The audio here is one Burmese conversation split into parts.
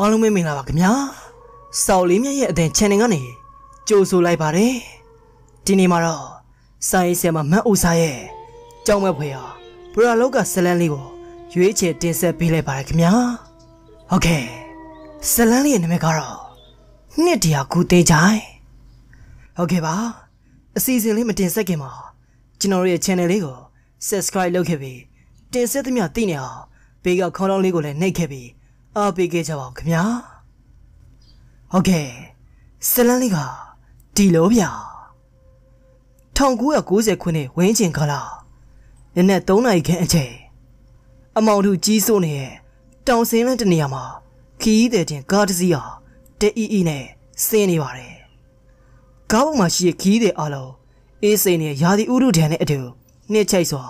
အားလုံးပဲမင်္ဂလာပါခင်ဗျာစောက်လေးမြတ်ရဲ့အတင် channel ကနေကြိုဆိုလိုက်ပါတယ်ဒီနေ့မှာတော့စာရေးဆရာမမတ်အိုစာရဲ့ကြောင်းမဲ့ဖွယ်ဟာဘရာလောက်ကဇလန်းလေးကိုရွေးချယ်တင်ဆက်ပေးလိုက်ပါတယ်ခင်ဗျာဟုတ်ကဲ့ဇလန်းလေးရဲ့နာမည်ကတော့နှစ်တရာကူသေးချိုင်ဟုတ်ကဲ့ပါအစီအစဉ်လေးမတင်ဆက်ခင်မှာကျွန်တော်ရဲ့ channel လေးကို subscribe လုပ်ခဲ့ပြီးတင်ဆက်သမျှသိနေအောင်ဘေးကခေါင်းလောင်းလေးကိုလည်းနှိပ်ခဲ့ပြီးအားပေးခဲ့ကြပါဦးခင်ဗျာဟုတ်ကဲ့ဆလန်းလေးကဒီလိုဗျာ1990ခုနှစ်ဝင်းကျင်ကလာနနက်3နာရီခန့်အချိန်အမောင်တို့ကြီးစိုးနေတဲ့တောင်စင်းလန်းတနေရာမှာခီးသည်တင်ကားတစ်စီးဟာတဲအီအီနဲ့ဆင်းနေပါတယ်ကားပေါ်မှာရှိတဲ့ခီးသည်အလုံးအေးစိန်နဲ့ရာသီဥတုထန်နဲ့အတူနှစ်ချိတ်စွာ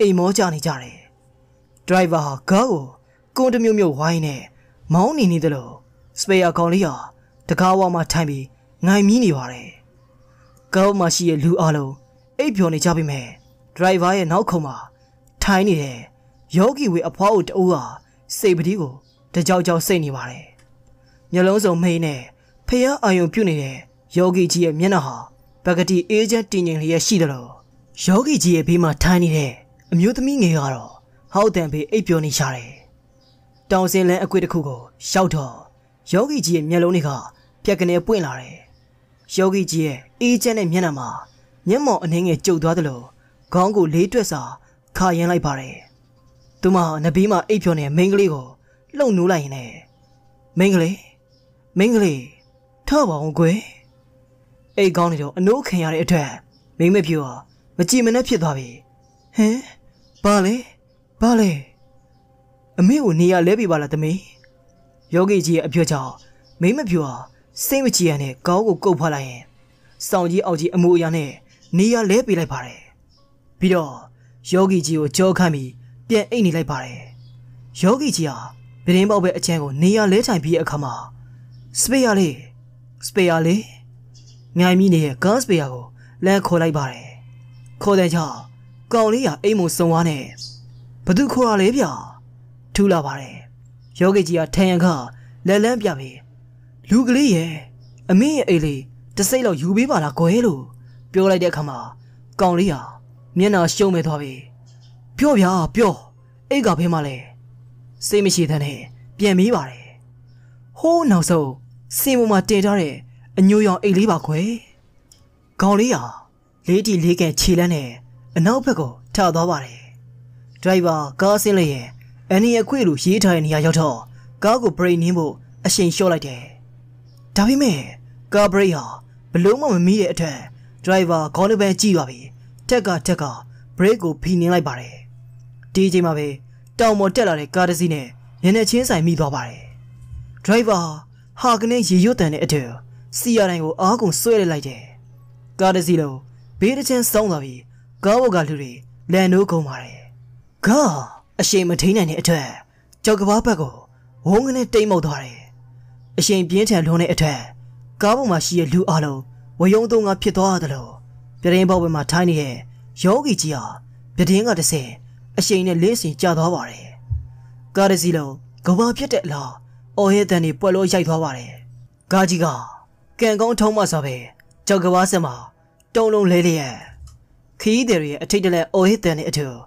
အိမ်မောကြနေကြတယ်ဒရိုက်ဘာဟာကားကိုကုန်းတစ်မျိုးမျိုးဝိုင်းနေမောင်းနေနေတယ်လို့စပယ်ယာကောင်လေးဟာတကားဝါမှာထိုင်ပြီးငိုင်မီးနေပါတယ်။ကောက်မှာရှိတဲ့လူအလုံးအိပ်ပျော်နေကြပြီမဲ့ဒရိုင်ဘာရဲ့နောက်ခုံမှာထိုင်နေတဲ့ယောဂီဝေအဖွားကိုတူဟာစိတ်ပတိကိုတကြောက်ကြောက်စိတ်နေပါတယ်။မျက်လုံးစုံမှိန်နဲ့ဖျားအာယုံပြုတ်နေတဲ့ယောဂီကြီးရဲ့မျက်နှာဟာပကတိအေဂျင့်တင်ငင်လျက်ရှိတယ်လို့ယောဂီကြီးရဲ့ဘေးမှာထိုင်နေတဲ့အမျိုးသမီးငယ်ကတော့ဟောက်တံပေအိပ်ပျော်နေကြတယ်တောင်စင်လန်းအကွေ့တစ်ခုကိုရောက်တော့ယောဂီကြီးရဲ့မျက်လုံးတွေကပြက်ကနေပွင့်လာတယ်။ယောဂီကြီးရဲ့အေးချမ်းတဲ့မျက်နှာမှာမျက်မှောင်အနှင်းငယ်ကျုပ်သွားသလိုခေါင်းကိုလေးတွက်စာခါရင်လိုက်ပါတယ်။သူမနဘီးမှာအိပ်ဖြော်နေတဲ့မိန်းကလေးကိုလှုပ်နိုးလိုက်ရင်လည်းမိန်းကလေးမိန်းကလေးထပါအောင်ကွယ်အိတ်ကောင်းနေတော့အနိုးခံရတဲ့အတွက်မိမ့်မပြူဟာမကြည်မနှက်ဖြစ်သွားပြီဟင်ဘာလဲဘာလဲအမေကို နေရလဲပေးပါလားသမီးယောဂီကြီးရဲ့အပြောကြောင့်မိမပြောစိတ်မကြည်ရနဲ့ခေါင်းကိုကုတ်ဖွာလိုက်ရင်စောင်ကြီးအောက်ကြီးအမိုးအရာနဲ့နေရလဲပေးလိုက်ပါတယ်ပြီးတော့ယောဂီကြီးကိုကြောခန့်ပြီးပြန်အိတ်နေလိုက်ပါတယ်ယောဂီကြီးဟာပြတင်းပေါက်ပဲအချမ်းကိုနေရလဲထိုင်ပြီးအခါမှာစပေးရလေးစပေးရလေးမြိုင်မီနေတဲ့ဂတ်စပေးရကိုလမ်းခေါ်လိုက်ပါတယ်ခေါ်တဲ့ကြောင့်ကောင်လေးဟာအိမ်မုံစုံသွားနေဘသူခေါ်ရလဲဗျာထူလာပါတယ်ယောဂီကြီးကထန်ရန်ခါလက်လန်းပြပြီးလူကလေးရဲ့အမင်းရဲ့အိတ်လေးတစိမ့်လောက်ယူပေးပါလားကွယ်လို့ပြောလိုက်တဲ့အခါမှာကောင်လေးဟာမျက်နှာရှုံးမဲ့သွားပြီပြောဗျာပြောအိတ်ကဘယ်မှာလဲစိတ်မရှိတဲ့နဲ့ပြန်မေးပါတယ်ဟိုးနောက်ဆုံးစင်ပေါ်မှာတည်ထားတဲ့အညိုရောင်အိတ်လေးပါကွယ်ခေါင်းလေးဟာလေးတီလေးကန်ခြေလန်းနဲ့အနောက်ဘက်ကိုထသွားပါတယ်ဒရိုက်ဘာကားဆင်းလျက်အန်နီအခွေလိုရေးထားတဲ့နေရာရောက်တော့ကားကိုဘရိတ်နင်းဖို့အရှိန်လျှော့လိုက်တယ်။ဒါပေမဲ့ကားဘရိတ်ဟာဘလုံးမမီးတဲ့အထက်ဒရိုက်ဘာဂေါ်နဘန်ကြည့်ပါပြီ။တက်ကတက်ကဘရိတ်ကိုဖိနင်းလိုက်ပါတယ်။ဒီအချိန်မှာပဲတောင်ပေါ်တက်လာတဲ့ကားတစ်စီးနဲ့နည်းနည်းချင်းဆိုင်မိသွားပါတယ်။ဒရိုက်ဘာဟာကနေရေရွတ်တန်တဲ့အထက်စီယာတိုင်းကိုအားကုန်ဆွဲလိုက်တယ်။ကားတစ်စီးလုံးဘေးတစ်ချင်းစောင်းသွားပြီးကားဘော်ကလူတွေလန်နိုးကုန်ပါတယ်။ဂါအရှိန်မထိန်နိုင်တဲ့အထက်ကြောက်ကဘာဘက်ကိုဝုန်းကနေတိမ်မောက်သွားတယ်။အရှိန်ပြင်းထန်လွန်တဲ့အထက်ကားပေါ်မှာရှိတဲ့လူအလုံးဝယုံသုံးကဖြစ်သွားတယ်လို့ပြတင်းဘောက်ဘက်မှာထိုင်းနေတဲ့ယောဂီကြီးဟာပြတင်းကတစ်ဆင်အရှိန်နဲ့လေးစင်ကျသွားပါတယ်။ကားတစ်စီးလုံးကဘာဖြစ်တဲ့အလားအော်ဟဲတန်နေပွက်လို့ရိုက်သွားပါတယ်။ကားကြီးကကန်ကောင်းထုံးမဆော်ပဲကြောက်ကဘာစင်မှာ တုံလုံးလဲလျက်ခီးတွေရဲ့အထိတ်တလဲအော်ဟဲတန်နေအထူး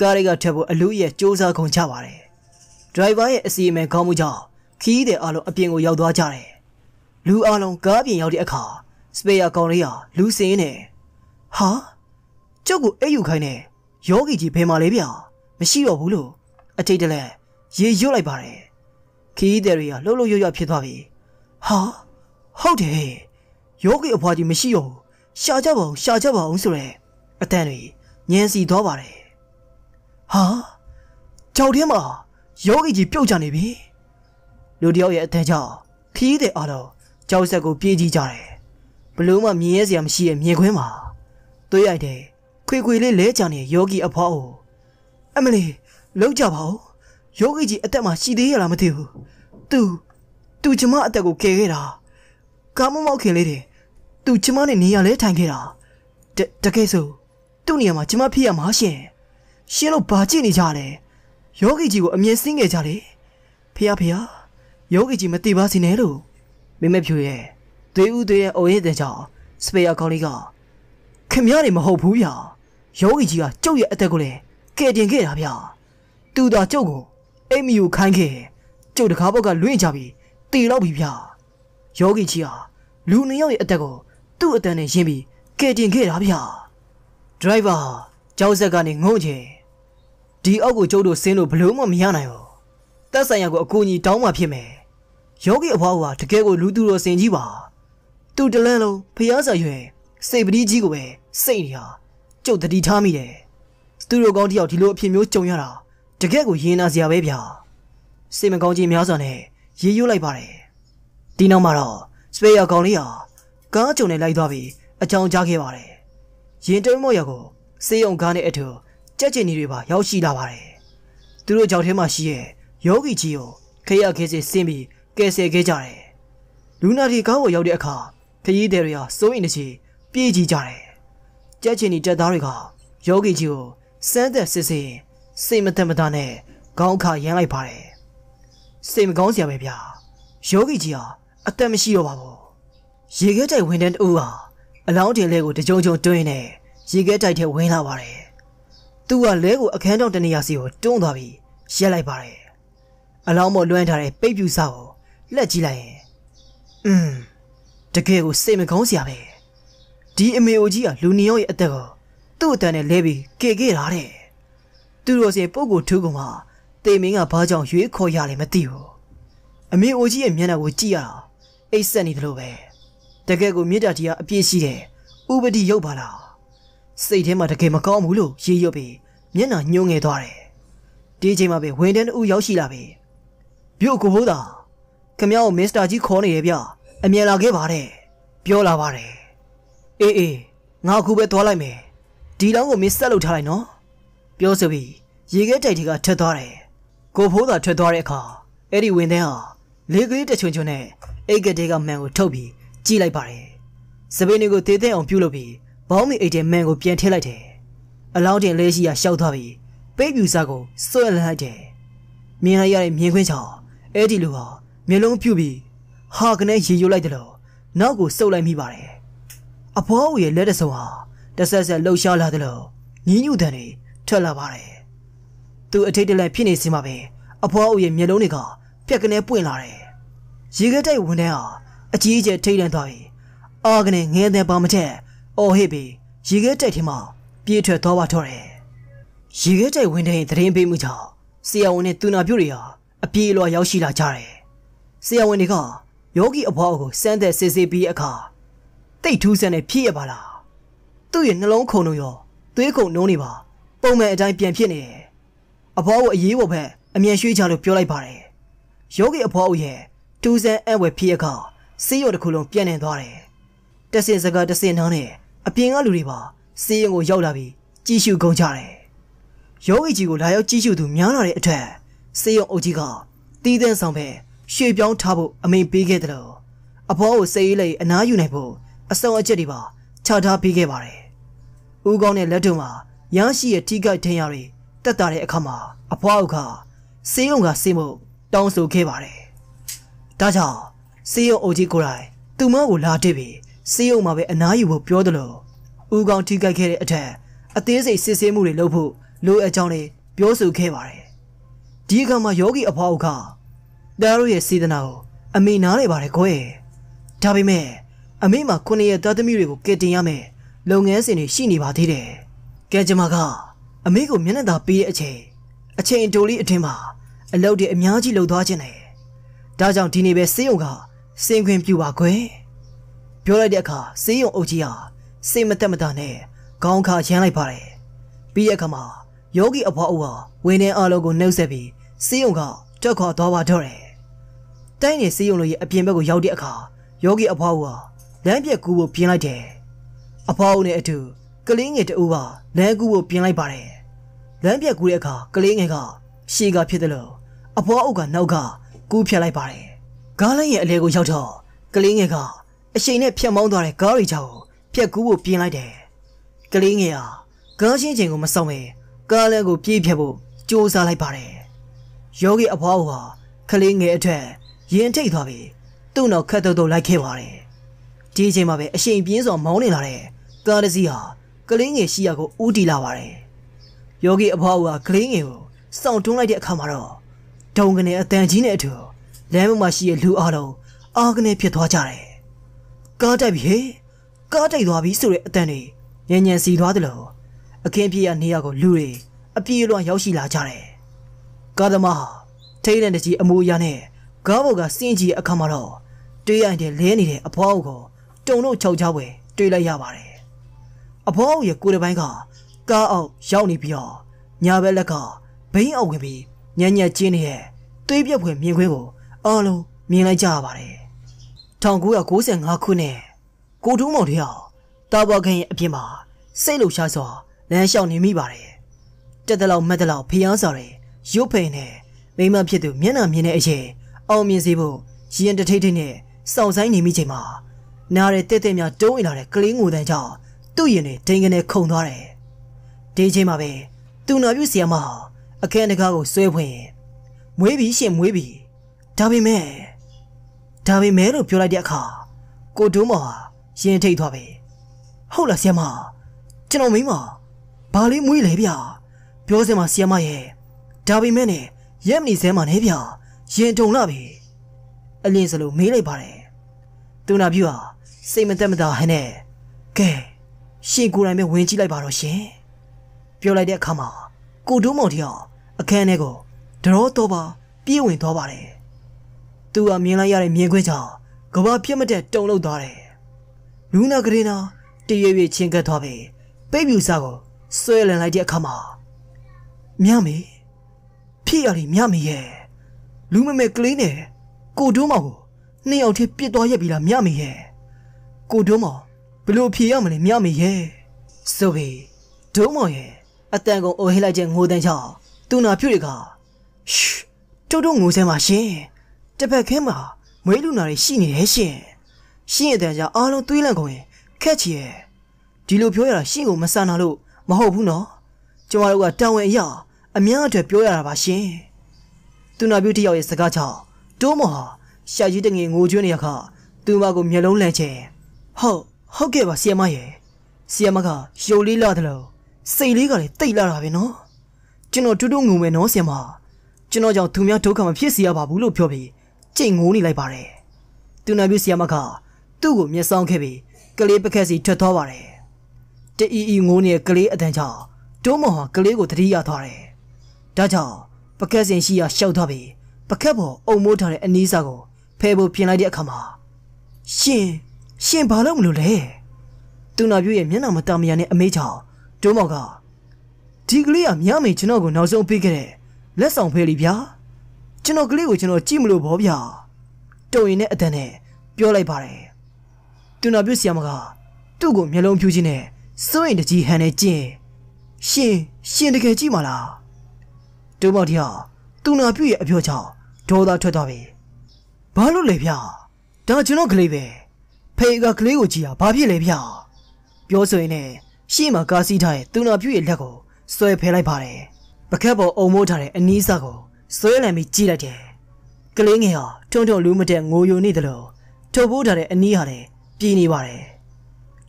ကားတွေကထက်ဖို့အလူရဲ့စူးစမ်းကုန်ကြပါတယ်။ဒရိုင်ဘာရဲ့အစီအမံကောင်းမှုကြောင့်ခီးတဲ့အလုံးအပြင်ကိုရောက်သွားကြတယ်။လူအလုံးကားပြင်ရောက်တဲ့အခါစပေးယာကောင်လေးဟာလူစင်းနေ။ဟာကျုပ်ကိုအိတ်ယူခိုင်းတဲ့ယောဂီကြီးဘယ်မှာလဲဗျာမရှိတော့ဘူးလို့အထိတ်တလန့်ရေရွတ်လိုက်ပါတယ်ခီးတယ်ရီကလှုပ်လှုပ်ရွရွဖြစ်သွားပြီဟာဟုတ်တယ်ယောဂီအဖွားကြီးမရှိတော့ဘူးရှာကြပါအောင်ရှာကြပါအောင်ဆိုရဲအတန်တွေညံစီသွားပါတယ်ဟာကြောက်ထဲမှာယောဂီကြီးပြုတ်ကျနေပြီလူတယောက်ရဲ့အသက်ကြောင့်ခီးတဲ့အားလုံးကြောက်ဆက်ကိုပြေးကြည့်ကြတယ်ဘလို့မှမြင်ရစရာမရှိရဲ့မြေခွင်းမှာတွေးရိုက်တယ်ခွေခွေလေးလဲကြနေတဲ့ယောဂီအဖွားကိုအမလီလောက်ကြပါဦးယောဂီကြီးအသက်မှာရှိသေးရလားမသိဘူးသူသူကျမအသက်ကိုကယ်ခဲ့တာကာမမောက်ခင်လေးတယ်သူကျမနဲ့နေရလဲထိုင်ခဲ့တာတကယ်ဆိုသူ့နေရာမှာကျမဖြစ်ရမှာရှင်ရှင်းလို့ဘာကြည့်နေကြလဲယောဂီကြီးကိုအမြင်စင်းခဲ့ကြတယ်ဖះဖះယောဂီကြီးမတိပါစေနဲ့လို့မိမဖြူရဲ့သွေးဦးသွေးရဲ့အုံရည်တဲ့ကြောင့်စပယ်ယာကောင်းလေးကခင်ဗျားတွေမဟုတ်ဘူးဗျာယောဂီကြီးကကျုပ်ရဲ့အသက်ကိုလည်းကယ်တင်ခဲ့တာဗျာသူသာကျုပ်ကိုအိမ်မီကိုခိုင်းခဲ့ကျုပ်တကားဘက်ကလွင့်ကြပြီးတေတော့ပြီဗျာယောဂီကြီးဟာလူနှစ်ယောက်ရဲ့အသက်ကိုသူ့အတန်နဲ့ရင်းပြီးကယ်တင်ခဲ့တာဗျာဒရိုက်ဘာကြောက်ဆက်ကနေငုံချင်ဒီအောက်ကိုကျုပ်တို့ဆင်းလို့ဘလို့မှမရနိုင်ဘူးတက်ဆိုင်ရာကိုအကူအညီတောင်းမှဖြစ်မယ်ယောဂီအဘွားကတကယ်ကိုလူသူတော်စင်ကြီးပါသူတလန်းလုံးဖျားစာရွယ်စိတ်ပတိကြီးကိုပဲစိတ်နေတာကျုပ်တတိထားမိတယ်သူတို့ကောင်းတယောက်ဒီလိုအဖြစ်မျိုးကြုံရတာတကယ်ကိုရင်နာစရာပဲဗျာစိတ်မကောင်းခြင်းများစွာနဲ့ရေရွတ်လိုက်ပါတယ်ဒီနောက်မှာတော့စပေးရကောင်လေးဟာကားကြုံနဲ့လိုက်သွားပြီးအချောင်းကြားခဲ့ပါတယ်ရင်တုံးမော့ရကိုစေးုံကားနဲ့အထူးကြက်ကျင်တွေပါရောက်ရှိလာပါတယ်။သူတို့ကြောက်ထဲမှာရှိရဲ့ယောဂီကြီးကိုခေရခေစေဆင်းပြီးကယ်ဆယ်ခဲ့ကြတယ်။လူနာတီကားပေါ်ရောက်တဲ့အခါခရီးသည်တွေကစိုးရိမ်နေချေပြေးကြည့်ကြတယ်။ကြက်ကျင်တပ်သားတွေကယောဂီကြီးကိုစမ်းသက်စစ်စစ်စိတ်မသက်မသာနဲ့ခေါင်းခါရမ်းလိုက်ပါတယ်။စိတ်မကောင်းစရာပဲဗျာ။ယောဂီကြီးဟာအသက်မရှိတော့ပါဘူး။ရေခဲတိုက်ဝင်တဲ့အူဟာအလောင်းတင်လေးကိုတကြုံကြုံတွင်းနေရေခဲတိုက်ထဲဝင်လာပါတယ်သူကလဲကိုအခန်းတောင်တနေရာစီကိုတွန်းသွားပြီးရက်လိုက်ပါတယ်အလောင်းပေါ်လွှမ်းထားတဲ့ပိတ်ပြူစာကိုလက်ကြည့်လိုက်ရင်อืมတကယ်ကိုစိတ်မကောင်းစရာပဲဒီအမေအိုကြီးကလူနီယောရဲ့အသက်ကိုသူ့အတန်နဲ့လဲပြီးကေခဲ့တာတဲ့သူတို့စင်ပုပ်ကိုထူးကုန်မှာတေမင်းကဘာကြောင့်ရွေးခေါ်ရလဲမသိဘူးအမေအိုကြီးရဲ့မျက်နှာကိုကြည့်ရတာအိတ်ဆက်နေတယ်လို့ပဲတကယ်ကိုမြစ်တာကြီးကအပြည့်ရှိတယ်ဥပဒိရုပ်ပါလားစိတ်ထဲမှာတကယ်မကောင်းဘူးလို့ရေရွတ်ပြီးမျက်နှာညှိုးငယ်သွားတယ်ဒီအချိန်မှာပဲဝန်ထမ်းတူရောက်ရှိလာပြီမြို့ကိုဘိုးသာခမရောက်မစ္စတာကြီးခေါ်နေရဗျအမြင်လာခဲ့ပါတယ်ပြောလာပါတယ်အေးအေးငါအခုပဲသွားလိုက်မယ်ဒီတောင်းကိုမင်းဆက်လုပ်ထားလိုက်နော်ပြောဆိုပြီးရေခဲတိုက်တွေကထွက်သွားတယ်ကိုဖိုးသာထွက်သွားတဲ့အခါအဲ့ဒီဝင်တဲ့ဟာလေကလေးတချွန်ချွန်နဲ့အိတ်ကတဲ့ကမန်ကိုထုတ်ပြီးကြည့်လိုက်ပါတယ်စပင်းတွေကိုသေးသေးအောင်ပြုတ်လုပ်ပြီးဘောင်းမီအိတ်တဲ့မန်ကိုပြန်ထည့်လိုက်တယ်။အလောင်းတင်လဲရှိရာရှောက်သွားပြီးပိတ်ပြူစားကိုဆွဲလန်းလိုက်တယ်။မြင်လိုက်ရတဲ့မြင်ခွင်းချောင်းအဲ့ဒီလူဟာမျိုးလုံးပြုတ်ပြီးဟာကနေရေရွတ်လိုက်တယ်လို့နောက်ကိုစုပ်လိုက်မိပါတယ်။အဘွားဦးရဲ့လက်တဆုံဟာတဆက်ဆက်လှုပ်ရှားလာတယ်လို့ညင်းညူတန်တွေထွက်လာပါတယ်။သူအထိတ်တလန့်ဖြစ်နေစမှာပဲအဘွားဦးရဲ့မျိုးလုံးတွေကပြက်ကနေပွင့်လာတယ်။ရေခဲတိုက်ဝန်တန်းဟာအကြီးအကျယ်ထိတ်လန့်သွားပြီးအာကနေငဲတဲ့ပါမထက်။အော်ဟေ့ဘေရေခဲတိုက်ထဲမှာပြေးထွက်သွားပါတော့တယ်။ရေခဲတိုက်ဝင်တဲ့သတင်းပေးမှုကြောင့်ဆရာဝန်နဲ့သူနာပြုတွေဟာအပြေးအလွှာရောက်ရှိလာကြတယ်။ဆရာဝန်တွေကယောဂီအဖွားကိုစမ်းသက်စစ်ဆေးပြီးအခါတိတ်ထူးဆန်းတဲ့ဖြစ်ရပါလား။သူ့ရဲ့နှလုံးခုန်လုံးရောသွေးခုန်နှုံးနေပါ ပုံမှန်အတိုင်းပြန်ဖြစ်နေတယ်။အဖွားကိုအရေးပေါ်ဖက်အမြန်ရွှေ့ချလို့ပြောလိုက်ပါတယ်။ယောဂီအဖွားရဲ့တူးဆန်းအံ့ဝယ်ဖြစ်ရကဆေးရုံတစ်ခုလုံးပြန့်နေသွားတယ်။တဆင်စကားတဆင်နှောင်းနဲ့အပြင်ကလူတွေပါစီးရင်ကိုရောက်လာပြီးကြီးရှုကုန်ကြတယ်။ရုံးအကြီးကိုလာရောက်ကြီးရှုသူများလာတဲ့အထက်စီးရင်အုပ်ကြီးကတီးတဲ့ဆောင်ပဲရွှေပြောင်းထားဖို့အမိန်ပေးခဲ့တယ်လို့အဖေါ်ကိုစေးလေးအနားယူနိုင်ဖို့အစုံအချက်တွေပါချထားပေးခဲ့ပါတယ်။ဦးကောင်းရဲ့လက်ထုံမှာရရှိရဲ့ထိခိုက်ထင်ရတွေတက်တာတဲ့အခါမှာအဖွားဦးကစေးုံကစေးမို့တောင်းဆိုခဲ့ပါတယ်။ဒါကြောင့်စေးုံအိုကြီးကိုယ်တိုင်သူမကိုလာတွေ့ပြီးစေးရုံမှာပဲအနားယူဖို့ပြောတယ်လို့ဦးကောင်ထိခိုက်ခဲ့တဲ့အထက်အသေးစိတ်စစ်ဆေးမှုတွေလုပ်ဖို့လိုအပ်ကြောင်းလည်းပြောဆိုခဲ့ပါတယ်။ဒီအခါမှာယောဂီအဖောက်ကတားရို့ရဲ့စေတနာကိုအမိနားလေပါတယ်ကွယ်။ဒါပေမဲ့အမိမှာခုနှစ်ရက်သားသမီးတွေကိုကယ်တင်ရမယ်။လုပ်ငန်းစဉ်တွေရှိနေပါသေးတယ်။ကဲကျမကအမိကိုမျက်နှာသာပေးတဲ့အချိန်အချိန်တိုလေးအထင်မှာအလုပ်တွေအများကြီးလုပ်သွားခြင်းနဲ့ဒါကြောင့်ဒီနေ့ပဲစေးုံကစင်ခွင်ပြူပါကွယ်။ပြောလိုက်တဲ့အခါစေးရုံအုပ်ကြီးဟာစိတ်မသက်မသာနဲ့ခေါင်းခါရမ်းလိုက်ပါတယ်ပြီးတဲ့အခါမှာယောဂီအဖွားအုပ်ဟာဝင်းနှင်းအလုံးကိုနှုတ်ဆက်ပြီးစေးရုံကတွက်ခေါ်သွားပါတော့တယ်တိုင်းနယ်စေးရုံလိုရဲ့အပြင်ဘက်ကိုရောက်တဲ့အခါယောဂီအဖွားအုပ်ဟာလမ်းပြက်ကူးဖို့ပြင်လိုက်တယ်အဖွားအုပ်နဲ့အတူကလေးငယ်တအူးဟာလမ်းကူးဖို့ပြင်လိုက်ပါတယ်လမ်းပြက်ကူးတဲ့အခါကလေးငယ်ကရှေ့ကဖြစ်တယ်လို့အဖွားအုပ်ကနောက်ကကူးဖြတ်လိုက်ပါတယ်ဂါးလိုင်းရဲ့အလဲကိုရောက်တော့ကလေးငယ်ကအရှိန်နဲ့ဖြတ်မောင်းသွားတဲ့ကားတွေကြောင့်ဖြက်ကူးဖို့ပြင်လိုက်တယ်။ကလေးငယ်ဟာကားရှင်းချိန်ကိုမဆောင်ပဲကားလဲကိုပြေးဖြတ်ဖို့ကြိုးစားလိုက်ပါတယ်။ယောဂီအဖွားဟာကလေးငယ်အထက်ရင်ထိတ်သွားပြီးသူ့နောက်ခတ်တုတ်တုတ်လိုက်ခဲ့ပါတယ်။ဒီအချိန်မှာပဲအရှိန်ပြင်းစွာမောင်းနေလာတဲ့ကားတစ်စီးဟာကလေးငယ်ရှိရာကိုဦးတည်လာပါတယ်။ယောဂီအဖွားဟာကလေးငယ်ကိုစောင့်တွန်းလိုက်တဲ့အခါမှာတော့ဒုံကနေအတန်ကြီးနဲ့အတူလမ်းပေါ်မှာရှိတဲ့လူအလုံးအာကနေဖြစ်သွားကြတယ်ကားတိုက်ပြီဟေကားတိုက်သွားပြီဆိုတဲ့အတန်တွေညဉ့်ညံစီသွားတယ်လို့အခင်းပြည့်ရနေရကိုလူတွေအပြေးလွှမ်းရောက်ရှိလာကြတယ်ကားသမားထိန်းတဲ့ကြီးအမိုးအရာနဲ့ကားပေါ်ကစင်းကြီးအခါမှာတော့တွေးရိုင်တဲ့လဲနေတဲ့အဖွားအုပ်ကိုတုံတော့ခြောက်ချပွဲတွေးလိုက်ရပါတယ်အဖွားအုပ်ရဲ့ကိုယ်တစ်ပိုင်းကကားအောက်ရောက်နေပြီးတော့ညာဘက်လက်ကဘိန်းအောက်ဝင်ပြီးညံ့ညက်ကျင်းနေတဲ့သွေးပြက်ဖွယ်မြင်ခွင်းကိုအားလုံးမြင်လိုက်ကြရပါတယ်1995ခုနှစ်ကိုထူးမောင်တယောက်တာဘော်ခင်ရဲ့အပြင်မှာစိတ်လှုပ်ရှားစွာလမ်းလျှောက်နေမိပါတယ်တက်တလောက်မတ်တလောက်ဖျားစာတယ်ရုပ်ဖိန်နဲ့မိမဖြစ်သူမျက်နှာမြင်တဲ့အရေအောင်မြင်စေဖို့ရင်တထိတ်ထိတ်နဲ့စောင့်ဆိုင်နေမိချိန်မှာနားရတဲ့တဲ့များတိုးဝင်လာတဲ့ကလေးငိုတန်းကြောင့်သူ့ရင်တွေဒိန်ကနေခုန်သွားတယ်ဒီချိန်မှာပဲသူနာပြုဆီယမအခန်းတကားကိုဆွဲဖွင့်မွေးပြီးရှင် မွေးပြီးဒါပေမဲ့ဒါပေမဲ့လို့ပြောလိုက်တဲ့အခါကိုတိုးမရင်ထိတ်သွားပဲဟုတ်လားဆီယမကျွန်တော်မိမဘာလေးမွေးလဲဗျပြောစင်မဆီယမရဲ့ဒါပေမဲ့နဲ့ရက်မနေစဲမနဲ့ဗျရင်ထုံလာပြီအလင်းစလို့မေးလိုက်ပါတယ်သူနာပြူဟာစိတ်မသက်မသာဟဲ့နဲ့ကဲရှင်ကိုယ်တိုင်ပဲဝင်ကြည့်လိုက်ပါတော့ရှင်ပြောလိုက်တဲ့အခါမှာကိုတိုးမော်တီအောင်အခန်းထဲကိုဒရောတော့ပါပြေးဝင်သွားပါတယ်သူဟာမြင်လိုက်ရတဲ့မြင်ကွင်းကြောင့်ကဘာပြတ်မတဲ့တုန်လှုပ်သွားတယ်။လူနာဂရေနာတရွေ့ရွေ့ချင်းကပ်သွားပြီးပိတ်ပြူစားကိုဆွဲလန်လိုက်တဲ့အခါမှာမြမေဖြစ်ရတယ်မြမေရဲ့လူမမဲကလေးနဲ့ကိုတွန်းမောင်ကိုနှစ်ယောက်တည်းပြစ်သွားရက်ပြီလားမြမေရဲ့ကိုတွန်းမောင်ဘလို့ဖြေရမလဲမြမေရဲ့ဆိုပြီးဒုံးမောင်ရဲ့အတန်ကုန်အိုဟိလိုက်တဲ့ငိုတန်းချောင်းသူနာဖြူတွေကရှ်တုတ်တုတ်ငိုစဲမှာရှင်တပတ်ခင်းမှာမွေးလူနာတွေရှိနေတယ်ရှင်ရှင်းရတဲ့အကြောင်းအားလုံးသွေးလန့်ကုန်ရင်ခက်ချီရဲ့ဒီလိုပြောရတာရှင်းကိုမဆန်တာလို့မဟုတ်ဘူးနော်ကျမတို့ကတောင်းဝင်အရာအများအထက်ပြောရတာပါရှင်သူနာပြုတယောက်ရဲ့စကားကြောင့်တိုးမဟာရှာကြီးတငယ်ငိုကြွနေရခသူမကိုမျက်လုံးလှန်ချင်ဟုတ်ဟုတ်ကဲ့ပါဆီယမရဲ့ဆီယမက ရုပ်လေးလာတယ်လို့စိတ်လေးကလည်းတိတ်လာတာပဲနော်ကျွန်တော်တူတူငုံမယ်နော်ဆီယမကျွန်တော်ကြောင့်သူများဒုက္ခမဖြစ်စေရပါဘူးလို့ပြောပြီးကြိတ်ငိုးနေလိုက်ပါတယ်။သူနာပြုဆီယမကသူ့ကိုမျက်စောင်းခဲ့ပြီးကလေးပကက်စီထွက်သွားပါတယ်။တအီအီငိုးနေတဲ့ကလေးအတန်ကြောင့်တိုးမော်ဟာကလေးကိုတတိရသွားတယ်။ဒါကြောင့်ပကက်စင်ရှိရာရှောက်သွားပြီးပကက်ပေါ်အုံမိုးထားတဲ့အနီးစာကိုဖဲဖို့ပြင်လိုက်တဲ့အခါမှာရှင်ရှင်ဘာလို့မလို့လဲသူနာပြုရဲ့မျက်နှာမတာမရနဲ့အမေးချောင်းတိုးမော်ကဒီကလေးကမြမေကျွန်တော်ကိုနောက်ဆုံးပေးခဲ့တဲ့လက်ဆောင်ဖဲလီဗျာကျွန်တော်ကလေးကိုကျွန်တော်ကြည့်မလို့ဘောဗျာတုံရင်နဲ့အတန်နဲ့ပြောလိုက်ပါတယ်သူနာပြုတ်ဆီယမက သူ့ကိုမျက်လုံးဖြူးခြင်းနဲ့စိုးရင်တကြီးဟန်နဲ့ကျင်ရှင်ရှင်တကယ်ကြည့်မလားဒုမောက်တရားသူနာပြုတ်ရဲ့အပြောကြောင့်ဒေါသထွက်သွားပြီဘာလို့လဲဗျာဒါကျွန်တော်ကလေးပဲဖေကကလေးကိုကြည့်ရဘာဖြစ်လဲဗျာပြောဆိုရင်လည်းရှေ့မှာကားစီးထားတဲ့သူနာပြုတ်ရဲ့လက်ကိုဆွဲဖယ်လိုက်ပါတယ်ပကက်ပေါ်အုံမိုးထားတဲ့အနီးစပ်ကိုဆွဲလန်ပြီးကြည့်လိုက်တယ်ကလေးငယ်ဟာထုံထုံလူးမတဲ့ငိုယိုနေတယ်လို့ထုတ်ပိုးထားတဲ့အနီးဟာလည်းပြေးနေပါတယ်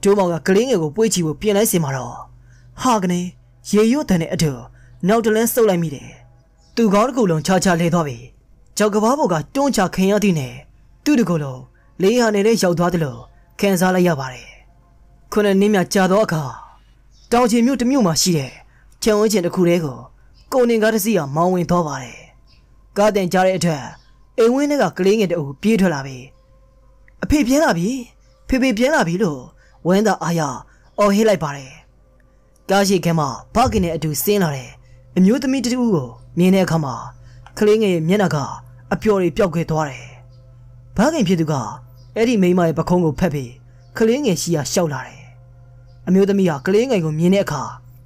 ဒိုးမောင်ကကလေးငယ်ကိုပွေ့ချီဖို့ပြင်လိုက်စင်မှာတော့ဟာကနေရေရွတ်တဲ့အတူနောက်တလန်းဆုပ်လိုက်မိတယ်သူကောင်းတစ်ခုလုံးခြားခြားလဲသွားပြီကြောက်ကဘာပေါ်ကတွန်းချခင်ရသည်နဲ့သူ့တကူလုံးလေးဟာနေတဲ့ရောက်သွားတယ်လို့ခံစားလိုက်ရပါတယ်ခုနှစ်နင်းမြကြာသောအခါတောင်ချင်မြို့တစ်မြို့မှာရှိတဲ့ခြံဝန်းကျင်တစ်ခုတည်းကိုကုန်တင်ကားတစ်စီးကမောင်းဝင်သွားပါတယ်ကားတင်ကြတဲ့အထက်အိမ်ဝင်းထဲကကလေးငယ်တအူပြေးထွက်လာပြီအဖေပြန်လာပြီဖေဖေပြန်လာပြီလို့ဝင်းသာအာရအော်ဟစ်လိုက်ပါတယ်ကားရှိခဲမှာဘခင်နဲ့အတူဆင်းလာတယ်အမျိုးသမီးတူကိုမြင်တဲ့အခါမှာကလေးငယ်ရဲ့မျက်နှာကအပျော်တွေပျောက်ခဲ့သွားတယ်ဘခင်ဖြစ်သူကအဲ့ဒီမိမရဲ့ပခုံးကိုဖက်ပြီးကလေးငယ်ရှိရာရှောက်လာတယ်အမျိုးသမီးဟာကလေးငယ်ကိုမြင်တဲ့အခါ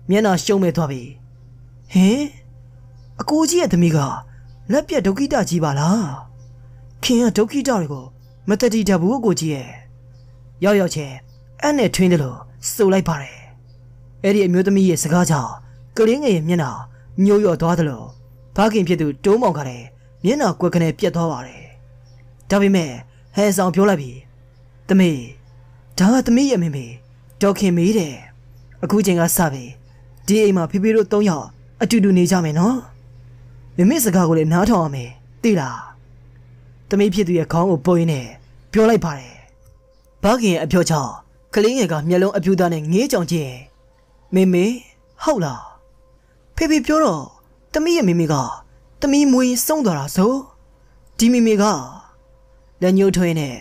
မျက်နှာရှုံးမဲ့သွားပြီဟင်အကိုကြီးရဲ့သမီးကလက်ပြက်ဒုက္ခိတကြီးပါလားခင်ကဒုက္ခိတတွေကိုမတတိတဘူးကိုကြီးရဲ့ရောက်ရောက်ချင်းအဲ့နဲ့ထွင်းတယ်လို့စုပ်လိုက်ပါတယ်အဲ့ဒီအမျိုးသမီးရဲ့စကားကြောင့်ကလေးငယ်ရဲ့မျက်နှာညှို့ရော့သွားတယ်လို့ဘခင်ဖြစ်သူတိုးမောင်ကလည်းမျက်နှာကွက်ခနဲ့ပြက်သွားပါတယ်ဒါပေမဲ့ဟန်ဆောင်ပြောလိုက်ပြီတမေဒါကတမေရဲ့အမေမေဒေါခင်မေးတယ်အခုချိန်ကစပြီဒီအိမ်မှာဖေဖေတို့၃ယောက်အတူတူနေကြမယ်နော်မိမိစကားကိုလည်းနားထောင်ရမယ်သိလားတမိဖြစ်သူရဲ့ခေါင်းကိုပုတ်ရင်းနဲ့ပြောလိုက်ပါတယ်ဘခင်ရဲ့အပြောချောင်းကလေးငယ်ကမျက်လုံးအပြူသားနဲ့ငေးကြောင်ချင်းမေမေဟုတ်လားဖေဖေပြောတော့တမိရဲ့မေမေကတမိမွေးဆုံးသွားတာဆိုဒီမေမေကလက်ညှိုးထွေးနဲ့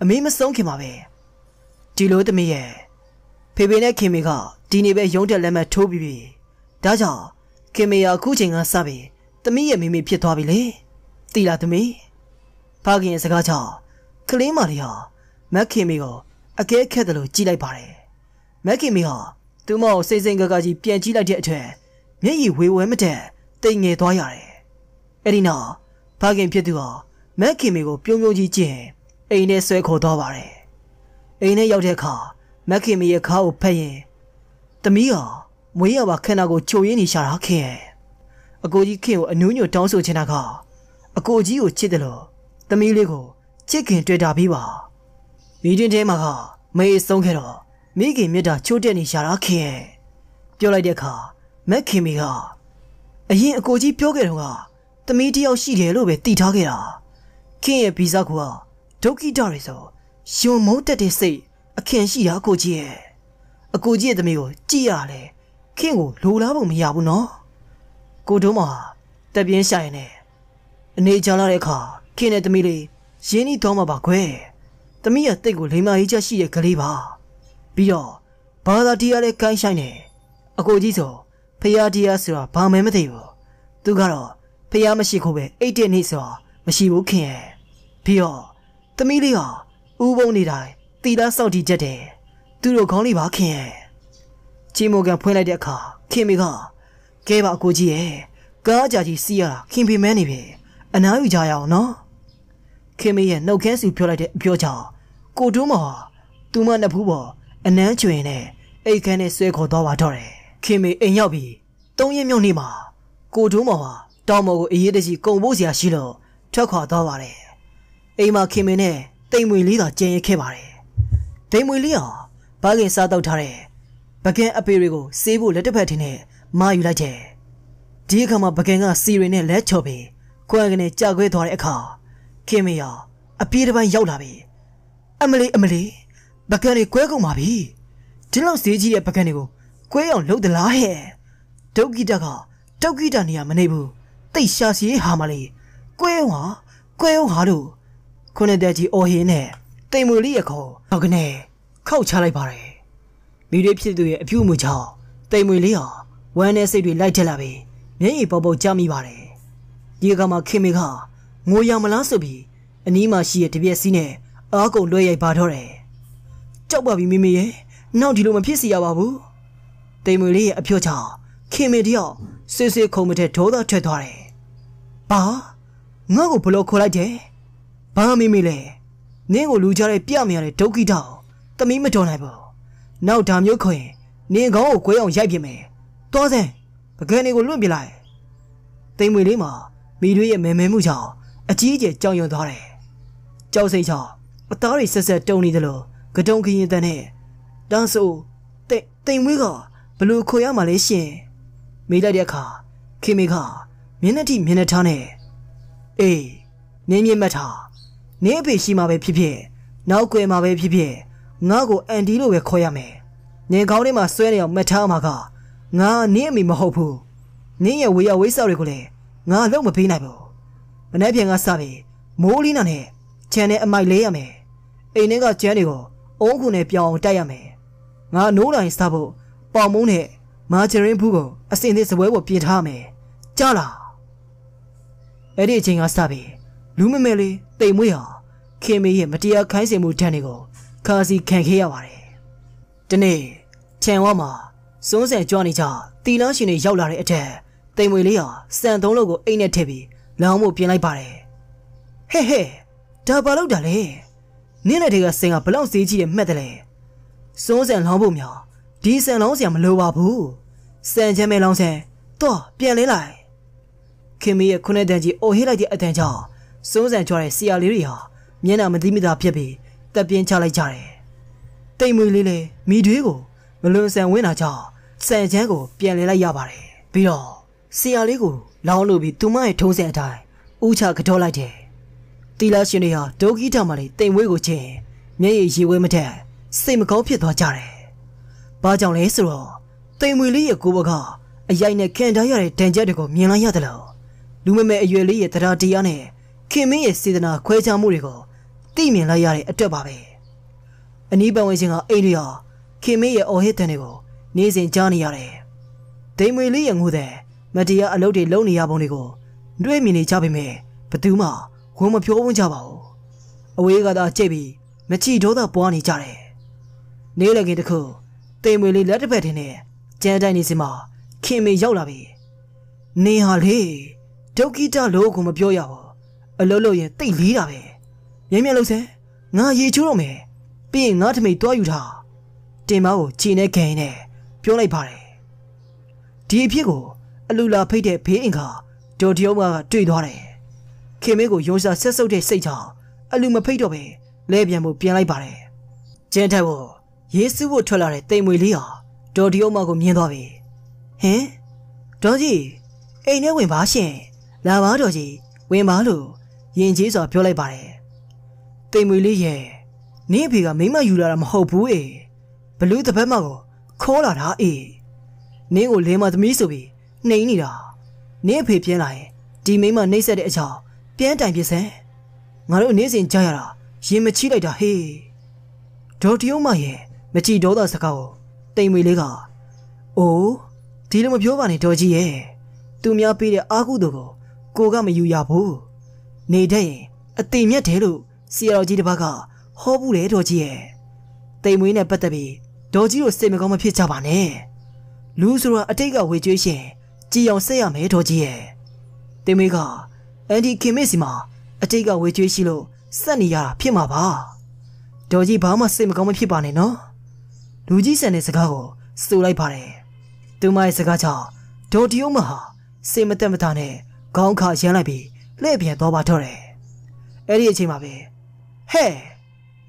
အမေမဆုံးခင်ပါပဲဒီလိုတမိရဲ့ဖေဖေနဲ့ခင်မေကဒီနေ့ပဲရုံးတက်လက်မှတ်ထိုးပြီးပြီဒါကြောင့်ခင်မေရအခုချိန်ကစပြီးသမီးရဲ့မိမိဖြစ်သွားပြီလေတီလာသမီးဖခင်ရဲ့စကားကြောင့်ကလေးမလေးဟာမက်ခင်မေကိုအကဲခက်တယ်လို့ကြည်လိုက်ပါတယ်မက်ခင်မေဟာသူမကိုစိတ်စိမ်ကကကြီးပြန်ကြည့်လိုက်တဲ့အထက်မျက်ရည်ဝေဝဲမတက်တိတ်ငယ်သွားရတယ်အဲ့ဒီနောက်ဖခင်ဖြစ်သူဟာမက်ခင်မေကိုပြုံးပြုံးကြီးကျင်အိမ်ထဲဆွဲခေါ်သွားပါတယ်အိမ်ထဲရောက်တဲ့အခါမက်ခင်မေရဲ့ခါကိုဖက်ရင်သမီးဟာမွေးရပါခန္ဓာကိုချိုရင်းနေရှာတာခင်ရဲ့အကိုကြီးခင်ကိုအနူးညွတ်တောင်းဆိုချင်တာကအကိုကြီးကိုချစ်တယ်လို့သမီးလေးကိုချစ်ခင်တွေ့တာပြီးပါမိတွင်ထဲမှာကမေးဆုံးခဲ့တော့မိခင်မြတ်တာချိုးတက်နေရှာတာခင်ရဲ့ပြောလိုက်တဲ့အခါမက်ခင်မီကအရင်အကိုကြီးပြောခဲ့တော့ကသမီးတယောက်ရှိတယ်လို့ပဲတည်ထားခဲ့တာခင်ရဲ့ဗီဇကဒုက္ခိတတွေဆိုရှင်မုန်းတက်တဲ့စိတ်အခင်ရှိတာအကိုကြီးရဲ့အကိုကြီးရဲ့သမီးကိုကြည့်ရလေခင်ကိုလိုလားပုံမရဘူးနော်ကိုတို့မှာတက်ပြင်းရှာရင်နဲ့အနေကြလာတဲ့အခါခင်တဲ့သမီးလေးရင်းနှီးသွားမှာပါခွဲ သမီးရတိတ်ကိုလိမ္မာရေးချက်ရှိတဲ့ကလေးပါ ပြီးတော့ဘာသာတရားလဲကိုင်းဆိုင်နေအကိုကြီးဆိုဖရာတရားဆိုတာဘာမှမသိဘူးသူကတော့ဖရာမရှိခိုးပဲအိတ်တဲ့နေ့ဆိုတာမရှိဘူးခင်ရပြီးတော့သမီးလေးဟာဥပုံနေတိုင်းတီလာစောက်တီချက်တယ်သူတို့ခေါင်းလေးပါခင်ရချီမိုကန်ဖွင့်လိုက်တဲ့အခါခင်မေကကဲပါအကိုကြီးရဲ့ကားကြာကြီးစီးရတာခင်ပေမဲနေပြီအနားယူကြရအောင်နော်ခင်မေးရဲ့နှုတ်ခမ်းစီပြောလိုက်တဲ့အပြောကြောင့်ကိုတူးမော်သူမနှစ်ဖူးပေါ်အနမ်းချွင်နဲ့အိတ်ခမ်းနဲ့ဆွဲခေါ်သွားပါတော့တယ်ခင်မေးအိမ်ရောက်ပြီးသုံးရမြုံနေမှာကိုတူးမော်ဟာတောင်မော်ကိုအရေးတကြီးကုံဖို့စရာရှိလို့ထွက်ခွာသွားပါတယ်အိမ်မှာခင်မေးနဲ့တိမ်မွေလေးသာကျင်ရခဲ့ပါတယ်တိမ်မွေလေးဟာဘာကင်စားတော့ထားတဲ့ပကင်အပေတွေကိုစေးဖို့လက်တစ်ဖက်ထင်းနဲ့မာယူလိုက်တယ်ဒီအခါမှာပကံကစီရီနဲ့လက်ချော်ပြီးခွန်ကနေကြာခွဲသွားတဲ့အခါခင်မရအပြေးတစ်ပိုင်းရောက်လာပြီအမလီအမလီပကံတွေကွဲကုန်ပါပြီဒီလောက်ဈေးကြီးတဲ့ပကံတွေကိုကွဲအောင်လှုပ်သလားဟဲ့ဒုက္ခိတကဒုက္ခိတနေရာမနေဘူးတိတ်ရှာစီဟာမလေးကွဲအောင်ဟာကွဲအောင်ဟာတို့ခုနှစ်တက်ကြီးအော်ဟင်းနဲ့တိမ်မူလေးရခေါ်တော့ကနေခောက်ချလိုက်ပါတယ်မိတွေဖြစ်သူရဲ့အပြုအမူကြောင့်တိမ်မွေလေးဟာဝမ်းနဲ့စိတ်တွေလိုက်ထက်လာပြီမျက်ရည်ပေါပေါကြမိပါတယ်ဒီကမှာခင်မေကငိုရမလားဆိုပြီးအနီးမှာရှိတဲ့တပြက်စီးနဲ့အားကုန်လွှဲရိုက်ပါတော့တယ်ကြောက်ပါပြီမိမေရဲ့နောက်ဒီလိုမဖြစ်စီရပါဘူးတိမ်မွေလေးရဲ့အပြော့ချောင်းခင်မေတယောက်ဆွေဆွေခုံမတဲ့ဒေါသထွက်သွားတယ်ဘာငါ့ကိုဘလို့ခေါ်လိုက်တယ်ဘာမိမေလဲနင်းကိုလူကြတဲ့ပြမရတဲ့ဒုက္ခိတောင်တမီးမတော်နိုင်ဘူးနောက်ဒါမျိုးခွင်နင်းကောင်းကို꿰အောင်ရိုက်ပြင်မယ်တော်စင်ပကံတွေကိုလွန့်ပြလိုက်တိမ်မွေလေးမှာမိတွေးရဲ့မဲမဲမှုကြောင့်အကြီးအကျယ်ကြောင်ရွံသွားတယ်ကြောက်စိတ်ကြောင့်အသားတွေဆက်ဆက်တုန်နေတယ်လို့ကတုံခရင်တန်နဲ့တန်းဆိုတိမ်တိမ်မွေးကဘလို့ခွေရမှာလဲရှင် မေးလိုက်တဲ့အခါခင်မေကမျက်နှာထိမျက်နှာထားနဲ့အေးနင်းမြင့်မထားနင်းအဖေရှိမှာပဲဖြစ်ဖြစ်နောက်ွယ်မှာပဲဖြစ်ဖြစ်ငါ့ကိုအန်တီလို့ပဲခေါ်ရမယ်။နေကောင်းထဲမှာဆွဲနေအောင်မထားမှာကငါနင်းအမိမဟုတ်ဘူးနင်းရဲ့ဝေယဝိဆောက်တွေကိုလည်းငါလုံးမပေးနိုင်ဘူးမနေ့ပြန်ကစပြီးမိုးလီနာနဲ့ခြံနဲ့အမိုက်လဲရမယ်အိမ်ထဲကကျန်းတွေကိုအုံးခုနဲ့ပြောင်းအောင်တိုက်ရမယ်ငါနိုးတိုင်းစားဖို့ပေါင်မုံးနဲ့မာဂျရင်းဘူးကိုအစင်သေးစပွဲပေါ်ပြင်ထားမယ်ကြားလားအဲ့ဒီအချိန်ကစပြီးလူမမဲလေးတိမ်မွေးဟာခင်မေရဲ့မတရားခိုင်းစင်မှုဒဏ်တွေကိုခါစီခံခဲ့ရပါတယ်ဒီနေ့ခြံဝမှာစွန်းဆယ်ကြွနေကြတီလန်းရှင်တွေရောက်လာတဲ့အထက်တိမ်မွေလေးဟာစံသုံးလုံးကိုအိတ်နဲ့ထည့်ပြီးလောင်းမှုပြင်လိုက်ပါတယ်ဟဲ့ဟဲ့ဒါဘာလုပ်တာလဲနင်းလက်တွေကစင်ကဘလောက်စေးကြီးရဲ့မှက်တယ်လဲစွန်းဆယ်လောင်းဖို့များဒီစံလောင်းစရာမလိုပါဘူးစံချမ်းမဲလောင်းစံတော့ပြန်လဲလိုက်ခင်မရဲ့ခုနှစ်တန်းကြီးအိုဟေးလိုက်တဲ့အတန်ကြောင့်စွန်းဆန်ကြွားတဲ့ဆရာလေးတွေဟာမျက်နှာမသိမိတာဖြစ်ပြီးတပ်ပြင်းချလိုက်ကြတယ်တိမ်မွေလေးလည်းမိတွေးကိုမလွန်ဆန်ဝင်လာကြောင့်ဆယ်ချမ်းကိုပြန်လည်လိုက်ရပါတယ်ပြီးတော့ဆရာလေးကိုလောင်းလို့ပြီးသူမရဲ့ထုံးစံအတိုင်းဦးချကတော့လိုက်တယ်တီလာရှင်တွေဟာဒုက္ခိတမလေးတိမ်ဝဲကိုချင်းမျက်ရည်ရေဝဲမထက်စိတ်မကောင်းဖြစ်သွားကြတယ်ဘာကြောင့်လဲဆိုတော့တိမ်ဝဲလေးရဲ့ကိုဘကအရိုက်နဲ့ခံထားရတဲ့ဒဏ်ချက်တွေကိုမြင်လိုက်ရသလိုလူမမဲအရွယ်လေးရဲ့တရားတရားနဲ့ခင်မင်းရဲ့စေတနာခွဲခြားမှုတွေကိုသိမြင်လိုက်ရတဲ့အတွက်ပါပဲအနီးပတ်ဝန်းကျင်ကအိမ်တွေဟာခင်မင်းရဲ့အော်ဟစ်တန်တွေကိုနေ့စဉ်ကြားနေရတယ်။ဒိမ်မွေလေးရဲ့ငိုတဲ့မတရားအလုပ်တွေလုပ်နေရပုံတွေကိုတွေ့မြင်နေကြပေမဲ့ဘသူမှဝန်မပြောဝန်းကြပါဘူး။အဝေးကသာကြိတ်ပြီးမချီဒေါသပွားနေကြတယ်။နေ့လည်ကတခုဒိမ်မွေလေးလက်တစ်ဖက်ထင်းနဲ့ကြမ်းတိုင်းနေစမှာခင်မေရောက်လာပြီ။နေဟာလေဒုက္ခိတလို့ကိုမပြောရဘူး။အလုပ်လုပ်ရင်တိတ်လေးတာပဲ။မြဲမြဲလုပ်စမ်းငါရေချိုးတော့မယ်။ပြီးရင်ငါထမိတ်တွားယူထား။တင်မကိုခြေနဲ့ခံနေတယ်ပြောလိုက်ပါတယ်ဒီအဖြစ်ကိုအလူလာဖိတ်တဲ့ဘေးအင်ကဒေါ်ဒီယုံကတွေ့သွားတယ်ခင်မင်းကိုရုံးစားဆက်ဆုပ်တဲ့စိတ်ကြောင့်အလူမဖိတ်တော့ပဲလဲပြန်မှုပြန်လိုက်ပါတယ်ကျန်းထက်ကိုယေစုဖို့ထွက်လာတဲ့တိမ်မွေလေးဟာဒေါ်ဒီယုံကိုမြင်သွားပြီဟင်ဒေါ်ကြီးအိမ်ထဲဝင်ပါရှင်လာပါဒေါ်ကြီးဝင်ပါလို့ယင်ကြီးစွာပြောလိုက်ပါတယ်တိမ်မွေလေးရဲ့နင့်အဖေကမိမယူလာတာမဟုတ်ဘူးအေဘလူးတပတ်မကိုခေါ်လာတာအေးနင်းကိုလဲမသမီးဆိုပြီးနှိမ်နေတာနင်းအဖေပြင်းလာရင်ဒီမိမနှိမ့်ဆက်တဲ့အကြောင်းပြန်တိုင်ပြစမ်းငါတို့အနေစဉ်ကြားရတာရင်မချီလိုက်တာဟေးဒေါ်တယုံမရဲ့မချီဒေါသစကားကိုတိမ်မေလေးကအိုးဒီလိုမပြောပါနဲ့ဒေါ်ကြီးရဲ့သူများပေးတဲ့အာဟုသူကိုကိုကမယူရဘူးနေတဲ့ရင်အတိမ်မြတ်တယ်လို့ဆရာတော်ကြီးတပါးကဟောဘူးလေဒေါ်ကြီးရဲ့တိမ်မွေးနဲ့ပတ်သက်ပြီးဒေါ်ကြီးကိုစိတ်မကောင်းမဖြစ်ကြပါနဲ့လူဆိုတာအတိတ်ကဝေကျွေးရှင်ကြည်အောင်ဆက်ရမယ်ဒေါ်ကြီးရဲ့တင်မေကအန်ဒီခင်မေစီမှာအတိတ်ကဝေကျွေးရှိလို့ဆက်နေရတာဖြစ်မှာပါဒေါ်ကြီးဘာမှစိတ်မကောင်းမဖြစ်ပါနဲ့နော်လူကြီးဆန်တဲ့စကားကိုစိုးလိုက်ပါတယ်သူမရဲ့စကားကြောင့်ဒေါ်ဒီယုံမဟာစိတ်မသက်မသာနဲ့ခေါင်းခါရမ်းလိုက်ပြီးလှည့်ပြန်သွားပါတော့တယ်အဲ့ဒီအချိန်မှာပဲဟဲ့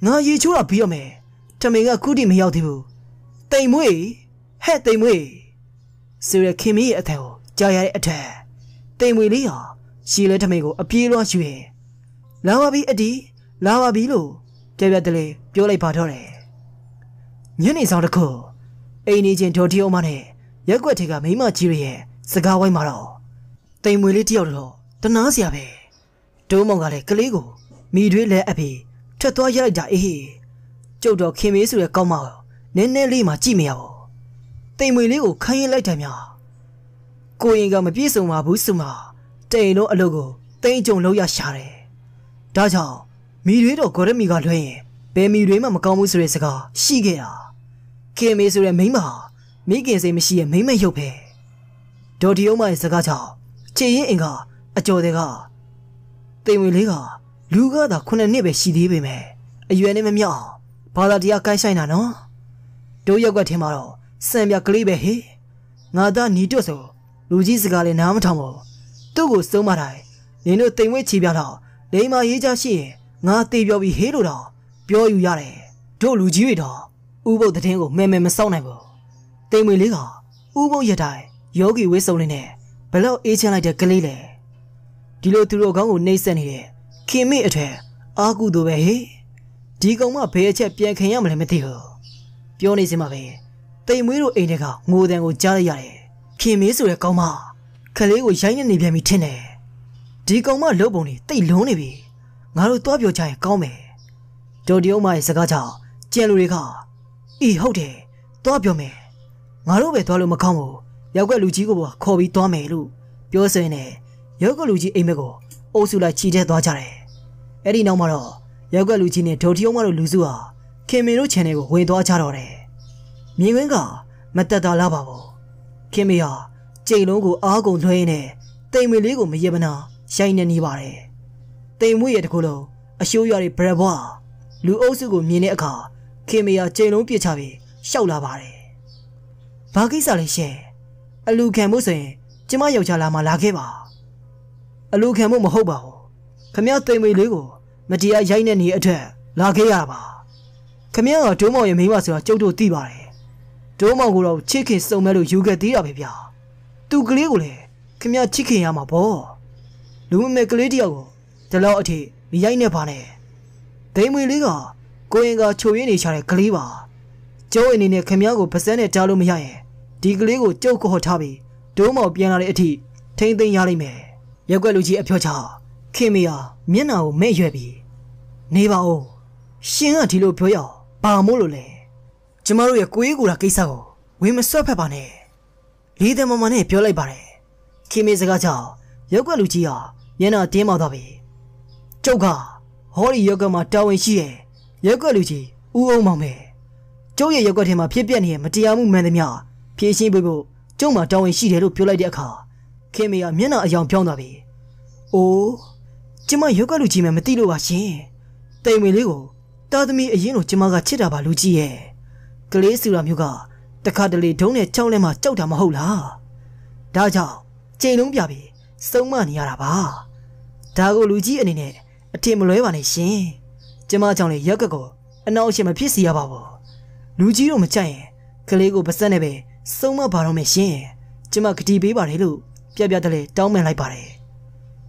ငါရေချိုးတာပြီးရမယ်။တမင်ကခုထိမရောက်သေးဘူး။တိမ်မွေဟဲ့တိမ်မွေဆိုရခင်မင်းရဲ့အထက်ကိုကြားရတဲ့အထက်တိမ်မွေလေးဟာရှည်လဲတမင်ကို အပြေးလွှားယူရင်လာပါပြီအတီလာပါပြီလို့ကြပြတလေပြောလိုက်ပါတော့တယ်။ညနေဆောင်တစ်ခုအိမ်နေချင်းဒေါ်တီအောင်မနဲ့ရက်ွက်ထေကမိမကြီးရဲ့စကားဝိုင်းမှာတော့တိမ်မွေလေးတယောက်တော့တနာစရာပဲဒုံးမောင်ကလည်းကလေးကိုမိတွေးလဲအပ်ပြီးထွက်သွားရိုက်တာအေးကျုပ်တော့ခင်မေးဆိုတဲ့ကောင်းမကိုနည်းနည်းလေးမှကြည့်မရဘူးတိမ်မွေလေးကိုခိုင်းရင်လိုက်တယ်များကိုရင်ကမပြေစုံပါဘူးစုမတိမ်တော့အလုပ်ကိုတိမ်ကြုံလောက်ရရှာတယ်ဒါကြောင့်မိတွေတော့ဂေါ်ရမီကလွှဲရင်ဘယ်မိတွေမှမကောင်းဘူးဆိုတဲ့စကားရှိခဲ့တာခင်မေးဆိုတဲ့မိန်းမမိခင်စိတ်မရှိရဲ့မိန်းမရုပ်ပဲဒေါ်ဒီအောင်မရဲ့စကားကြောင့်ခြေရင်အင်ကအကျော်တွေကတိမ်ဝင်လေးကလူကသာခုနှစ်နှစ်ပဲရှိသေးပေမဲ့အရွယ်နဲ့မမြောက်ဘာသာတရားကိုင်းဆိုင်တာနော်တို့ရက်ွက်ထင်မှာတော့စံပြကလေးပဲဟေးငါသားညီတွတ်ဆိုလူကြီးစကားလည်းနားမထောင်ပါဘူးသူ့ကိုစုံးမတိုင်းနင်တို့တိမ်ဝဲချီပြတော့လိမ္မာရေးချရှိရင်ငါတေပြောပြီးဟေးလို့တော့ပြောอยู่ရတယ်တို့လူကြီးတွေတော့ဥပုပ်တည်ကိုမဲမဲမစောင့်နိုင်ဘူးတိမ်ဝဲလေးကဥပုပ်ရတိုင်းယောဂီဝေးစုံလေးနဲ့ဘလောက်အေးချမ်းလိုက်တဲ့ကလေးလေဒီလိုသူတို့ကောင်းကိုနှိမ့်ဆက်နေတဲ့ခင်မိအထက်အာကုတို့ပဲဟေးဒီကောင်မဘယ်အချက်ပြန်ခင်ရမလဲမသိဘူးပြောနေစင်ပါပဲတိမ်မွေးတို့အိမ်ထဲကငိုတန်ကိုကြားလိုက်ရတယ်ခင်မေးဆိုတဲ့ကောင်မခလေးကိုရိုင်းနေနေပြန်ပြီထင်တယ်ဒီကောင်မလှုပ်ပုံနေတိတ်လုံးနေပြီငါတို့တွားပြောကြရင်ကောင်းမယ်တော်တရုံမရဲ့စကားကြောင့်ကြံလူတွေကအေးဟုတ်တယ်တွားပြောမယ်ငါတို့ပဲတွားလို့မကောင်းဘူးရောက်ကလူကြီးကိုပါခေါ်ပြီးတွားမယ်လို့ပြောစင်တယ်ရောက်ကလူကြီးအိမ်မက်ကိုအုပ်စုလိုက်ချီတဲ့သွားကြတယ်အဲ့ဒီနောက်မှာတော့ရောက်ကလူကြီးနဲ့ဒေါ်တီအောင်မတို့လူစုဟာခင်မေတို့ channel ကိုဝင်သွားကြတော့တယ်မြင်ကွင်းကမတက်တာလားပါဘူးခင်မေဟာကြိမ်လုံးကိုအားကုန်လွှဲနေတိမ်မေလေးကိုမရေမနာရိုက်နေနေပါတယ်တိမ်မွေရဲ့တကူလုံးအရှိုးရွာတွေဘရဘွားလူအုပ်စုကိုမြင်တဲ့အခါခင်မေဟာကြိမ်လုံးပြစ်ချပြီးရှောက်လာပါတယ်ဘာကိစ္စလဲရှင်အလူခံမှုဆိုရင်ကျမယောက်ျားလာမှလာခဲ့ပါအလူခံမှုမဟုတ်ပါဘူးခမရတိမ်မေလေးကိုမတရားရိုက်နေနေအထက်လာခဲ့ရပါခမင်းကဒိုးမောင်ရဲ့မိမဆိုတာကျုပ်တို့သိပါတယ်ဒိုးမောင်ကိုတော့ချစ်ခင်စုံမဲ့လို့ယူခဲ့သေးတာပဲဗျာသူကလေးကိုလည်းခမင်းချစ်ခင်ရမှာပေါ့လူမမဲကလေးတယောက်ကိုဒီလောက်အထိမရိုက်နဲ့ပါနဲ့ဒိမ်မွေလေးကကိုရင်ကချိုရင်းနေရှာတဲ့ကလေးပါကျုပ်အနေနဲ့ခမင်းကိုပါစက်နဲ့တားလို့မရရင်ဒီကလေးကိုကျုပ်ခေါ်ထားပြီးဒိုးမောင်ပြန်လာတဲ့အထိထိမ့်သိမ်းရလိမ့်မယ်ရက်ွက်လူကြီးအပြောချာခင်မရမျက်နှာကိုမဲ့ရွက်ပြီးနေပါဦးရှင်ကဒီလိုပြောရဘာမို့လို့လဲကျမတို့ရဲ့ကိုကြီးကိုယ်တာကိစ္စကိုဝင်မဆွတ်ဖက်ပါနဲ့လေးတယ်မမနဲ့ပြောလိုက်ပါတယ်ခင်မေစကားကြောင့်ရုပ်ကွက်လူကြီးဟာမျက်နှာတင်းမောက်သွားပြီကျုပ်ကဟောဒီရုပ်ကွက်မှာတာဝန်ရှိရဲ့ရုပ်ကွက်လူကြီးဦးအောင်မောင်ပဲကျုပ်ရဲ့ရုပ်ကွက်ထဲမှာဖြစ်ပျက်နေတဲ့မတရားမှုမှန်သမျှဖြေရှင်းပေးဖို့ကျုံမှာတာဝန်ရှိတယ်လို့ပြောလိုက်တဲ့အခါခင်မေကမျက်နှာအယောင်ပြောင်းသွားပြီ။အိုးကျမရုပ်ကလူကြီးမှမသိလို့ပါရှင်တိမ်ဝင်လေးကိုတာသမီအရင်တို့ကျမကချစ်တာပါ လူကြီးရဲ့ကလေးစုရာမျိုးကတခါတလေဒုံးနဲ့ချောင်းထဲမှာကြောက်တာမဟုတ်လားဒါကြောင့်ချိန်လုံးပြပြီးစုံမနေရတာပါဒါကိုလူကြီးအနေနဲ့အထင်မလွဲပါနဲ့ရှင်ကျမကြောင့်လေရက်ကကောအနောက်ရှင်မဖြစ်စီရပါဘူးလူကြီးတို့မကြိုက်ရင်ကလေးကိုပါစက်နဲ့ပဲစုံမပါတော့မယ်ရှင် ကျမကတိပေးပါတယ်လို့ပြပြတလဲတောင်းပန်လိုက်ပါတယ်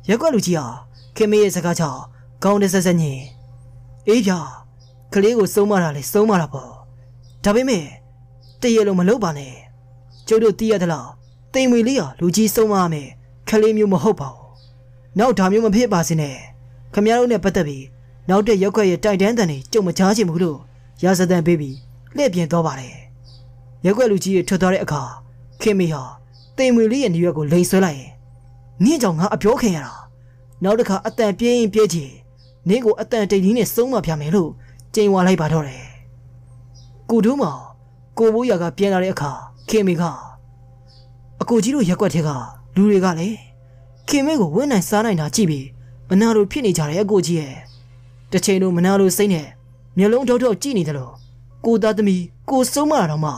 ရက်ကလူကြီးဟာခင်မရဲ့စကားကြောင့်ကောင်းတဲ့ဆက်ဆက်ညင်အေးပြကလေးကိုစုံမတာလေစုံမတာပေါ့ဒါပေမဲ့တရေလုံးမလုပ်ပါနဲ့ကျုပ်တို့တည်ရသလားတိမ်မွေလေးရလူကြီးစုံမရမယ်ကလေးမျိုးမဟုတ်ပါဘူးနောက်ဒါမျိုးမဖြစ်ပါစေနဲ့ခမရတို့နဲ့ပတ်သက်ပြီးနောက်တဲ့ရက်ခွက်ရဲ့တိုက်တန်းတန်တွေကြုံမချားချင်ဘူးလို့ရာဇသံပေးပြီးလှည့်ပြင်တော့ပါတယ်ရက်ခွက်လူကြီးရထွက်သွားတဲ့အခါခင်မဟာတိမ်မွေလေးရဲ့နေရွက်ကိုလိန်ဆွဲလိုက်ရင်နင့်ကြောင့်ငါအပြောခင်ရတာနောက်တစ်ခါအတန်ပြင်းရင်ပြည့်ချင်နင်းကိုအတန်တိတ်ကြီးနဲ့ဆုံးမပြမယ်လို့ကြိမ်ဝါလိုက်ပါတော့တယ်ကိုတို့မောင်ကိုဘိုးရကပြန်လာတဲ့အခါခင်မေကအကိုကြီးတို့ရက်ွက်ထဲကလူတွေကလည်းခင်မေကိုဝင်းနိုင်စားနိုင်တာကြည့်ပြီးမနာလိုဖြစ်နေကြတယ်အကိုကြီးရဲ့တစ်ချိန်လုံးမနာလိုစိတ်နဲ့မျိုးလုံးထုတ်ထုတ်ကြည့်နေတယ်လို့ကိုသားသမီးကိုဆုံးမလာတော့မှ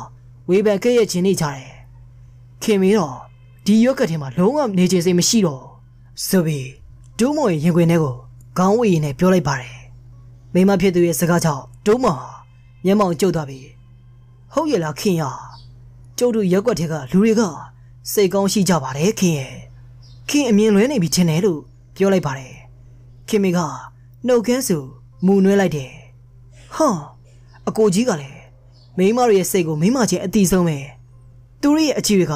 ဝေဖန်ခဲ့ရခြင်းနေကြတယ်ခင်မေတော့ဒီရွက်ကထဲမှာလုံးဝနေခြင်းစိတ်မရှိတော့ဆိုပြီးဒိုးမော်ရဲ့ရင်ခွင်ထဲကိုခေါင်းဝေးရင်နဲ့ပြောလိုက်ပါတယ်။မိမဖြစ်သူရဲ့စကားကြောင့်ဒိုးမော်မျက်မှောင်ကျုပ်သွားပြီ။ဟုတ်ရဲ့လားခင်ရ။ကျုပ်တို့ရက်ွက်ထဲကလူတွေကစိတ်ကောင်းရှိကြပါတယ်ခင်ရဲ့။ခင်အမြင်လွဲနေပြီထင်တယ်လို့ပြောလိုက်ပါတယ်။ခင်မေကနှုတ်ခမ်းစုမူနွှဲလိုက်တယ်။ဟောအကိုကြီးကလည်းမိမတို့ရဲ့စိတ်ကိုမိမချင်းအတိဆုံးပဲ။သူတို့ရဲ့အချီတွေက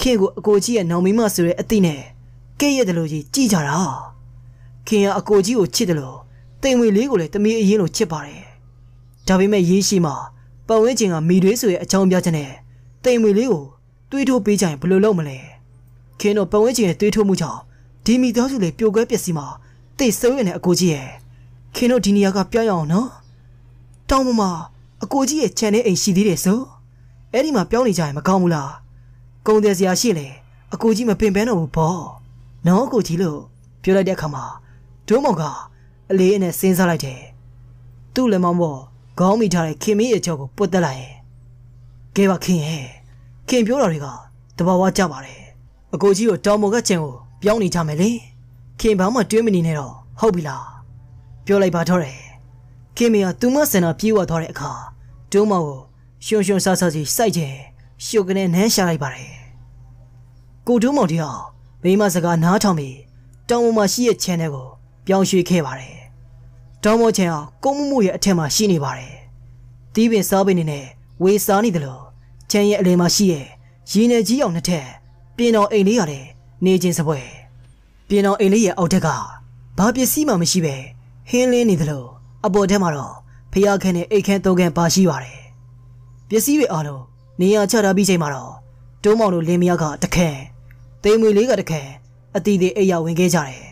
ခင်ကိုအကိုကြီးရဲ့နောင်မိမဆိုတဲ့အတိနဲ့ကင်းရတယ်လို့ကြီးကြည်ကြတာခင်ကအကိုကြီးကိုချစ်တယ်လို့တိမ်ဝေလေးကိုလည်းတမီးအရင်လိုချစ်ပါတယ်ဒါပေမဲ့ရေးရှိမှာပတ်ဝန်းကျင်ကမိတွေဆိုရဲ့အကြောင်းပြချက်နဲ့တိမ်ဝေလေးကိုတွေးထိုးပေးကြရင်ဘယ်လိုလုပ်မလဲခင်တို့ပတ်ဝန်းကျင်ရဲ့တွေးထိုးမှုကြောင့်ဒီမိသားစုလေးပျို့ကွဲပျက်စီးမှာတိတ်ဆုံးရတဲ့အကိုကြီးရဲ့ခင်တို့ဒီနေရာကပြောင်းရအောင်နော်တောင်းမမအကိုကြီးရဲ့ခြံထဲအိမ်ရှိသေးတယ်ဆိုအဲ့ဒီမှာပြောင်းနေကြရင်မကောင်းဘူးလားကုန်တယ်စရာရှိလေအကိုကြီးမပင်ပန်းတော့ဘူးပေါ့နော်ကိုကြီးလို့ပြောလိုက်တဲ့အခါမှာဒိုးမောင်ကအလေးအနက်စဉ်းစားလိုက်တယ်။သူ့လက်မောင်းပေါ်ခေါင်းမိထားတဲ့ခင်မင်းရဲ့ကြောကိုပွတ်တက်လိုက်ရဲ့။ကဲပါခင်ရဲ့ခင်ပြောတာတွေကတဘာဝကြပါတယ်။အကိုကြီးကိုတောင်ပေါ်ကကျင်ကိုပြောင်းနေကြမယ်လေ။ခင်ဘာမှတွေးမနေနဲ့တော့ဟုတ်ပြီလား။ပြောလိုက်ပါတော့တယ်။ခင်မင်းကသူမဆန်တာပြေးဝသွားတဲ့အခါဒိုးမောင်ကိုရွှွန်ရွှွန်ဆဆစီစိုက်ကျဲရှုပ်ကနေနမ်းရှာလိုက်ပါတယ်။ကိုဒိုးမောင်တရားမိမစကားနားထောင်ပြီးတောင်ပေါ်မှာရှိတဲ့ channel ကိုပြောင်းရွှေ့ခဲ့ပါတယ်။တောင်ပေါ် channel ကုန်းမှုမှုရဲ့အထက်မှာရှိနေပါတယ်။တီးပင်စားပင်နေနဲ့ဝေစားနေတယ်လို့ channel ရဲ့အလယ်မှာရှိတဲ့ရေနယ်ကြီးအောင်နှစ်ထက်ပြင်တော်အိမ်လေးရတဲ့နေချင်းစပွဲပြင်တော်အိမ်လေးရဲ့အောက်ထက်ကဘာပစ္စည်းမှမရှိပဲဟင်းလင်းနေတယ်လို့အပေါ်ထက်မှာတော့ဖျားခန်းနဲ့အိတ်ခန်းသုံးခန်းပါရှိပါတယ်။ပစ္စည်းတွေအားလုံးနေရာချထားပြီးချိန်မှာတော့တုံးမောင်တို့လင်းမယားကတခန့်တိမ်မွေလေးကတခဲအတီးသေးအိယာဝင်ခဲ့ကြတယ်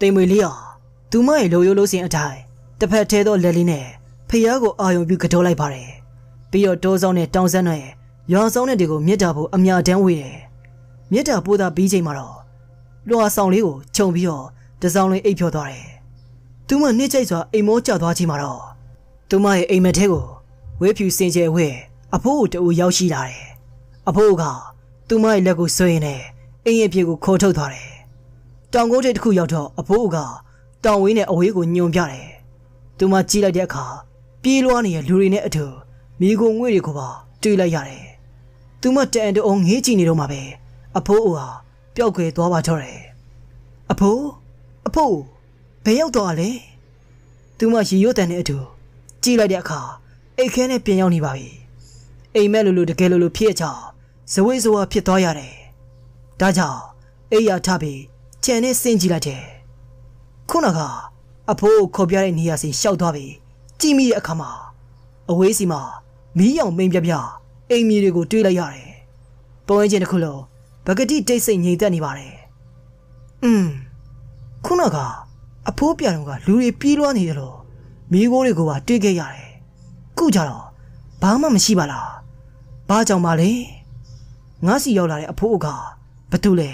တိမ်မွေလေးဟာသူမရဲ့လိုရိုးလိုစင်အတိုင်းတစ်ဖက်ထဲသောလက်လေးနဲ့ဖျားကိုအာယုံပြုကတော်လိုက်ပါတယ်ပြီးတော့တောဆောင်နဲ့တောင်ဆန်းနဲ့ရွာဆောင်နဲ့တွေကိုမြစ်တာဖို့အများတန်းဝေတယ်မြစ်တာပိုးတာပြီးချိန်မှာတော့လွှာဆောင်လေးကိုခြုံပြီးတော့တစောင်းလေးအိပ်ဖြောသွားတယ်သူမနှိမ့်ချိတ်စွာအိမ်မောကျသွားချိန်မှာတော့သူမရဲ့အိမ်မက်ထဲကိုဝေးဖြူစင်ကြယ်ဝဲအဖိုးတို့အူရောက်ရှိလာတယ်အဖိုးကသူမရဲ့လက်ကိုဆွေးနေတယ်အင်းရဲ့ပြေကိုခေါ်ထုတ်သွားတယ်။တောင်ကုန်းထိပ်တစ်ခုရောက်တော့အဖိုးကတောင်ဝင်းနဲ့အဝေးကိုညွန်ပြတယ်။သူမကြည့်လိုက်တဲ့အခါပြေးလွှားနေတဲ့လူတွေနဲ့အတူမိဂုံငွေတွေကိုပါတွေ့လိုက်ရတယ်။သူမတန်တအောင်ငေးကြည့်နေတော့မှပဲအဖိုးဟာပျောက်ကွယ်သွားပါတော့တယ်။အဖိုးအဖိုးဘယ်ရောက်သွားလဲ။သူမရေရွတ်တန်တဲ့အတူကြည့်လိုက်တဲ့အခါအိတ်ခဲနဲ့ပြင်ရောက်နေပါပြီ။အိမ်မက်လိုလိုတကယ်လိုလိုဖြစ်ချောင်ဇဝေးဇဝါဖြစ်သွားရတယ်ဒါကြောင့်အိယာထပြီးခြံနဲ့ဆင်းကြည့်လိုက်တယ်ခုနကအဖိုးကိုခေါ်ပြတဲ့နေရာစီရှောက်သွားပြီးကြည့်မိတဲ့အခါမှာအဝေးစီမှာမီးရောင်မိန်ပြပြအိမ်မြေတွေကိုတွေးလိုက်ရတယ်ပုံရင်းတစ်ခုလုံးပဂတိတိတ်ဆိတ်ငြိမ်သက်နေပါတယ်။အင်းခုနကအဖိုးပြန်တော်ကလူတွေပြေးလွှားနေတယ်လို့မိโก้တွေကိုပါတွေးခဲ့ရတယ်။ခုကြတော့ဘာမှမရှိပါလား။ဘာကြောင့်ပါလဲ။ငါစီရောက်လာတဲ့အဖိုးကဘသူလဲ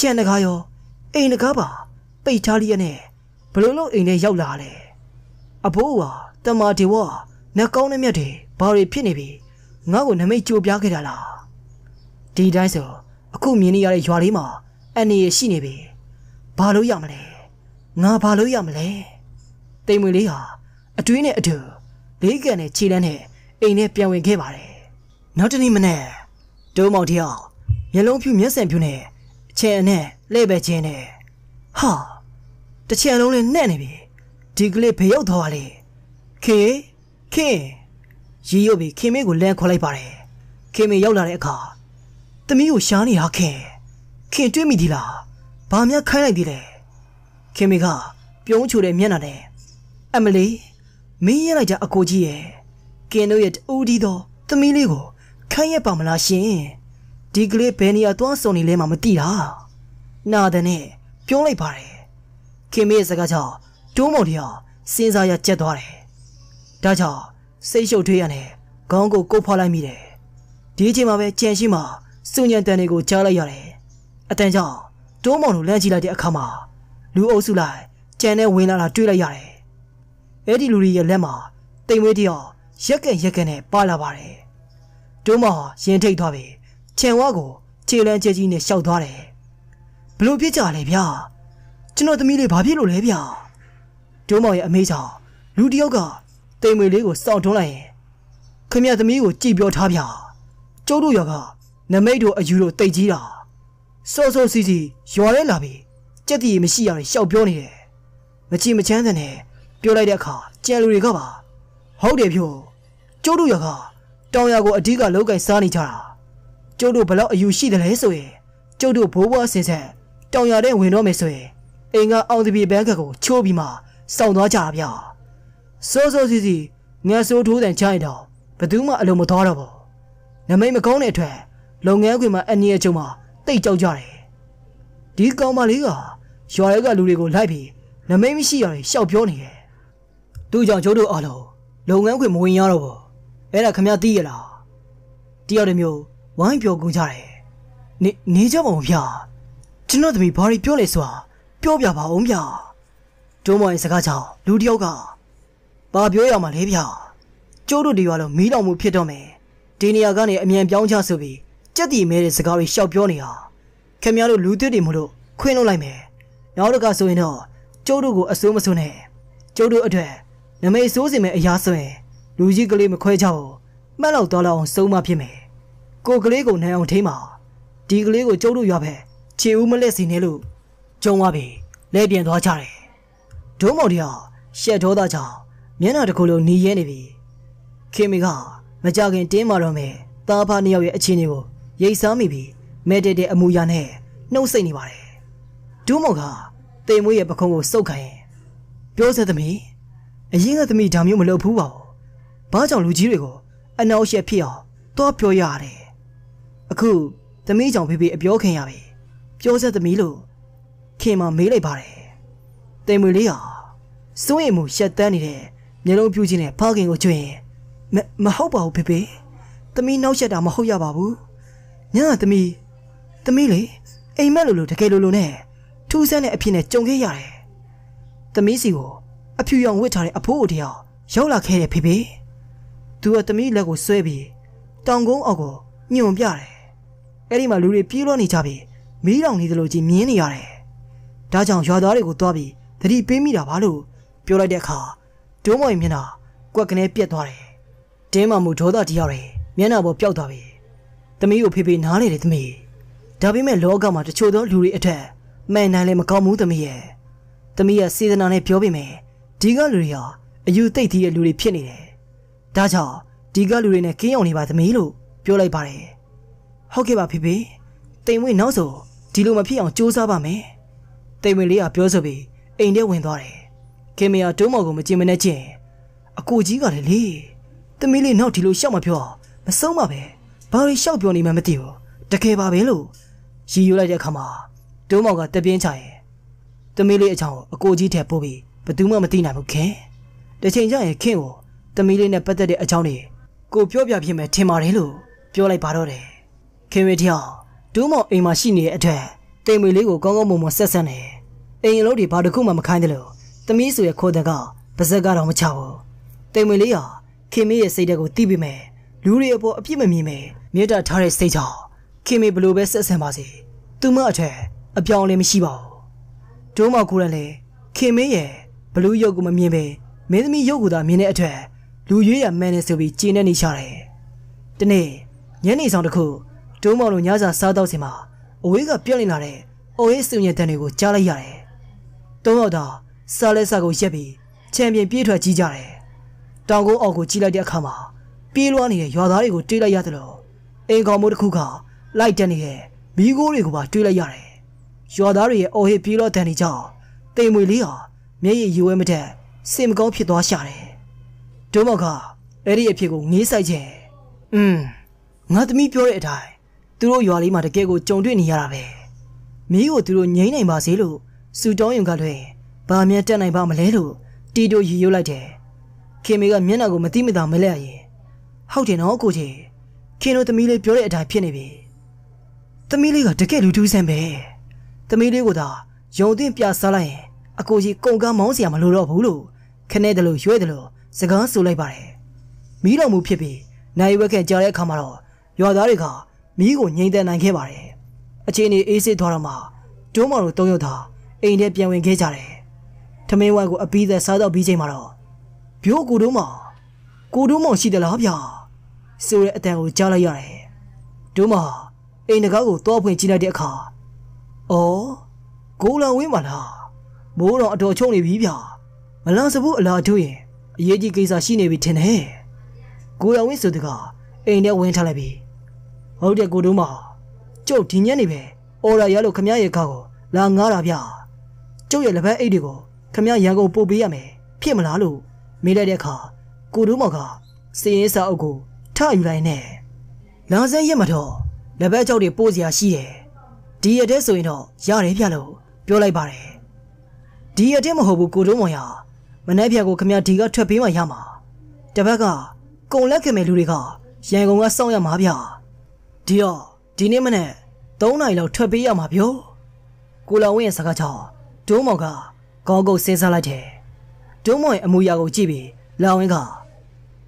ကြံတကားရောအိမ်တကားပါပိတ်ထားလျက်နဲ့ဘလုံးလုံးအိမ်ထဲရောက်လာတယ်အဘိုးဟာတမဒေဝနှကောင်းနဲ့မြတ်တယ်ဘာတွေဖြစ်နေပြီငါ့ကိုနမိတ်ကြိုပြားခဲ့တာလားဒီတိုင်းဆိုအခုမြင်နေရတဲ့ရွာလေးမှာအနေရရှိနေပြီဘာလို့ရမလဲငါဘာလို့ရမလဲတိမ်မွေလေးဟာအတွင်းနဲ့အတူလေးကန်နဲ့ခြေလန်းနဲ့အိမ်ထဲပြန်ဝင်ခဲ့ပါတယ်နောက်တနေ့မနေ့တိုးမောင်တယောက်မျက်လုံးဖြူမျက်စင်ဖြူနဲ့အချင်နဲ့လှဲ့ပဲခြင်းနဲ့ဟာတစ်ချက်လုံးလေးနဲ့နေပြီဒီကလေးဘရုပ်သွားလေခေခေရီရုပ်ပြီးခင်မေကိုလမ်းခေါ်လိုက်ပါတယ်ခင်မေရောက်လာတဲ့အခါသမီးကိုရှားနေဟာခင်ခင်တွေ့မိသီလားဘာများခိုင်းလိုက်သေးလဲခင်မေကပြုံးချိုတဲ့မျက်နှာနဲ့အမလီမင်းရလိုက်ကြအကိုကြီးရဲ့ကင်တို့ရဲ့တူဒီသောသမီးလေးကိုခိုင်းရပါမလားရှင်ဒီကလေးဘယ်နေရာသွားစုံနေလဲမှမသိတာနာတဲ့နဲ့ပြုံးလိုက်ပါတယ်ခင်မေးရဲ့စကားကြောင့်တိုးမုံတရားစဉ်းစားရကြက်သွားတယ်ဒါကြောင့်စိတ်ရှုပ်ထွေးရနဲ့ခေါင်းကိုကုတ်ဖွာလိုက်မိတယ်ဒီအချိန်မှာပဲကြံရှိမှစုံညံတန်တွေကိုကြားလိုက်ရတယ်အတန်ကြောင့်တိုးမုံတို့လမ်းကြည့်လိုက်တဲ့အခါမှာလူအုပ်စုလိုက်ကြံနဲ့ဝင်လာတာတွေ့လိုက်ရတယ်အဲ့ဒီလူတွေရဲ့လက်မှာတိမ်မွေးတရားရက်ကန်ရက်ကန်နဲ့ပါလာပါတယ်တိုးမရင်ထိတ်သွားပြီချန်ဝါကိုခြေလန်းချဲကြီးနဲ့ရှောက်သွားတယ်ဘလို့ဖြစ်ကြလဲဗျာကျွန်တော်သမီးလေးဘာဖြစ်လို့လဲဗျာဒိုးမောင်ရဲ့အမေကြောင့်လူတယောက်ကတိမ်မွေလေးကိုစောင့်ထွန်းလိုက်ရင်ခမရသမီးကိုကြည်ပြောထားဗျာကျုပ်တို့ရွာကနမိတ်တို့အယူတို့တိတ်ကြီးတာစောစောစီစီရွာထဲလာပြီးကြက်တီမရှိရရှောက်ပြောနေတယ်မချီမချမ်းသာနဲ့ပြောလိုက်တဲ့အခါကြံလူတွေကပါဟုတ်တယ်ဖြို့ကျုပ်တို့ရွာကတောင်ရွာကိုအဓိကလောက်ကင်စားနေကြတာကျုပ်တို့ဘလောက်အယူရှိတယ်လဲဆိုရင်ကျုပ်တို့ဘိုးဘွားဆင်ဆက်တောင်ရတဲ့ဝင်တော့မယ်ဆိုရင်အိမ်ကအောင်တပြေဘန်းကကိုချိုးပြီးမှစောင့်သွားကြဗျာစိုးစိုးစီစီငါဆိုးထိုးတဲ့ချိုင်းတော့ဘယ်သူမှအလုံးမသွားတော့ဘူးနမိတ်မကောင်းတဲ့အထွက်လုပ်ငန်းခွင်မှာအနည်းအကျုံမှာတိတ်ကြောက်ကြတယ်ဒီကောင်မလေးကရွာရဲကလူတွေကိုလိုက်ပြီးနမိတ်မရှိရတွေရှောက်ပြောနေတယ်သူ့ကြောင့်ကျုပ်တို့အားလုံးလုပ်ငန်းခွင်မဝင်ရတော့ဘူးအဲ့ဒါခမရသိရလားတယောက်တစ်မျိုးဝိုင်းပြောကုန်ကြတယ်နေနေကြပါဦးဗျာကျွန်တော်သမီးဘာတွေပြောလဲဆိုတာပြောပြပါဦးဗျာတွုံးမောင်စကားကြောင့်လူတယောက်ကဘာပြောရမှာလဲဗျာကျိုးတို့တွေရောလို့မီးတောင်မှုဖြစ်တော့မယ်ဒီနေရာကနေအမြန်ပြောင်းချဆိုပြီးကြက်တီမဲတဲ့စကားတွေရှောက်ပြောနေတာခင်ဗျားတို့လူသစ်တွေမလို့ခွင်းလုံးလိုက်မယ်နောက်တစ်ခါဆိုရင်တော့ကျိုးတို့ကိုအစိုးမစိုးနဲ့ကျိုးတို့အတွက်နမိတ်စိုးစင်မဲ့အရာဆိုရင်လူကြီးကလေးမခွဲကြဘူးမှတ်လောက်တော့လောက်အောင်စုံမဖြစ်မယ်ကိုကလေးကိုနှံအောင်ထိမှာဒီကလေးကိုကျုပ်တို့ရွာပဲခြေဦးမလက်စီနေလို့ကျုံသွားပြီလဲပြန်သွားကြတယ်ဒုံးမော်တရားရှက်သောသားကြောင့်မျက်နှာတစ်ခုလုံးနီးရဲနေပြီခင်မေကမကြခင် တင်းမာတော့မယ်သားဖားနှစ်ယောက်ရဲ့အခြေအနေကိုရိပ်စားမိပြီးမဲတဲ့တဲ့အမူအရာနဲ့နှုတ်ဆက်နေပါတယ်ဒုံးမော်ကတိမ်မွေးရဲ့ပခုံးကိုစုပ်ခိုင်းပြောစက်သမီးအရင်ကသမီးဒါမျိုးမလုပ်ဘူးပါဘူးဘာကြောင့်လူကြီးတွေကိုအနှောက်အယှက်ဖြစ်အောင်တော့ပြောရတယ်အခုသမီးကြောင့်ဖေဖေအပြောခင်ရပဲပြောဆက်သမီးလို့ခင်မမေးလိုက်ပါတယ်တင်မွေလေးဟာစိုးရိမ်မှုရှက်တန်းနေတဲ့မျက်လုံးပြူးခြင်းနဲ့ဖခင်ကိုကြွရင်မဟုတ်ပါဘူးဖေဖေသမီးနောက်ရှက်တာမဟုတ်ရပါဘူးညကသမီးသမီးလေအိမ်မက်လိုလိုတကယ်လိုလိုနဲ့ထူးဆန်းတဲ့အဖြစ်နဲ့ကြုံခဲ့ရတယ်သမီးစီကိုအဖြူရောင်ဝစ်ထားတဲ့အဖိုးအတရားရောက်လာခဲ့တဲ့ဖေဖေသူကသမီးလက်ကိုဆွဲပြီးတောင်ကုန်းအောက်ကိုညွန်ပြတယ်အဲ့ဒီမှာလူတွေပြေးလွှတ်နေကြပြီမီးတောင်နေသလိုကြီးမြင်းနေရတယ်ဒါကြောင့်ရွာသားတွေကိုသွားပြီးသတိပေးမိတာပါလို့ပြောလိုက်တဲ့အခါဒုံးမောင်မျက်နှာကွက်ကနေပြက်သွားတယ်တင်းမမှုဒေါသတရားတယ်မျက်နှာပေါ်ပျောက်သွားပြီသမီးကိုဖေဖေနားလေတယ်သမီးဒါပေမဲ့လောကမှာတချို့သောလူတွေအထက်မှန်နိုင်လည်းမကောင်းဘူးသမီးရဲ့သမီးရဲ့စေတနာနဲ့ပြောပေမဲ့ဒီကလူတွေဟာအယူသိသိတဲ့လူတွေဖြစ်နေတယ်ဒါကြောင့်ဒီကလူတွေနဲ့ကင်းအောင်နေပါသမီးလို့ပြောလိုက်ပါတယ်ဟုတ်ကဲ့ပါဖေဖေတိမ်မွေ့နောက်ဆိုဒီလိုမဖြစ်အောင်စူးစမ်းပါမယ်တိမ်မွေ့လေးကပြောဆိုပြီးအိမ်ထဲဝင်သွားတယ်ခင်မရတုံးမော်ကိုမကြင်မနဲ့ချင်းအကိုကြီးကလည်းလေသမီးလေးနောက်ဒီလိုရှောက်မပြောမဆုံးပါပဲဘာလို့ရှောက်ပြောနေမှမသိဘူးတကယ်ပါပဲလို့ရည်ရွယ်လိုက်တဲ့အခါမှာတုံးမော်ကတပြင်းချရဲ့သမီးလေးအချောင်းအကိုကြီးထက်ပို့ပြီးဘသူမှမသိနိုင်ဘူးခင်တချိန်ကျရင်ခင်ကိုသမီးလေးနဲ့ပတ်သက်တဲ့အကြောင်းတွေကိုပြောပြဖြစ်မယ်ထင်ပါတယ်လို့ပြောလိုက်ပါတော့တယ်ခင်ရီတယောက်ဒူးမောင်အိမ်မှာရှိနေတဲ့အတွက်တိမ်မေလေးကိုကောင်းကောင်းမွန်မွန်ဆက်ဆံတယ်အိမ်လုံးတွေဘာတစ်ခုမှမခိုင်းတယ်လို့သမီးဆိုရခေါ်တဲ့ကပါဇက်ကတော့မချဘူးတိမ်မေလေးဟာခင်မေရဲ့စိတ်ဓာတ်ကိုသိပြီမဲ့လူတွေအပေါ်အပြစ်မမြင်မဲ့မြတ်တာထားတဲ့စိတ်ကြောင့်ခင်မေဘလို့ပဲဆက်ဆံပါစေသူမအထက် အပြောင်းလဲမရှိပါဘူးဒိုးမောင်ကိုယ်တိုင်လည်းခင်မင်းရဲ့ဘလူးရုပ်ကိုမမြင်ပဲမင်းသမီးရုပ်ကိုသာမြင်တဲ့အထက်လူရွေးရမှန်နေဆိုပြီးကျင်းနေနေကြတယ်။တနေ့ညနေဆောင်တစ်ခုဒုံးမောင်တို့ညစာစားတော့စင်မှာအဝေးကပြက်လင်လာတဲ့အိုအေးစုံရတဲ့တန်တွေကိုကြားလိုက်ရတယ်။သုံးယောက်သာစားလဲစားကိုရက်ပြီးချန်ပီယံပြေးထွက်ကြီးကြတယ်။တောင်ကုန်းအောက်ကိုကြီးလိုက်တဲ့အခါမှာပြေးလွှားနေတဲ့ရွာသားတွေကိုတွေးလိုက်ရသလိုအိမ်ကောင်မိုးတစ်ခုကလိုက်တက်နေတဲ့မိโก้တွေကိုပါတွေးလိုက်ရတယ်။ရွာသားတွေရဲ့အော်ဟစ်ပြေးလွှားတန်တွေကြောင့်တိမ်မွေလေးဟာမျက်ရည်ယိုဝဲမတက်စင်မကောင်းဖြစ်သွားရှာတယ်။ဒုံးမောင်ကအဲ့ဒီအဖြစ်ကိုငေးဆိုင်ခြင်း။အင်းငါသမီးပြောတဲ့အတိုင်းသူတို့ရွာလေးမှာတကယ်ကိုကြုံတွေ့နေရတာပဲမင်းကိုသူတို့ငြိမ့်နိုင်ပါစေလို့စူတောင်းယုံကလည်းဘာမြတ်တက်နိုင်ပါမလဲလို့တီတိုရီရုပ်လိုက်တယ်ခင်မေကမျက်နှာကိုမတိမတာမလဲရင်ဟုတ်တယ်နော်ကိုကြီးခင်တို့သမီးလေးပြောတဲ့အတိုင်းဖြစ်နေပြီသမီးလေးကတကယ်လူထူးဆန်းပဲသမီးလေးကိုသာယုံသိပြစားလိုက်ရင်အကိုကြီးကုံကန်းမောင်းစရာမလိုတော့ဘူးလို့ခနဲ့တယ်လို့ရွဲ့တယ်လို့စကားဆိုလိုက်ပါတယ်မိတော်မူဖြစ်ပြီးနိုင်ဝက်ခက်ကြားတဲ့အခါမှာတော့ရွာသားတွေကမီးကိုငြိမ်သက်နိုင်ခဲ့ပါတယ်။အခြေအနေအေးဆေးသွားတော့မှတွုံးမော်တို့သုံးယောက်သာအိမ်ထဲပြန်ဝင်ခဲ့ကြတယ်။ထမင်းဝိုင်းကိုအပီးသက်စားတော့ပြီးချိန်မှာတော့ဘျိုးကိုတုံးမော်ကိုတုံးမော်ရှိသလားဗျာဆိုတဲ့အတန်ကိုကြားလိုက်ရတယ်။တုံးမော်အိမ်တကားကိုတော့ဖွင့်ကြည့်လိုက်တဲ့အခါအော်ဂိုလန်ဝင်းပါလားမိုးတော်အတော်ချုံနေပြီဗျာမလန်စဘူးအလားတို့ရင်အရေးကြီးကိစ္စရှိနေပြီထင်တယ်။ကိုရဝင်းဆိုတကအိမ်ထဲဝင်ထားလိုက်ပြီဟုတ်တယ်ကိုတို့မကျုပ်ဒီညနေပဲအော်ရာရလို့ခမရဲ့ခါကိုလာငားတာဗျကျုပ်ရဲ့လက်ပတ်အိတ်တွေကိုခမရန်ကုန်ပို့ပေးရမယ်ဖြစ်မလားလို့မေးလိုက်တဲ့အခါကိုတို့မကစည်ရင်စာအုပ်ကိုထယူလိုက်နဲ့လာစမ်းရက်မတော့လက်ပတ်ကြောက်တွေပို့စရာရှိတယ်ဒီရက်တဲ့ဆိုရင်တော့ရတယ်ဗျလို့ပြောလိုက်ပါတယ်ဒီရက်တဲ့မဟုတ်ဘူးကိုတို့မရမနေ့ဖြန်ကိုခမဒီကထွက်ပေးမှရမှာတပတ်ကကုံလက်ခင်မဲ့လူတွေကရန်ကုန်ကစောင့်ရမှာဗျာဒီတော့ဒီနေ့မနေ့3နိုင်လောက်ထွက်ပေးရမှာပြောကိုလောင်ဝင်းရဲ့စကားကြောင့်ဒုံးမောင်ကကောင်းကုတ်စဉ်းစားလိုက်တယ်ဒုံးမောင်ရဲ့အမူအရာကိုကြည့်ပြီးလောင်ဝင်းက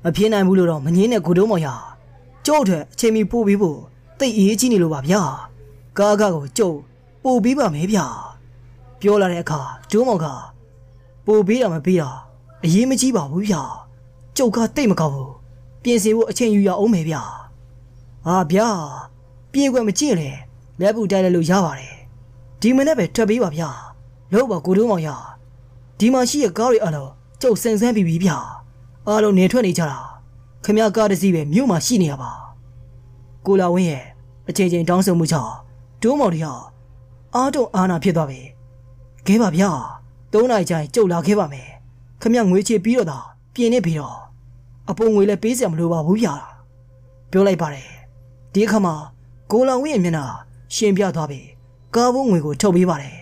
မပြေနိုင်ဘူးလို့တော့မငင်းတဲ့ကိုဒုံးမောင်ရာကြောက်ထွက်အချိန်မီပို့ပြီးဖို့တိတ်အေးကြီးနေလို့ပါဗျာကားကကိုကြုံပို့ပြီးပါမယ်ဗျာပြောလာတဲ့အခါဒုံးမောင်ကပို့ပြီးတာမပြီးတာအရေးမကြီးပါဘူးဗျာကြုတ်ကတိတ်မကောင်းဘူးပြင်ဆင်ဖို့အချိန်ယူရအောင်မယ်ဗျာဟာဗျာပြေခွက်မကြည့်လေလက်ပူတိုက်လိုက်လို့ရပါတယ်ဒီမနဲ့ပဲထွက်ပေးပါဗျာလို့ပါကိုတို့မောင်ရဒီမှာရှိရကားတွေအလုံးကျုပ်စင်စမ်းပြီးပြီဗျာအားလုံးနေထွက်နေကြတာခမရကားတစ်စီးပဲမြို့မှာရှိနေရပါကိုလာဝင်းရဲ့အချိန်ချင်းတောင်းဆိုမှုကြောင့်ဒိုးမောင်တရအားတုံအာနာဖြစ်သွားပြီခဲပါဗျာ၃နိုင်ချိုင်ကျုပ်လာခဲ့ပါမယ်ခမရငွေချေပြီးတော့တာပြင်နေပြီတော့အပေါ်ငွေလည်းပေးစရာမလိုပါဘူးဗျာပြောလိုက်ပါတယ်ဒီအခါမှာကိုလောင်ဝင်းရဲ့မျက်နှာရှင်ပြသွားပြီးကားဘုံငွေကိုထုတ်ပေးပါတယ်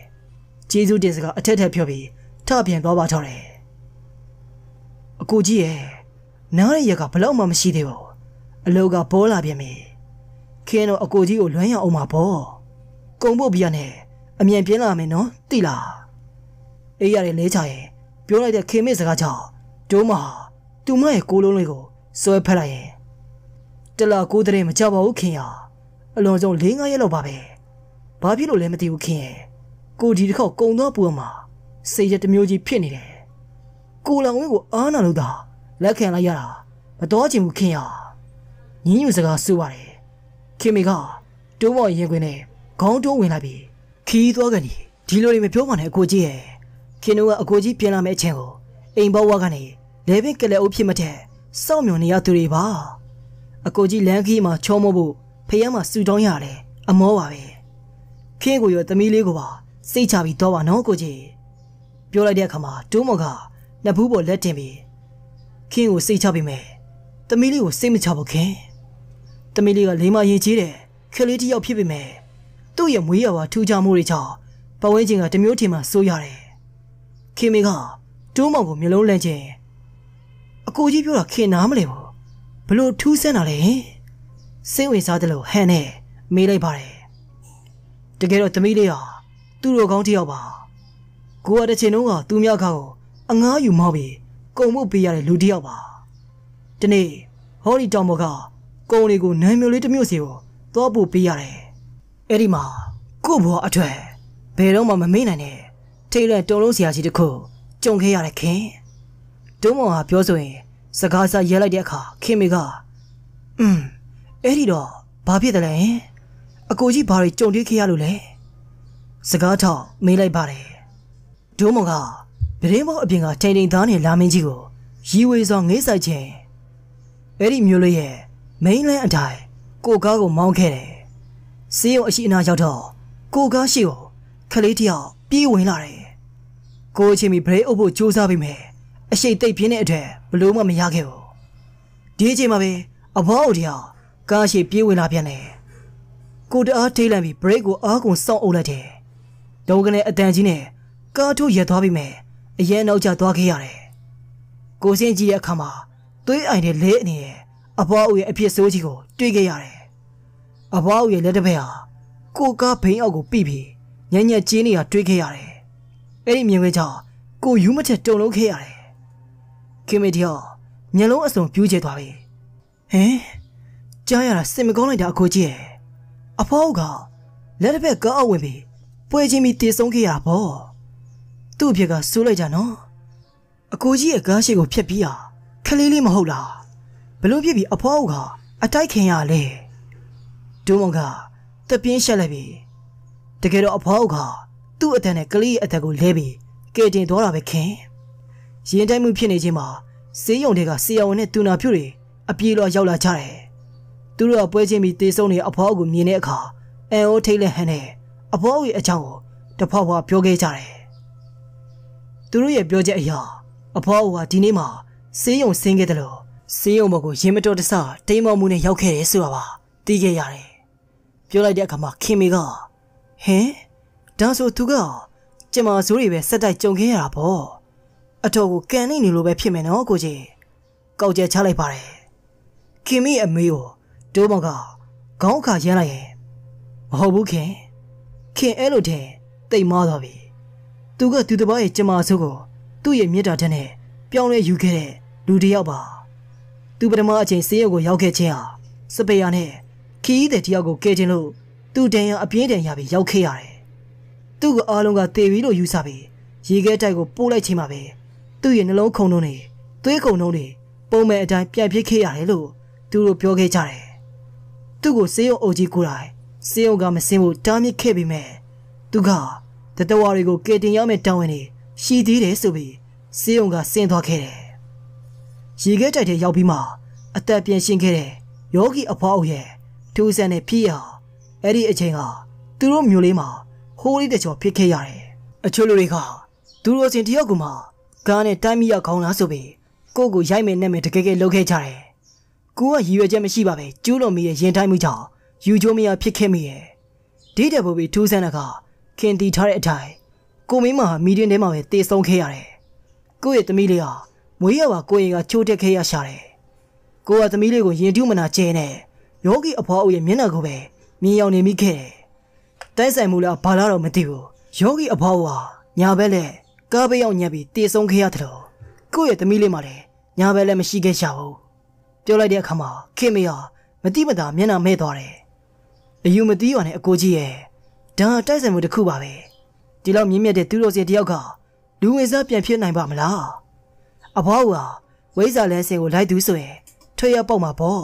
ကျေးဇူးတင်စကားအထက်ထက်ပြောပြီးထပြန်သွားပါတော့တယ်အကိုကြီးရဲ့နားရရကဘလောက်မှမရှိသေးဘူးအလောက်ကဘောလာပြန်ပြီခင်းတော့အကိုကြီးကိုလွမ်းရအောင်ပါဗောကုံဖို့ပြရနဲ့အမြန်ပြင်းလာမယ်နော်တိလားအေးရတဲ့လဲချရဲ့ပြောလိုက်တဲ့ခင်မစ်စကားကြောင့်ဒိုးမဟာသူမရဲ့ကိုလုံးလေးကိုစွဲဖက်လိုက်ရဲ့တလာကိုးတဲ့မကြပါဘူးခင်ဗျာအလွန်ဆုံး၄၅ရက်လောက်ပါပဲဘာဖြစ်လို့လဲမသိဘူးခင်ဗျာကိုဒီတစ်ခေါက်ကုံတော့ပူမှာစိတ်ရတမျိုးကြီးဖြစ်နေတယ်ကိုလောင်ဝင်းကိုအားနာလို့သာလက်ခံလိုက်ရတာမတော်ချင်ဘူးခင်ဗျာညင်းညူစကားစိုးပါတယ်ခင်မေကတိုးမော်ရင်ခွင်နဲ့ခေါင်းတိုးဝင်လာပြီးခီးသွားကန်ကြီးဒီလိုတွေမပြောပါနဲ့အကိုကြီးရဲ့ခင်တို့ကအကိုကြီးပြန်လာမယ့်အချိန်ကိုအိမ်ဘဝကနေလေပင်ကလေးအုပ်ဖြစ်မတဲ့စောင့်မျှော်နေရသူတွေပါအကိုကြီးလမ်းခီးမှာချောမဖို့ဖရဲမှာစူတောင်းရတယ်အမောပါပဲခင်းကိုရောသမီးလေးကိုပါစိတ်ချပြီးတော့ပါနော်ကိုကြီးပြောလိုက်တဲ့အခါမှာတိုးမော်ကနဘူးပေါ်လက်တင်ပြီးခင်းကိုစိတ်ချပြီးမယ်သမီးလေးကိုစိတ်မချဘူးခင်သမီးလေးကလိမ္မာရင်ကြီးတယ်ခလေးတစ်ယောက်ဖြစ်ပေမဲ့သူ့ရဲ့မွေးရပါထူးခြားမှုတွေကြောင့်ပဝင်းချင်းကတမျိုးထင်မှစိုးရတယ်ခင်မေကတိုးမော်ကိုမျိုးလုံးလန့်ခြင်းအကိုကြီးပြောတာခင်နားမလဲဘူးဘလို့ထူးဆန်းတာလဲစိတ်ဝင်စားတယ်လို့ဟန်နဲ့မေးလိုက်ပါတယ်တကယ်တော့သမီးလေးဟာသူ့လိုကောင်းတယောက်ပါကိုကတစ်ချိန်လုံးကသူ့မြောက်ခါကိုအငားယူမောက်ပြီးကုံမှုပေးရတဲ့လူတယောက်ပါဒီနေ့ဟောဒီတောင်ပေါ်ကကုံတွေကိုနမ်းမျိုးလေးတစ်မျိုးစီကိုသွားပို့ပေးရတယ်အဲ့ဒီမှာကို့ဘွားအထွက်ဘယ်တော့မှမမေ့နိုင်တဲ့ထိတ်လန့်တုံလုံးစရာကြီးတစ်ခုကြုံခဲ့ရတဲ့ခင်ဒုံမောင်ဟာပြောဆိုရင်စကားစားရဲလိုက်တဲ့အခါခင်မေကအင်းအဲ့ဒီတော့ဘာဖြစ်တယ်လဲအကိုကြီးဘာတွေကြုံတွေ့ခဲ့ရလို့လဲစကားထောက်မေးလိုက်ပါတယ်ဒိုးမကပြတင်းပေါအပြင်ကထိန်ထိန်သားနဲ့လာမင်းကြီးကိုရီဝေစွာငေးဆိုင်ခြင်းအဲ့ဒီမျိုးလေးရဲ့မိန်းလန်းအတိုင်းကိုကားကိုမောင်းခဲ့တယ်စေးုံအရှိအနာရောက်တော့ကိုကားရှိကိုခလေးတယောက်ပြေးဝင်လာတယ်ကိုအချိန်မီဘရိတ်အုပ်ဖို့ကြိုးစားပြီးမယ်အရှိတ်သိပ်ပြင်းတဲ့အထက်လို့မှမရခဲ့ဘူးဒီအချိန်မှာပဲအဘောအိုတရားကားရှိပြေးဝင်လာပြန်တယ်ကိုတအားထိတ်လိုက်ပြီး break ကိုအားကုန်စောင့်အုပ်လိုက်တယ်ဒုံကနေအတန်ကြီးနဲ့ကားထိုးရက်သွားပြီမယ်အရင်နောက်ကျသွားခဲ့ရတယ်ကိုစင်းကြီးရဲ့အခါမှာသွေးအိုင်တဲ့လဲအနေနဲ့အဘောအိုရဲ့အဖြစ်ဆိုးကြီးကိုတွေးခဲ့ရတယ်အဘောအိုရဲ့လက်တစ်ဖက်ဟာကိုကားဘိန်းအောက်ကိုပြိပြီးညံ့ညက်ကျင်းနေတာတွေးခဲ့ရတယ်အဲ့ဒီမြင်ခဲ့ကြောင့်ကိုယူးမချက်တုန်လုံးခဲ့ရတယ်ခင်မေတယောမျက်လုံးအစုံပြူးကျသွားပြီဟင်ကြားရတာစင်မကောင်းလိုက်တာအကိုကြီးရဲ့အဖောကလက်တစ်ဖက်ကောက်အဝင်ပြီးပွဲချင်းပြီးတေဆုံးခဲ့ရပါ သူ့အဖေကစိုးလိုက်ကြနော်အကိုကြီးရဲ့ကားရှိကိုဖျက်ပြီးဟာခလေးလေးမဟုတ်လားဘလို့ဖြစ်ပြီးအဖောကအတိုက်ခင်ရလဲဒုံမောင်ကတပြင်းရှက်လိုက်ပြီတကယ်တော့အဖောကသူ့အတန်နဲ့ကလေးရဲ့အတန်ကိုလဲပြီးကဲတင်သွားတာပဲခင်ရင်တိုက်မှုဖြစ်နေခြင်းမှာဈေးရုံတွေကဆရာဝန်နဲ့တူနာဖြူတွေအပြေလောရောက်လာကြတယ်။သူတို့ကပွဲချင်းပြီးတေဆုံးနေအဖေါ်ကိုမြင်တဲ့အခါအန်အိုထိတ်လက်ဟန်နဲ့အဖေါ်ရဲ့အချောင်းကိုတဖွာဖွာပြောခဲ့ကြတယ်။သူတို့ရဲ့ပြောချက်အရာအဖေါ်ကဒီနေ့မှဈေးရုံဆင်းခဲ့တယ်လို့ဈေးရုံဘက်ကိုရင်မတော်တဆတိမ်မောမှုနဲ့ရောက်ခဲ့တယ်ဆိုတာပါသိခဲ့ရတယ်။ပြောလိုက်တဲ့အခါမှာခင်မေကဟင်ဒါဆိုသူက ကျမဆိုးတွေပဲဆက်တိုက်ကြုံခဲ့ရတာပေါ့အတော်ကိုကန်နေနေလို့ပဲဖြစ်မယ်နော်ကိုကြီးကောက်ကျဲချလိုက်ပါတယ်ခင်မိအမေကိုဒိုးမောင်ကခေါင်းအခါရမ်းလိုက်ရင်မဟုတ်ဘူးခင်ခင်အဲ့လိုထင်တိတ်မားသွားပြီသူကသူတစ်ပါးရဲ့ကျမဆုပ်ကိုသူ့ရဲ့မြေတားတဲ့နဲ့ပြောင်းလဲယူခဲ့တဲ့လူတစ်ယောက်ပါသူပထမအချိန်ဆေးရုံကိုရောက်ခဲ့ခြင်းဟာစပယ်ယာနဲ့ခီးတဲ့တယောက်ကိုကဲခြင်းလို့သူတန်ရအပြင်းတန်ရပြီးရောက်ခဲ့ရတယ်သူ့ကိုအားလုံးကတေပြီးလို့ယူဆပြီးရေခဲတိုက်ကိုပို့လိုက်ခြင်းပါပဲသူ့ရဲ့နှလုံးခုန်တုံးတွေသွေးခုန်တုံးတွေပုံမှန်အတိုင်းပြန်ဖြစ်ခဲ့ရတယ်လို့သူတို့ပြောခဲ့ကြတယ်။သူ့ကိုစေးရုံအုပ်ကြီးကိုယ်တိုင်စေးရုံကမစင်းဖို့တားမြစ်ခဲ့ပေမဲ့သူကတတဝါတွေကိုကယ်တင်ရမယ့်တာဝန်တွေရှိသေးတယ်ဆိုပြီးစေးရုံကဆင်းသွားခဲ့တယ်။ရေခဲတိုက်ထဲရောက်ပြီးမှအသက်ပြင်းရှင်းခဲ့တဲ့ယောဂီအဖွားအုပ်ရဲ့ထူးဆန်းတဲ့ဖြစ်ရအဲ့ဒီအချိန်ကသူတို့မျိုးလေးမှာဟိုးလေးတချော်ဖြစ်ခဲ့ရတယ်။အချို့လူတွေကသူတို့စင်တယောက်ကမှကားနဲ့တိုင်းမိရခေါင်းလားဆိုပြီးကိုကိုရိုက်မယ်နဲ့မယ်တကယ်ကယ်လှုပ်ခဲ့ကြတယ်။ကိုကရည်ရွယ်ချက်မရှိပါပဲကျူးလွန်မိရဲ့ရင်တိုင်းမှုကြောင့်ယူချိုးမရဖြစ်ခဲ့မိရဲ့။ဒီတဲ့ဘိုးဘီထူးဆန်းတာကခင်တီထားတဲ့အတိုင်းကိုမင်းမဟာမီဒီယံထဲမှာပဲတေဆုံးခဲ့ရတယ်။ကိုရဲ့သမီးလေးဟာမွေးရပါကိုရင်ကချိုးတက်ခဲ့ရရှာတယ်။ကိုကသမီးလေးကိုရင်ထူးမနာကျဲနဲ့ယောဂီအဖွားအုပ်ရဲ့မျက်နှာကိုပဲမြင်ရောက်နေမိခဲ့တယ်။တိုက်ဆိုင်မှုလားဘာလားတော့မသိဘူး။ယောဂီအဖွားဟာညာဘက်လက်ကားဘေးရောက်ညက်ပြီးတေဆုံးခဲ့ရတယ်လို့ကိုယ့်ရဲ့သမီးလေးမှလည်းညာဘက်လည်းမရှိခဲ့ရဘူးပြောလိုက်တဲ့အခါမှာခင်မရမတိမတာမျက်နှာမဲ့သွားတယ်အယူမတီးရနဲ့အကိုကြီးရဲ့ဒါတိုက်ဆိုင်မှုတစ်ခုပါပဲဒီလောက်မြင့်မြတ်တဲ့သူတော်စင်တယောက်ကလူဝင်စားပြန်ဖြစ်နိုင်ပါမလားအဘွားကဝိဇ္ဇာလန်းစင်ကိုလိုက်သူဆိုရင်ထွေရပေါက်မှာပေါ့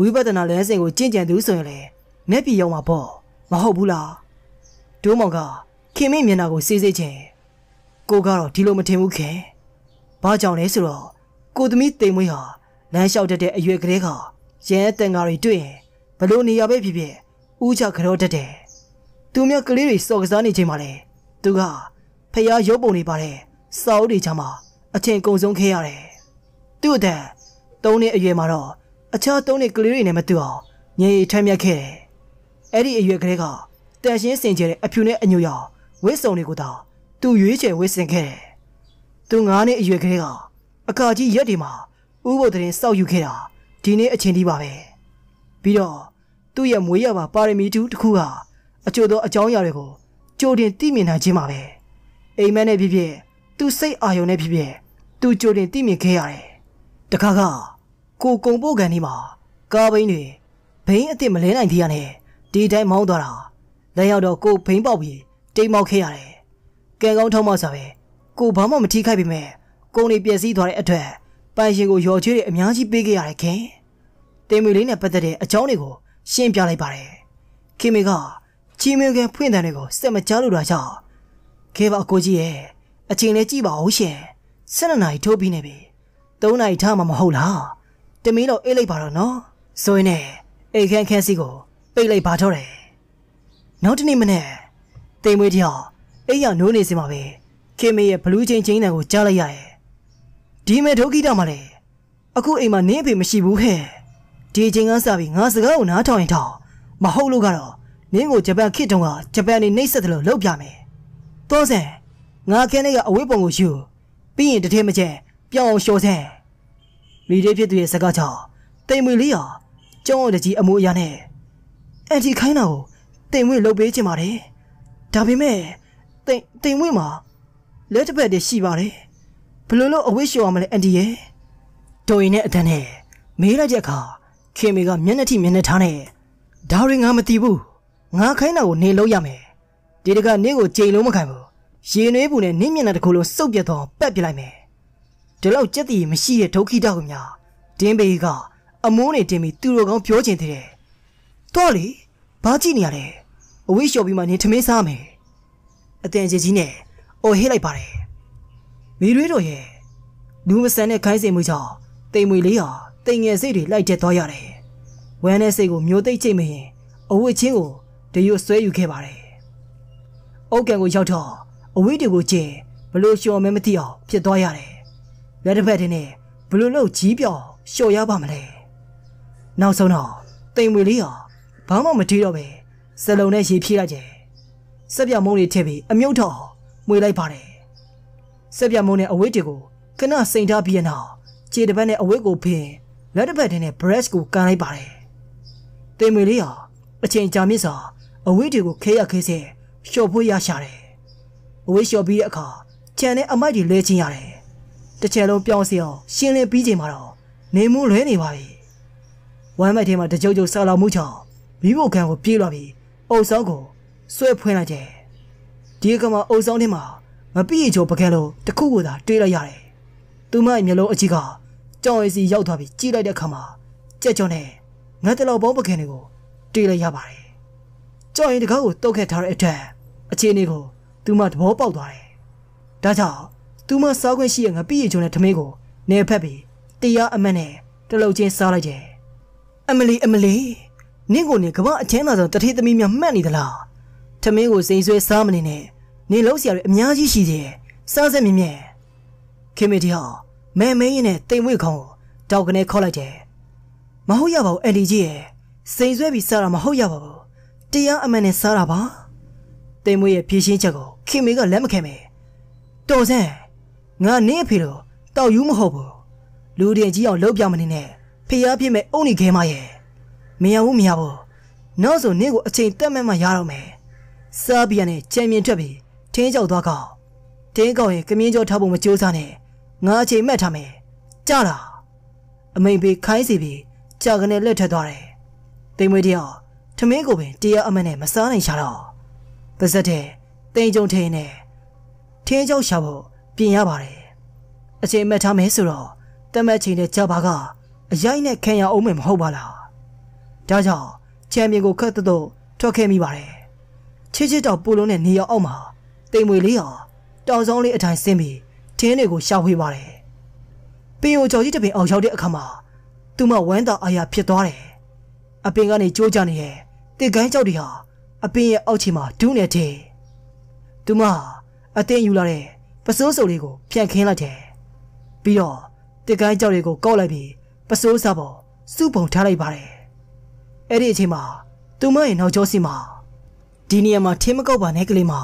ဝိပဿနာလန်းစင်ကိုကျင့်ကြံသူဆိုရင်လည်းမျက်ပြရောက်မှာပေါ့မဟုတ်ဘူးလားဒိုးမောင်ကခင်မင်းမျက်နှာကိုစေးစေးချင်းကိုကတော့ဒီလိုမထင်ဘူးခင်။ဘာကြောင့်လဲဆိုတော့ကိုသမီးတိမ်မွေးဟာလမ်းလျှောက်တတ်တဲ့အရွယ်ကလေးကရဲအတန်ကားတွေတွေ့ရင်ဘလို့နေရာပဲဖြစ်ဖြစ်ဥချကြောတတ်တယ်။သူမြကလေးတွေစော်ကစားနေချိန်မှာလေသူကဖျားရုပ်ပုံနေပါတယ်။စာအုပ်တွေချမှာအထင်ကုန်ဆုံးခဲ့ရတယ်။သူ့အတန်သုံးနှစ်အရွယ်မှာတော့အခြားသုံးနှစ်ကလေးတွေနဲ့မတူအောင်ငြိမ်ထမ်းမြက်ခဲ့တယ်။အဲ့ဒီအရွယ်ကလေးကတန်ရှင်းစင်ကြဲတဲ့အဖြူနဲ့အညိုရောင်ဝစ်စုံတွေကိုတောင်သူရွေးချယ်ဝစ်စင်ခဲ့တယ်။သူ၅နှစ်အရွယ်ကလေးကအကာကြီးရက်တွေမှာဥပုပ်တရင်စောက်ယူခဲ့တာဒီနေ့အချိန်ဒီပါပဲ။ပြီးတော့သူ့ရဲ့မွေးရပါပါရမီတူတစ်ခုဟာအကျိုးသောအကြောင်းအရာတွေကိုကြိုတင်သိမြင်နိုင်ခြင်းပါပဲ။အိမ်မက်နဲ့ဖြစ်ဖြစ်သူစိတ်အာရုံနဲ့ဖြစ်ဖြစ်သူကြိုတင်သိမြင်ခဲ့ရတယ်။တခါကကိုကုံပို့ကန်ဒီမှာကားဘိန်းတွေဘိန်းအစ်စ်မလဲနိုင်သေးရနဲ့ဒီတိုင်းမောင်းသွားတာလက်ရောက်တော့ကိုဘိန်းပေါက်ပြီးတိမ်မောက်ခဲ့ရတယ်ကဲကောင်းထုံးမောက်စားပဲကိုဘာမှမထိခိုက်ပေမဲ့ကုန်းတွေပြက်စီးသွားတဲ့အတွက်ပိုင်ရှင်ကိုရော်ချွေးတွေအများကြီးပေးခဲ့ရတယ်ခင်တင်မီလေးနဲ့ပတ်သက်တဲ့အကြောင်းတွေကိုရှင်းပြလိုက်ပါတယ်ခင်မေကချီမင်းကဖွင့်တဲ့တွေကိုစက်မကြားလို့တာကြောင့်ခဲပါအကိုကြီးရဲ့အချိန်လေးကြည့်ပါဦးရှင်7နာရီထိုးပြီးနေပြီ3နာရီထားမှာမဟုတ်လားတမီးတော့အေးလိုက်ပါတော့နော်ဆိုရင်လည်းအိတ်ခန်းခန်းစီကိုပိတ်လိုက်ပါတော့တယ်နောက်တနေ့မနေ့တိမ်မွေးတယောက်အိယာနိုးနေစမှာပဲခေမေရဲ့ဘလူးချင်းချင်းတန်ကိုကြားလိုက်ရတယ်ဒီမဲ့ဒုက္ခိတမှာလေအခုအိမ်မှာနင်းအဖေမရှိဘူးဟဲ့ဒီအချိန်ကစပြီးငါစကားကိုနားထောင်ရင်ထောင်မဟုတ်လို့ကတော့နင်းကိုဂျပန်ခေတ်တုန်းကဂျပန်နေနှိမ့်ဆက်တယ်လို့လောက်ပြမယ်တောဆန်ငါခင်းနေကအဝေးပုံကိုယူပြီးရင်တထဲမကျန်ပြောင်းအောင်လျှော်ဆန်မိသေးဖြစ်သူရဲ့စကားကြောင့်တိမ်မွေလေးဟာကျောင်းရတကြီးအမိုးအရာနဲ့အန်တီခိုင်းတာကိုတိမ်မွေလှုပ်ပေးချင်ပါတယ်ဒါပေမဲ့တိမ်တိမ်ဝင့်မှာလက်တစ်ဖက်တည်းရှိပါတယ်ဘယ်လိုလုပ်အဝိရှော်ရမလဲအန်တီရဲ့တော်ရင်နဲ့အတန်းနဲ့မေးလိုက်တဲ့အခါခင်မေကမျက်နှာထိမျက်နှာထားနဲ့ဒါရင်ငါမသိဘူးငါခိုင်းတာကိုနေလို့ရမယ်ဒီတကနင့်ကိုချိန်လုံးမခံဘူးရေနွေးပူနဲ့နင့်မျက်နှာတစ်ခုလုံးစုပ်ပြတ်တော့ပက်ပြလိုက်မယ်ဒီလောက်ကြက်တီမရှိတဲ့ဒုက္ခိတကိုများဒင်းဘေးကအမိုးနေတင်ပြီးသူတို့ကောင်ပြောချင်သေးတယ်တော့လေဘာကြည့်နေရလဲအဝိရှော်ပြီးမှနင်ထမင်းစားမယ်အတင်ကြီးကြီးနဲ့အော်ဟေးလိုက်ပါတယ်မိရွေးတို့ရဲ့လူမဆန်တဲ့ခိုင်းစင်မှုကြောင့်တိမ်မွေလေးဟာတိမ်ငယ်စိတ်တွေလိုက်တက်သွားရတယ်ဝမ်းနဲ့စိတ်ကိုမျိုးသိမ့်ချိတ်မရင်အဝတ်ချင်းကိုတရွတ်ဆွဲယူခဲ့ပါတယ်အုတ်ကံကိုရောက်တော့အဝတ်တွေကိုကျင်ဘလို့လျှော်မဲမသိအောင်ဖြစ်သွားရတယ်လက်တစ်ဖက်ထင်းနဲ့ဘလို့လို့ကြီးပြောင်းလျှော်ရပါမလဲနောက်ဆုံးတော့တိမ်မွေလေးဟာဘာမှမထီးတော့ပဲစလုံးနဲ့ရေဖြည့်လိုက်တယ်စက်ပြမုံတွေထည့်ပြီးအမြုပ်ထော်မွေလိုက်ပါတယ်စက်ပြမုံနဲ့အဝေးတွေကိုခဏစိန်ထားပြီးရနောက်ခြေတစ်ဖက်နဲ့အဝေးကိုဖင်လက်တစ်ဖက်ထင်းနဲ့ breast ကိုကန်လိုက်ပါတယ်တင်မွေလေးဟာအချိန်ကြာမြင့်စွာအဝေးတွေကိုခဲရခဲဆဲလျှော့ဖွေးရရှာတယ်အဝေးလျှော့ပြီးတဲ့အခါခြံနဲ့အမိုက်တွေလဲချင်းရတယ်တစ်ချက်လုံးပြောင်းစီအောင်ရှင်းလင်းပြီးချိန်မှာတော့နေမှုလွဲနေပါပြီဝမ်းမိုက်ထဲမှာတကြုတ်ကြုတ်ဆာလာမှုကြောင့်မိဖို့ခံကိုပြေးလာပြီးအုပ်ဆောင်ကိုဆွဲဖွင့်လိုက်တယ်ဒီကမှာအုပ်ဆောင်ထဲမှာမပြည့်ချိုပကံလုံးတစ်ခုကိုသာတွေးလိုက်ရတယ်သူမရဲ့မျက်လုံးအကြီးကကြောင်ရည်စီရောက်သွားပြီးကြည့်လိုက်တဲ့အခါမှာကြက်ကြောင်နဲ့ငတ်တလောက်ပေါင်းပကံတွေကိုတွေးလိုက်ရပါတယ်ကြောင်ရည်တကားကိုတုတ်ခတ်ထားတဲ့အထက်အခြေအနေကိုသူမသဘောပေါက်သွားတယ်ဒါကြောင့်သူမစားခွင့်ရှိရဲ့ငါပြည့်ချုံတဲ့ထမင်းကိုနေဖက်ပြီးတရားအမတ်နဲ့တလုံးချင်းစားလိုက်တယ်အမလီအမလီနင့်ကိုနေကမ္ဘာအချင်းသာဆုံးတထေသမီးများမှတ်နေသလားထမင်းကိုစိန်ဆွဲစားမနေနဲ့နေလုံးစရာတွေအများကြီးရှိသေးတယ်စားစက်မြင်မြင်ခင်မတီဟာမဲမင်းရင်နဲ့တိမ်ဝိတ်ခေါင်းကိုတောက်ကနေခေါ်လိုက်တယ်မဟုတ်ရပါဘူးအန်ဒီကြီးရဲ့စိန်ဆွဲပြီးစားတာမဟုတ်ရပါဘူးတရားအမှန်နဲ့စားတာပါတိမ်ဝိတ်ရဲ့ဖြည့်ရှင်းချက်ကိုခင်မေကလက်မခံပဲတော်စံငါနင်းအဖေတော့တောက်ယူမဟုတ်ဘူးလူတင်ကြီးအောင်လှုပ်ပြမနေနဲ့ဖျားပြစ်မဲ့အုံနေခဲမရဲ့မရဘူးမရဘူးနောက်ဆိုနင့်ကိုအချိန်တက်မဲ့မှရတော့မယ်စာဘီယာနဲ့ချန်ပီယံထွက်ပြီးထင်းကြောက်သွားကောင်ထင်းကောင်ရဲ့ကမြင်းကျော်ထားဖို့မကြိုးစားနဲ့ငါအချိန်မှတ်ထားမယ်ကြတာအမိန်ပေးခိုင်းစီပြီးကြာကနေလက်ထက်သွားတယ်တိမ်မွေးတယောက်ထမင်းကိုပင်တရားအမနဲ့မစားနိုင်ရှာတော့ပါဇက်တဲ့တိမ်ကြုံထင်းနဲ့ထင်းကြောက်ရှာဖို့ပြင်ရပါတယ်အချိန်မှတ်ထားမယ်ဆိုတော့တမတ်ချိန်နဲ့ကြပါကအရိုက်နဲ့ခံရအောင်မဟုတ်ပါလားဒါကြောင့်ချန်ပီယံကိုခက်တတော့ထွက်ခဲ့မိပါတယ်ချစ်ချစ်တောင်ပူလုံးနဲ့နေရောင်အောက်မှာတိမ်မွေလေးဟာတောင်ဆောင်လေးအတိုင်းဆင်းပြီးထင်းတွေကိုရှာဖွေပါတယ်ပင်ကိုကြော်ကြီးတပင်အောင်ရောက်တဲ့အခါမှာသူမဝမ်းသာအာရဖြစ်သွားတယ်အပင်ကနေကြိုးကြနေရဲ့တေကန်းကြောက်တွေဟာအပင်ရဲ့အောက်ခြေမှာဒူးနေတယ်သူမအတင်းယူလာတဲ့ပစိုးစုံလေးကိုဖြန့်ခင်းလိုက်တယ်ပြီးတော့တေကန်းကြောက်တွေကိုကောက်လိုက်ပြီးပစိုးစားပေါ်စုပုံထားလိုက်ပါတယ်အဲ့ဒီအချိန်မှာသူမရဲ့နောက်ကျောစီမှာဒီနေရာမှာထင်းမကောက်ပါနဲ့ကလေးမ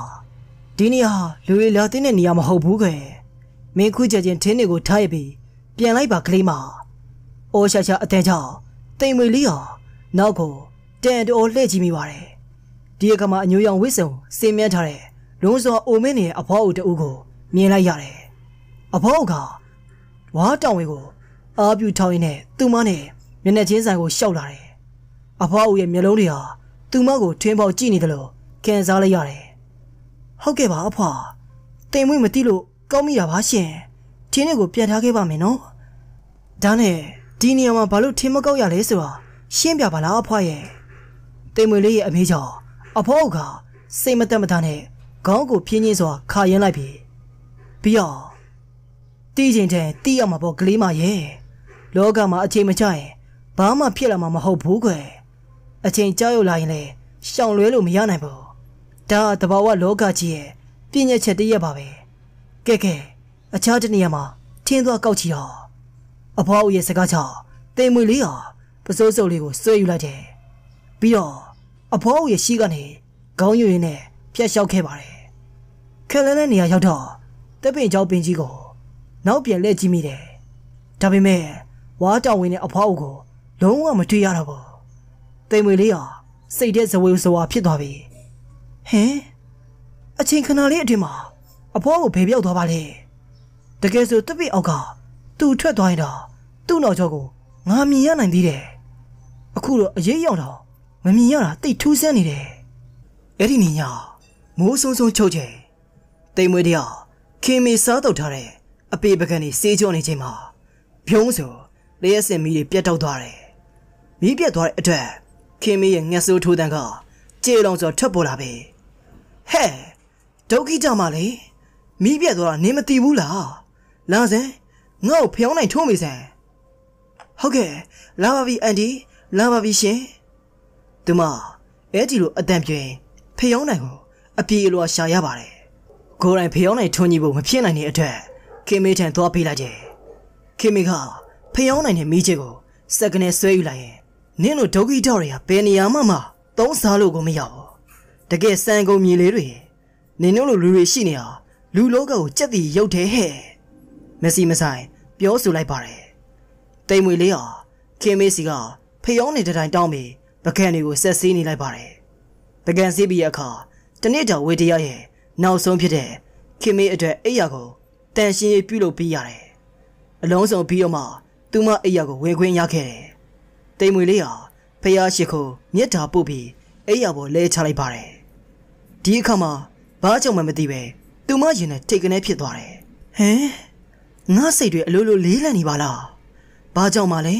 ဒီနေရာလူတွေလာတဲ့နေရာမဟုတ်ဘူးကဲမင်းခုချက်ချင်းထင်းတွေကိုထားရပြီးပြန်လိုက်ပါကလေးမအိုးရှာရှာအတန်ကြောင့်တိမ်မွေလေးဟာနောက်ကိုတန်တော်လှည့်ကြည့်မိပါတယ်ဒီအခါမှာအညိုရောင်ဝစ်စုံစင်မြဲထားတဲ့လုံးစောအိုမင်းနေတဲ့အဖွားအုပ်တအုပ်ကိုမြင်လိုက်ရတယ်အဖွားအုပ်ကဝါတောင်ဝေကိုအာပြူထောင်းရင်းနဲ့သူမနဲ့မျက်နှာချင်းဆိုင်ကိုရှောက်လာတယ်အဖွားအုပ်ရဲ့မျက်လုံးတွေဟာသူမကိုထွင်းပေါက်ကြည့်နေတယ်လို့ကန်စားလိုက်ရတယ်။ဟုတ်ကဲ့ပါအဖွာတိမ်မွေးမတိလို့ကောင်းမိတာပါရှင်။ဒီနေ့ကိုပြန်ထားခဲ့ပါမယ်နော်။ဒါနဲ့ဒီနေရာမှာဘာလို့ထင်းမကောက်ရလဲဆိုတာရှင်းပြပါလားအဖွာရဲ့။တိမ်မွေးလေးရဲ့အမေကြောင့်အဖောကစိတ်မသက်မသာနဲ့ခေါင်းကိုဖြင်းချင်းစွာခါရင်းလိုက်ပြီ။ပြီးတော့တီးချိန်တည်းတီးအောင်မှာပေါ့ကလေးမရဲ့။လောကမှာအချိန်မကျရင်ဘာမှဖြစ်လာမှာမဟုတ်ဘူးကွယ်။အချိန်ကြောက်ရွံ့လာရင်လည်းရှောင်လွဲလို့မရနိုင်ဘူးဒါတဘာဝလောကကြီးရဲ့ပြည့်ညက်ချက်တည်းရပါပဲကဲကဲအခြားတနေရာမှာထင်းသွားကောက်ချီတော့အဖွားဦးရဲ့စကားချောင်းတိမ်မွေလေးဟာပစိုးစုပ်လေးကိုဆွဲယူလိုက်တယ်ပြီးတော့အဖွားဦးရဲ့ရှိကနေခေါင်းယူရင်းနဲ့ဖြတ်လျှောက်ခဲ့ပါတယ်ခက်လန်းတဲ့နေရာရောက်တော့တပ်ပင်ကြောက်ပင်ကြီးကိုနောက်ပြန်လှည့်ကြည့်မိတယ်ဒါပေမဲ့ဝါတောင်ဝင်တဲ့အဖွားဦးကို လုံးဝမတွေ့ရတော့ဘူးတိမ်မွေလေးဟာစိတ်တဲ့ဇဝေဇဝါဖြစ်သွားပြီဟဲအချိန်ခဏလေးအထင်မှာအဖေါ်ကိုဘယ်ပြောက်သွားပါလဲတကယ်ဆိုတပိအောက်ကသူ့ထွက်သွားရင်တော့သူ့နောက်ကျောကိုငါမြင်ရနိုင်သေးတယ်အခုတော့အရေးရောက်တော့မမြင်ရတာတိတ်ထူးဆန်းနေတယ်အဲ့ဒီနေညမိုးဆုံဆုံချုပ်ချယ်တိမ်မွေးတယောက်ခင်မေစားတောက်ထားတဲ့အပေပကံနေစေးကြောနေချိန်မှာဖြုံးဆိုလျှက်စင်မီတွေပြတ်တောက်သွားတယ်မီးပြတ်သွားတဲ့အတွက်ခင်မေရဲ့ငှက်ဆိုးထိုးတန်းကကြေလောင်စွာထွက်ပေါ်လာပြီ။ဟဲ့ဒုက္ခိတမလေမိပြက်သွားတာနင်မသိဘူးလားလာစမ်းငါ့ကိုဖျောင်းနိုင်ထိုးမိစမ်းဟုတ်ကဲ့လာပါပြီအန်တီလာပါပြီရှင်ဒီမှာအဲ့ဒီလိုအတန်ပြင်းဖျောင်းနိုင်ကိုအပြေအလွှာရှာရပါတယ်ကိုယ်တိုင်ဖျောင်းနိုင်ထွန်းကြီးဖို့မဖြစ်နိုင်တဲ့အတွက်ခင်မေထံသွားပေးလိုက်တယ်ခင်မေကဖျောင်းနိုင်တဲ့မိချေကိုစက္ကနဲ့ဆွဲယူလိုက်ရင်နင်းတို့ဒုက္ခိတတွေဟာဘယ်နေရာမှမသုံးစားလို့ကိုမရဘူးတကယ်စံကုန်မြေလေးတွေနေနှုတ်လိုလူတွေရှိနေဟာလူလောကကိုကြက်တီရုပ်တယ်ဟဲ့မက်ဆီမဆိုင် ပြောဆိုလိုက်ပါတယ်တိမ်မွေလေးဟာခင်မေးစီကဖျောင်းနေတဲ့တိုင်တောင်းပြီးပကံတွေကိုဆက်စည်းနေလိုက်ပါတယ်ပကံစီးပြီးအခါတနေ့တော်ဝေတရရဲ့နောက်ဆုံးဖြစ်တဲ့ခင်မေးအတွက်အိယာကိုတန်ရှင်ရေးပြုလုပ်ပေးရတယ်အလုံးစုံပြီးတော့မှ သူမအိယာကိုဝင်ခွင့်ရခဲ့တယ်တိမ်မွေလေးဟာဖျားရှိခိုးမြစ်တာပုတ်ပြီးအိယာပေါ်လဲချလိုက်ပါတယ်ဒီအခါမှာဘာကြောင့်မှမသိပဲသူမရင်နဲ့ထိတ်ကနေဖြစ်သွားတယ်ဟမ်ငါစိတ်တွေအလိုလိုလေးလံနေပါလားဘာကြောင့်မှလဲ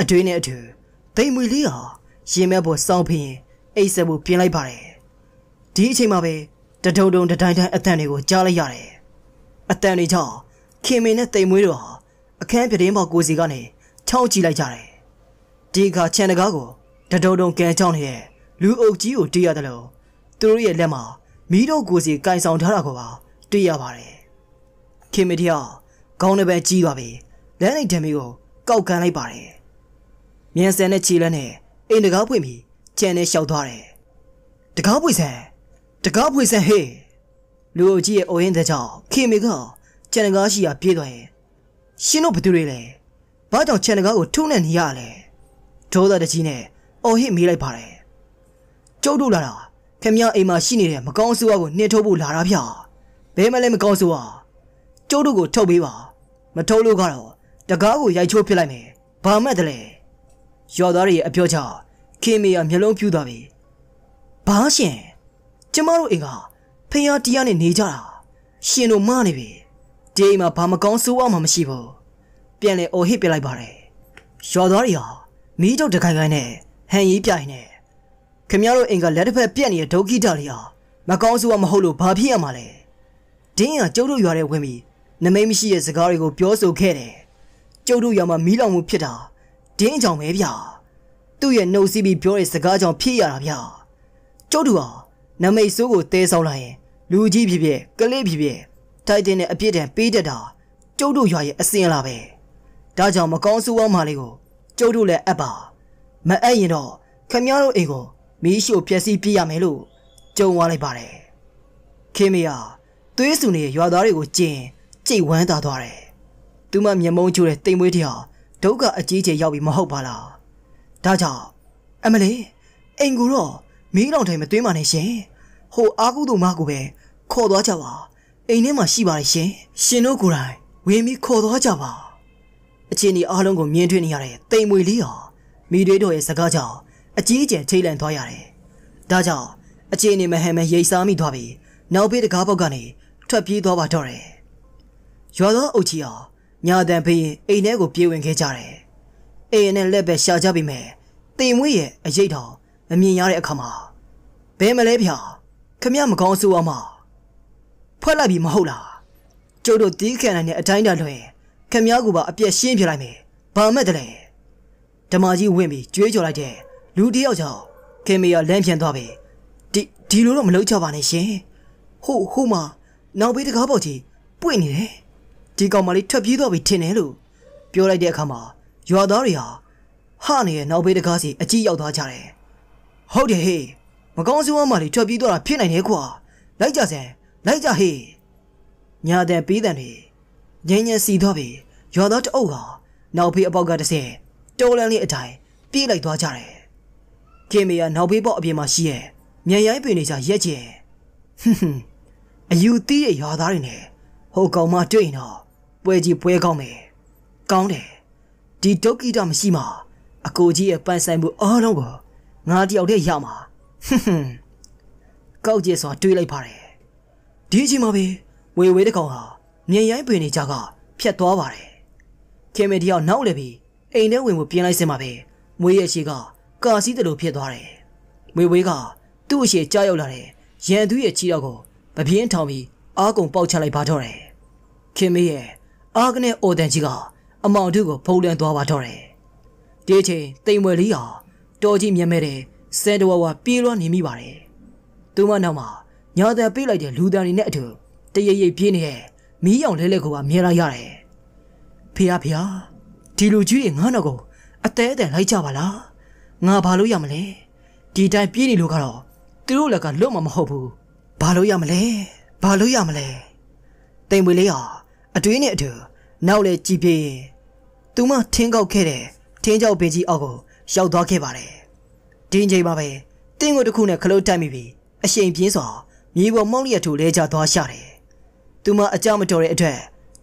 အတွေးနဲ့အတူတိမ်မွေလေးဟာရင်မက်ပေါ်စောင်းဖင်းအိတ်ဆက်ဖို့ပြင်လိုက်ပါတယ်ဒီအချိန်မှာပဲတထုံထုံတတိုင်းတိုင်းအသံတွေကိုကြားလိုက်ရတယ်အတန်တွေကြောင့်ခင်မင်နဲ့တိမ်မွေးတို့ဟာအခန်းပြတင်းပေါက်ကိုစီကနေချောင်းကြည့်လိုက်ကြတယ်။ဒီအခါခြံတကားကိုတဒုံဒုံကန်ချောင်းနေတဲ့လူအုပ်ကြီးကိုတွေ့ရတယ်လို့သူတို့ရဲ့လက်မှာမီးတော့ကိုစီကင်ဆောင်ထားတာကိုပါတွေ့ရပါတယ်ခင်မတယောက်ခေါင်းတစ်ပတ်ကြီးပါပဲလက်လိုက်တံမီကို ကောက်ကန်လိုက်ပါတယ်မြန်ဆန်တဲ့ခြေလက်နဲ့အိမ်တကားဖွင့်ပြီးကျန်နဲ့လျှောက်သွားတယ်တကားဖွင့်ဆန်တကားဖွင့်ဆန်ဟေးလူအကြီးရဲ့အော်ရင်တဲ့ကြောင့်ခင်မေကကျန်တကားရှိရာပြေးသွားရင် ရှင်တို့ဘသူတွေလဲဘာကြောင့်ခြံတကားကိုထုံနဲ့နေရလဲဒေါသတကြီးနဲ့အော်ဟစ်မေးလိုက်ပါတယ်ကျုပ်တို့လာတာခမရအိမ်မှာရှိနေတဲ့မကောင်းဆိုးဝါကိုနှင်ထုတ်ဖို့လာတာဗျာဘဲမလဲမကောင်းဆိုးဝါကျုပ်တို့ကိုထုတ်ပေးပါ မထုတ်လို့ကတော့တကားကိုရိုက်ချိုးဖြစ်လိုက်မယ်ဘာမှတ်တယ်လဲရွာသားတွေရဲ့အပြောချခင်မေရမျက်လုံးပြူးသွားပြီဘာရှင်ကျမတို့အိမ်ကဖယားတရားနဲ့နေကြတာရှင်တို့မနေပြီဒီအိမ်မှာဘာမကောင်းဆိုးဝါမှမရှိဘူးပြန်လဲအော်ဟစ်ပြလိုက်ပါတယ်ရွာသားတွေဟာမီးကြောက်တခိုင်ခိုင်နဲ့ဟန်ရေးပြိုင်နဲ့ခင်ဗျားတို့အိမ်ကလက်တစ်ဖက်ပြက်နေတဲ့ဒုက္ခိတတွေဟာမကောင်းဆိုးမဟုတ်လို့ဘာဖြစ်ရမှာလဲဒင်းကကျုပ်တို့ရွာထဲဝင်ပြီးနမိတ်မရှိတဲ့စကားတွေကိုပြောဆိုခဲ့တယ်ကျုပ်တို့ရွာမှာမီးလောင်မှုဖြစ်တာဒင်းကြောင့်ပဲဗျာသူ့ရဲ့နှုတ်စီးပြီးပြောတဲ့စကားကြောင့်ဖြစ်ရတာဗျာကျုပ်တို့ဟာနမိတ်ဆိုးကိုတဲဆောင်လာရင် လူကြီးဖြစ်ဖြစ်ကလေးဖြစ်ဖြစ်ထိုက်တင်တဲ့အပြစ်ဒဏ်ပေးတတ်တာကျုပ်တို့ရွာရဲ့အစင်လာပဲဒါကြောင့်မကောင်းဆိုးဝါးမှလေးကိုကျုပ်တို့လည်းအပ်ပါမအပ်ရင်တော့ခင်ဗျားတို့အိမ်ကိုမီးရှို့ဖျက်ဆီးပြစ်ရမယ်လို့ကြုံဝါလိုက်ပါတယ်ခင်မရသွေးစုနေရွာသားတွေကိုကျင်ကြိတ်ဝမ်းသာသွားတယ်သူမမျက်မုံးချိုးတဲ့တိမ်မွေးတရားဒုက္ခအကြီးအကျယ်ရောက်ပြီးမဟုတ်ပါလားဒါကြောင့်အမလေးအိမ်ကိုတော့မီးလောင်ထိုင်မသွင်းပါနဲ့ရှင်ဟိုအာကုသူမကိုပဲခေါ်သွားကြပါအိမ်ထဲမှာရှိပါတယ်ရှင် ရှင်တို့ကိုယ်တိုင်ဝင်ပြီးခေါ်သွားကြပါအခြေအနေအားလုံးကိုမြင်တွေ့နေရတဲ့တိမ်မွေလေးဟာမိတွေတို့ရဲ့စကားကြောင့်အကြီးအကျယ်ထိတ်လန့်သွားရတယ်။ဒါကြောင့်အခြေအနေမဟန်မရိပ်စားမိသွားပြီးနောက်ဘေးတကားပေါက်ကနေထွက်ပြေးသွားပါတော့တယ်။ရွာသောအုပ်ကြီးအောင်ညာတန်ဖေးရင်အိမ်ထဲကိုပြေးဝင်ခဲ့ကြတယ်။အိမ်နဲ့လက်ပဲရှာကြပြီမဲ့တိမ်မွေးရဲ့အရေးတော်မမြင်ရတဲ့အခါမှာဘယ်မလဲဗျာခမရမကောင်းဆိုအောင်မဖွဲ့လိုက်ပြီမဟုတ်လားကျုပ်တို့တီးခံနိုင်တဲ့အတိုင်းတာလွယ်ခမရကိုပါအပြက်ရှင်းပြလိုက်မယ်ဘာမှမတလဲဓမ္မကြီးဝင်ပြီးကြွေးကြော်လိုက်တယ်လူတယောက်ကြောင့်ခင်မရလမ်းပြန်သွားပဲဒီဒီလိုတော့မလုပ်ကြပါနဲ့ရှင်ဟုတ်ဟုတ်မှာနောက်ဘေးတကားပေါက်ကြီးပွင့်နေတယ်ဒီကောင်မလေးထွက်ပြေးတော့ပြီထင်တယ်လို့ပြောလိုက်တဲ့အခါမှာရွာသားတွေဟာဟနေတဲ့နောက်ဘေးတကားစီအကြီးရောက်သွားကြတယ်ဟုတ်တယ်ဟေးမကောင်းစိုးအမလေးထွက်ပြေးတော့တာဖြစ်နိုင်တယ်ကွာလိုက်ကြစမ်းလိုက်ကြဟေးညာတဲ့ပေးတဲ့တွေငင်းငင်းစီတော့ပြီရွာသားတအုပ်ဟာနောက်ဘေးအပေါက်ကတစ်ဆင့်တော်လန်လေးအတိုင်းပြေးလိုက်သွားကြတယ်ကင်မရာနောက်ဘေးပေါက်အပြင်မှာရှိရဲ့မြန်ရိုင်းပင်နေကြရက်ကျင်ဟွန်းအယူတီးရဲ့ရွာသားတွေနဲ့ဟိုကောင်မတွေ့ရင်တော့ပွဲကြီးပွဲကောင်းမယ်ကောင်းတယ်ဒီဒုက္ခိတမရှိမှာအကိုကြီးရဲ့ပန်းဆိုင်မှုအားလုံးကိုငါတယောက်တည်းရမှာဟွန်းကောက်ကျဲစွာတွေးလိုက်ပါတယ်ဒီအချိန်မှာပဲဝေဝေးတကောင်ဟာမြန်ရိုင်းပင်နေကြကဖြတ်သွားပါတယ်ခင်မေတယောက်နောက်လည်းပြီးအိမ်ထဲဝင်ဖို့ပြင်လိုက်စင်မှာပဲမွေးရဲ့ရှိကကာစီးတယ်လို့ဖြစ်သွားတယ်။မွေဝေးကသူ့အရှိကြောက်ရောက်လာတဲ့ရန်သူရဲ့ခြေတော့ကိုပပြင်းထောင်ပြီးအာကုံပေါက်ချလိုက်ပါတော့တယ်။ခင်မေးရဲ့အာကနဲ့အော်တန်ကြီးကအမောင်တို့ကိုဖုံးလွှမ်းသွားပါတော့တယ်။ဒီချိန်တိမ်မွယ်လေးဟာတော်ကြီးမြင်မဲ့တဲ့စဲတဝဝပြေးလွှမ်းနေမိပါတယ်။သူမနောက်မှာညာတန်ပေးလိုက်တဲ့လူတန်တွေနဲ့အတူတရရိပ်ပြေးနေတဲ့မီးရောင်လဲလဲကိုပါမြင်လိုက်ရတယ်။ဖေရဖေရဒီလူကြီးတွေငါ့တော့ကိုအသေးအတန်လိုက်ကြပါလား။ငါဘာလို့ရမလဲဒီတိုင်းပြေးနေလို့ကတော့သူတို့လည်းကလွတ်မှာမဟုတ်ဘူးဘာလို့ရမလဲဘာလို့ရမလဲတိမ်ဝေလေးဟာအတွင်းနဲ့အတူနောက်လေကြည်ပြေးရင်သူမထင်းကောက်ခဲ့တဲ့ထင်းကြောက်ပင်ကြီးအောက်ကိုရောက်သွားခဲ့ပါတယ်ဒီချိန်မှာပဲတင်းကိုတစ်ခုနဲ့ခလုတ်တိုက်မိပြီးအရှိန်ပြင်းစွာမြေပေါ်မောင်းလျက်ထိုလဲကျသွားရှာတယ်သူမအကြမတော်တဲ့အတွက်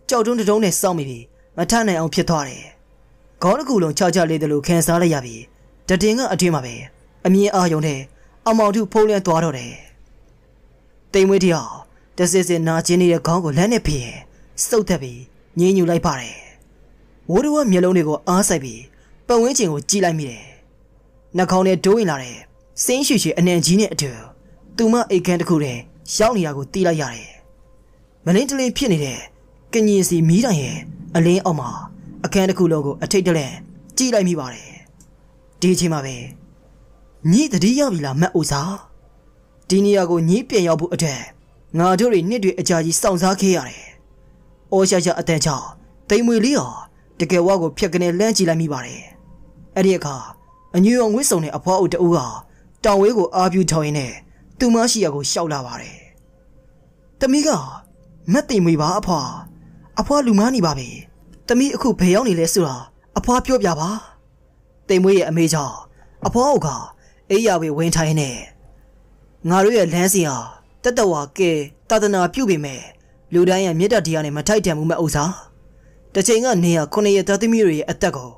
ကြောက်တွန်းတုံးနဲ့စောင့်မိပြီးမထနိုင်အောင်ဖြစ်သွားတယ်ခေါင်းတစ်ခုလုံးခြောက်ခြားလေးတယ်လို့ခံစားလိုက်ရပြီးတတင်ကအထင်းမှာပဲအမြင်အာရုံနဲ့အမောင်ထုဖုံးလဲသွားတော့တယ်တိမ်မွေးတယောက်တစစ်စစ်နာကျင်နေတဲ့ခေါင်းကိုလမ်းနဲ့ဖေးရင်စုပ်သက်ပြီးငြင်းညူလိုက်ပါတယ်ဝိုးတူကမျိုးလုံးတွေကိုအားဆိုင်ပြီးပတ်ဝန်းကျင်ကိုကြည့်လိုက်မိတယ်နှာခေါင်းနဲ့ဒိုးဝင်လာတဲ့စင်းရှူရှူအနံကြီးနဲ့အတူသူမအိတ်ခမ်းတစ်ခုနဲ့ရောက်နေတာကိုတီးလိုက်ရတယ်မလင်းတလင်းဖြစ်နေတဲ့ကညင်စီမီးတိုင်ရဲ့အလင်းအောက်မှာအခန်းတစ်ခုလုံးကိုအထိတ်တလန့်ကြည့်လိုက်မိပါတယ်တေးချင်းပါပဲညိတတိရပြီလားမတ်အိုစာဒီနေရာကိုညိပြန်ရောက်ဖို့အတွက်ငါတို့တွေနှစ်တွေအကြာကြီးစောင့်စားခဲ့ရတယ်။အော်ရှာရှာအတန်ချောင်းတိမ်မွေလေးဟာတကယ်ဝါကိုဖျက်ကနေလှမ်းကြည့်လိုက်မိပါတယ်။အဲ့ဒီအခါအညူရောင်ဝစ်စုံတဲ့အဖွားအုပ်တအူးဟာတောင်ဝဲကို အာပြူထောင်ရင်းနဲ့သူမရှိရာကိုရှောက်လာပါတယ်။တမီးကမက်တိမ်မွေပါအဖွားအဖွားလူမနေပါပဲ။တမီးအခုဘယ်ရောက်နေလဲဆိုတာအဖွားပြောပြပါ။တိမ်မွေးရဲ့အမေကြောင့်အဖောကအိယာဝေဝင်ထိုင်းနေငါတို့ရဲ့လမ်းစဉ်ဟာတတဝါကဲတာသနာပြုပေမဲ့လူတိုင်းရဲ့မြတ်တတရားနဲ့မထိုက်တန်မှုမဲ့ဥစ္စာတချိန်ကနေရခုနှစ်ရက်သားသမီးတွေရဲ့အသက်ကို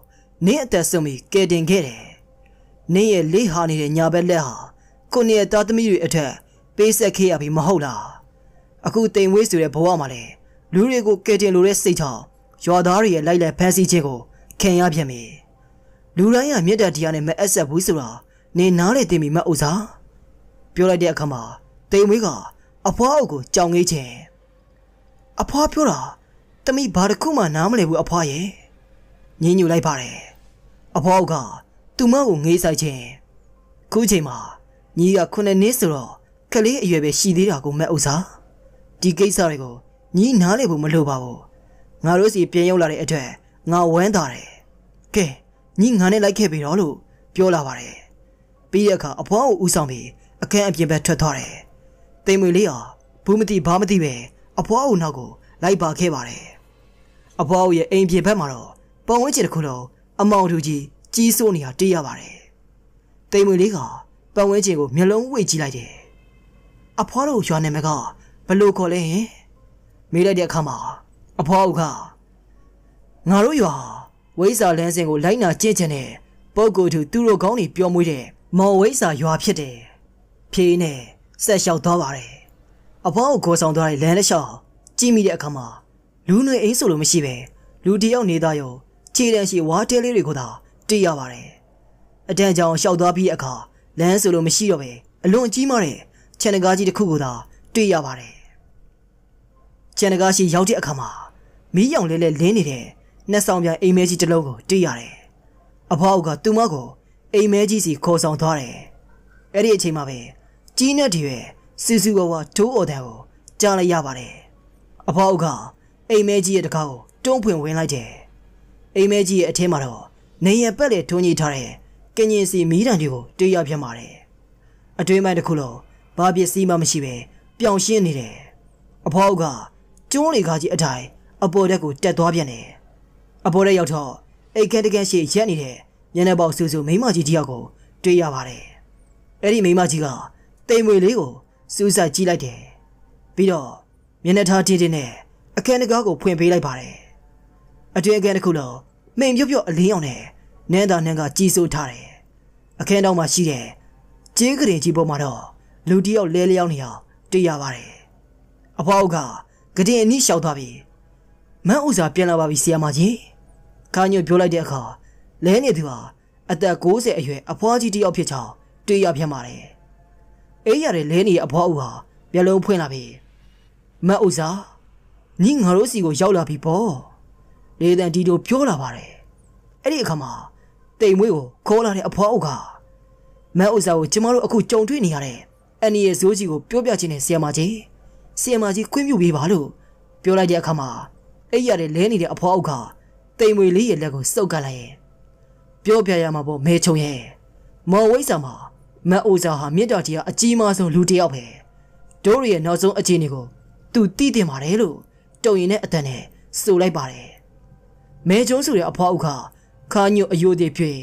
နင်းအသက်ဆုံးပြီးကဲတင်ခဲ့တယ်နင်းရဲ့လေးဟာနေတဲ့ညာဘက်လက်ဟာခုနှစ်ရက်သားသမီးတွေအထက်ပေးဆက်ခဲ့ရပြီမဟုတ်လားအခုတိမ်ဝေးဆိုတဲ့ဘဝမှာလည်းလူတွေကိုကဲတင်လိုတဲ့စိတ်ကြောင့်ရွာသားတွေရဲ့လိုက်လံဖမ်းဆီးခြင်းကိုခံရပြန်ပြီလူတိုင်းကမြတ်တပ်တရားနဲ့မအဆက်ဘူးဆိုတာနေနားလေသိမိမဥစားပြောလိုက်တဲ့အခါမှာတိမ်မွေးကအဖွားအုပ်ကိုကြောင်ငေးခြင်းအဖွားပြောတာတမိဘာတစ်ခုမှနားမလည်ဘူးအဖွားရဲ့ညင်ညူလိုက်ပါတယ်အဖွားအုပ်ကသူမကိုငေးဆိုင်ခြင်းခုချိန်မှာညီကခုနှစ်နှစ်ဆိုတော့ကလေးအရွယ်ပဲရှိသေးတာကိုမဥစားဒီကိစ္စတွေကိုညီနားလေဖို့မလိုပါဘူးငါတို့စီပြန်ရောက်လာတဲ့အတွက်ငါဝမ်းသာတယ်ကဲညီငါနဲ့လိုက်ခဲ့ပြီတော့လို့ပြောလာပါတယ်ပြီးတဲ့အခါအဖွားကိုဦးဆောင်ပြီးအခန်းအပြင်ဘက်ထွက်သွားတယ်တိမ်မွေလေးဟာဘူးမသိဘာမသိပဲအဖွားကိုနောက်ကိုလိုက်ပါခဲ့ပါတယ်အဖွားရဲ့အိမ်ပြင်ဘက်မှာတော့ပုံဝန်းကျင်တစ်ခုလုံးအမောင်ထူကြီးကြီးစိုးနေတာတွေ့ရပါတယ်တိမ်မွေလေးကပတ်ဝန်းကျင်ကိုမျက်လုံးဝိတ်ကြည့်လိုက်တယ်အဖွားတို့ရွာနေမှာကဘလို့ခေါ်လဲဟင်မေးလိုက်တဲ့အခါမှာအဖွားဦးကငါတို့ရွာဝိဇ္ဇာလမ်းစဉ်ကိုလိုက်နာကျင့်ကြံတယ်ပုဂ္ဂိုလ်သူသူတို့ကောင်းတွေပြောမွေးတယ်မော်ဝိဇ္ဇာရွာဖြစ်တယ်ဖြေးနေဆက်လျှောက်သွားပါတယ်အဖေါကိုခေါ်ဆောင်သွားတဲ့လမ်းလျှောက်ကြည့်မိတဲ့အခါမှာလူနှွေအိမ်ဆိုလို့မရှိပဲလူတယောက်နေသားရောခြေတန်းရှိဝါတဲလေးတွေကိုသာတွေ့ရပါတယ်အတန်ကြောင်လျှောက်သွားပြီးအခါလမ်းဆိုလို့မရှိတော့ပဲအလွန်ကြီးမားတဲ့ခြံတကားကြီးတစ်ခုကိုသာတွေ့ရပါတယ်ခြံတကားရှိရောက်တဲ့အခါမှာမီးရောင်လေးလေးလင်းနေတဲ့နှစ်ဆောင်ပြန်အိမ်မဲကြီးတစ်လုံးကိုတိရတယ်။အဖွားအုပ်ကသူမကိုအိမ်မဲကြီးစီခေါ်ဆောင်သွားတယ်။အဲ့ဒီအချိန်မှာပဲကြီးနဲ့တရွယ်စူးစူးဝဝဒိုးအော်တန်ကိုကြားလိုက်ရပါတယ်။အဖွားအုပ်ကအိမ်မဲကြီးရဲ့တကားကိုတွန်းဖွင့်ဝင်လိုက်တယ်။အိမ်မဲကြီးရဲ့အထင်းမှာတော့နေရပက်လေထုံးကြီးထားတဲ့ကင်ရင်စီမီးတံတွေကိုတေးရပြန်ပါတယ်။အတွင်းပိုင်းတစ်ခုလုံးဘာပစ္စည်းမှမရှိပဲပြောင်ရှင်းနေတယ်။အဖောက်ကကျွန်းလေကားကြီးအတိုင်းအပေါ်တက်ကိုတက်သွားပြန်တယ်အပေါ်ထဲရောက်တော့အိတ်ခဲတကဲရှိရက်နေတဲ့ညနေပေါက်ဆူဆူမိမကြီးတယောက်ကိုတွေ့ရပါတယ်။အဲ့ဒီမိမကြီးကတိမ်မွေလေးကိုစူးစိုက်ကြည့်လိုက်တယ်။ပြီးတော့မျက်နှာထားတင်းတင်းနဲ့အခန်းတကားကိုဖွင့်ပေးလိုက်ပါတယ်။အတွင်အခန်းတစ်ခုလုံးမိန်ပြုတ်ပြုတ်အလင်းရောင်နဲ့နန်းသာနန်းကကြီးစိုးထားတယ်။အခန်းတောင်မှာရှိတဲ့ကျင်းကရင်ကြီးပေါ်မှာတော့လူတယောက်လဲလျောင်းနေအောင်တွေ့ရပါတယ်။အဖောက်ကဂဒင်အနီးလျှောက်သွားပြီ။မန်းဥစာပြန်လာပါပြီဆီယမကြီး။ခါညို့ပြောလိုက်တဲ့အခါလဲနေသူဟာအသက်60အရွယ်အဖွားကြီးတယောက်ဖြစ်ကြောင်းတွေ့ရပြန်ပါတယ်။အေးရတဲ့လဲနေရဲ့အဖွားဦးဟာမျက်လုံးဖွင့်လာပြီ။မတ်ဥစားညီငါတို့စီကိုရောက်လာပြီပေါ့။လေတန်ဒီတို့ပြောလာပါတယ်။အဲ့ဒီအခါမှာတိမ်မွေးကိုခေါ်လာတဲ့အဖွားဦးကမတ်ဥစားကိုကျမတို့အခုကြုံတွေ့နေရတဲ့အန်နီရဲ့ဇိုးကြီးကိုပြောပြခြင်းနဲ့ဆီယမကြီးဆီယမကြီးခွင့်ပြုပေးပါလို့ပြောလိုက်တဲ့အခါမှာအေးရတဲ့လဲနေတဲ့အဖွားဦးကတိမ်မွေလေးရဲ့လက်ကိုစုပ်ကလိုက်ရဲ့ပြောပြရမှာပေါ့မဲချုံရဲ့မော်ဝိဆာမှာမအိုဇာဟာမြစ်တော်ကြီးကအကြီးမားဆုံးလူတစ်ယောက်ပဲတို့ရဲ့နောက်ဆုံးအခြေအနေကို သူသိတင်ပါတယ်လို့တုံရင်နဲ့အတန်နဲ့ဆိုလိုက်ပါတယ်မဲချုံဆိုတဲ့အဖွားဥခါခါညို့အယိုတွေဖြစ်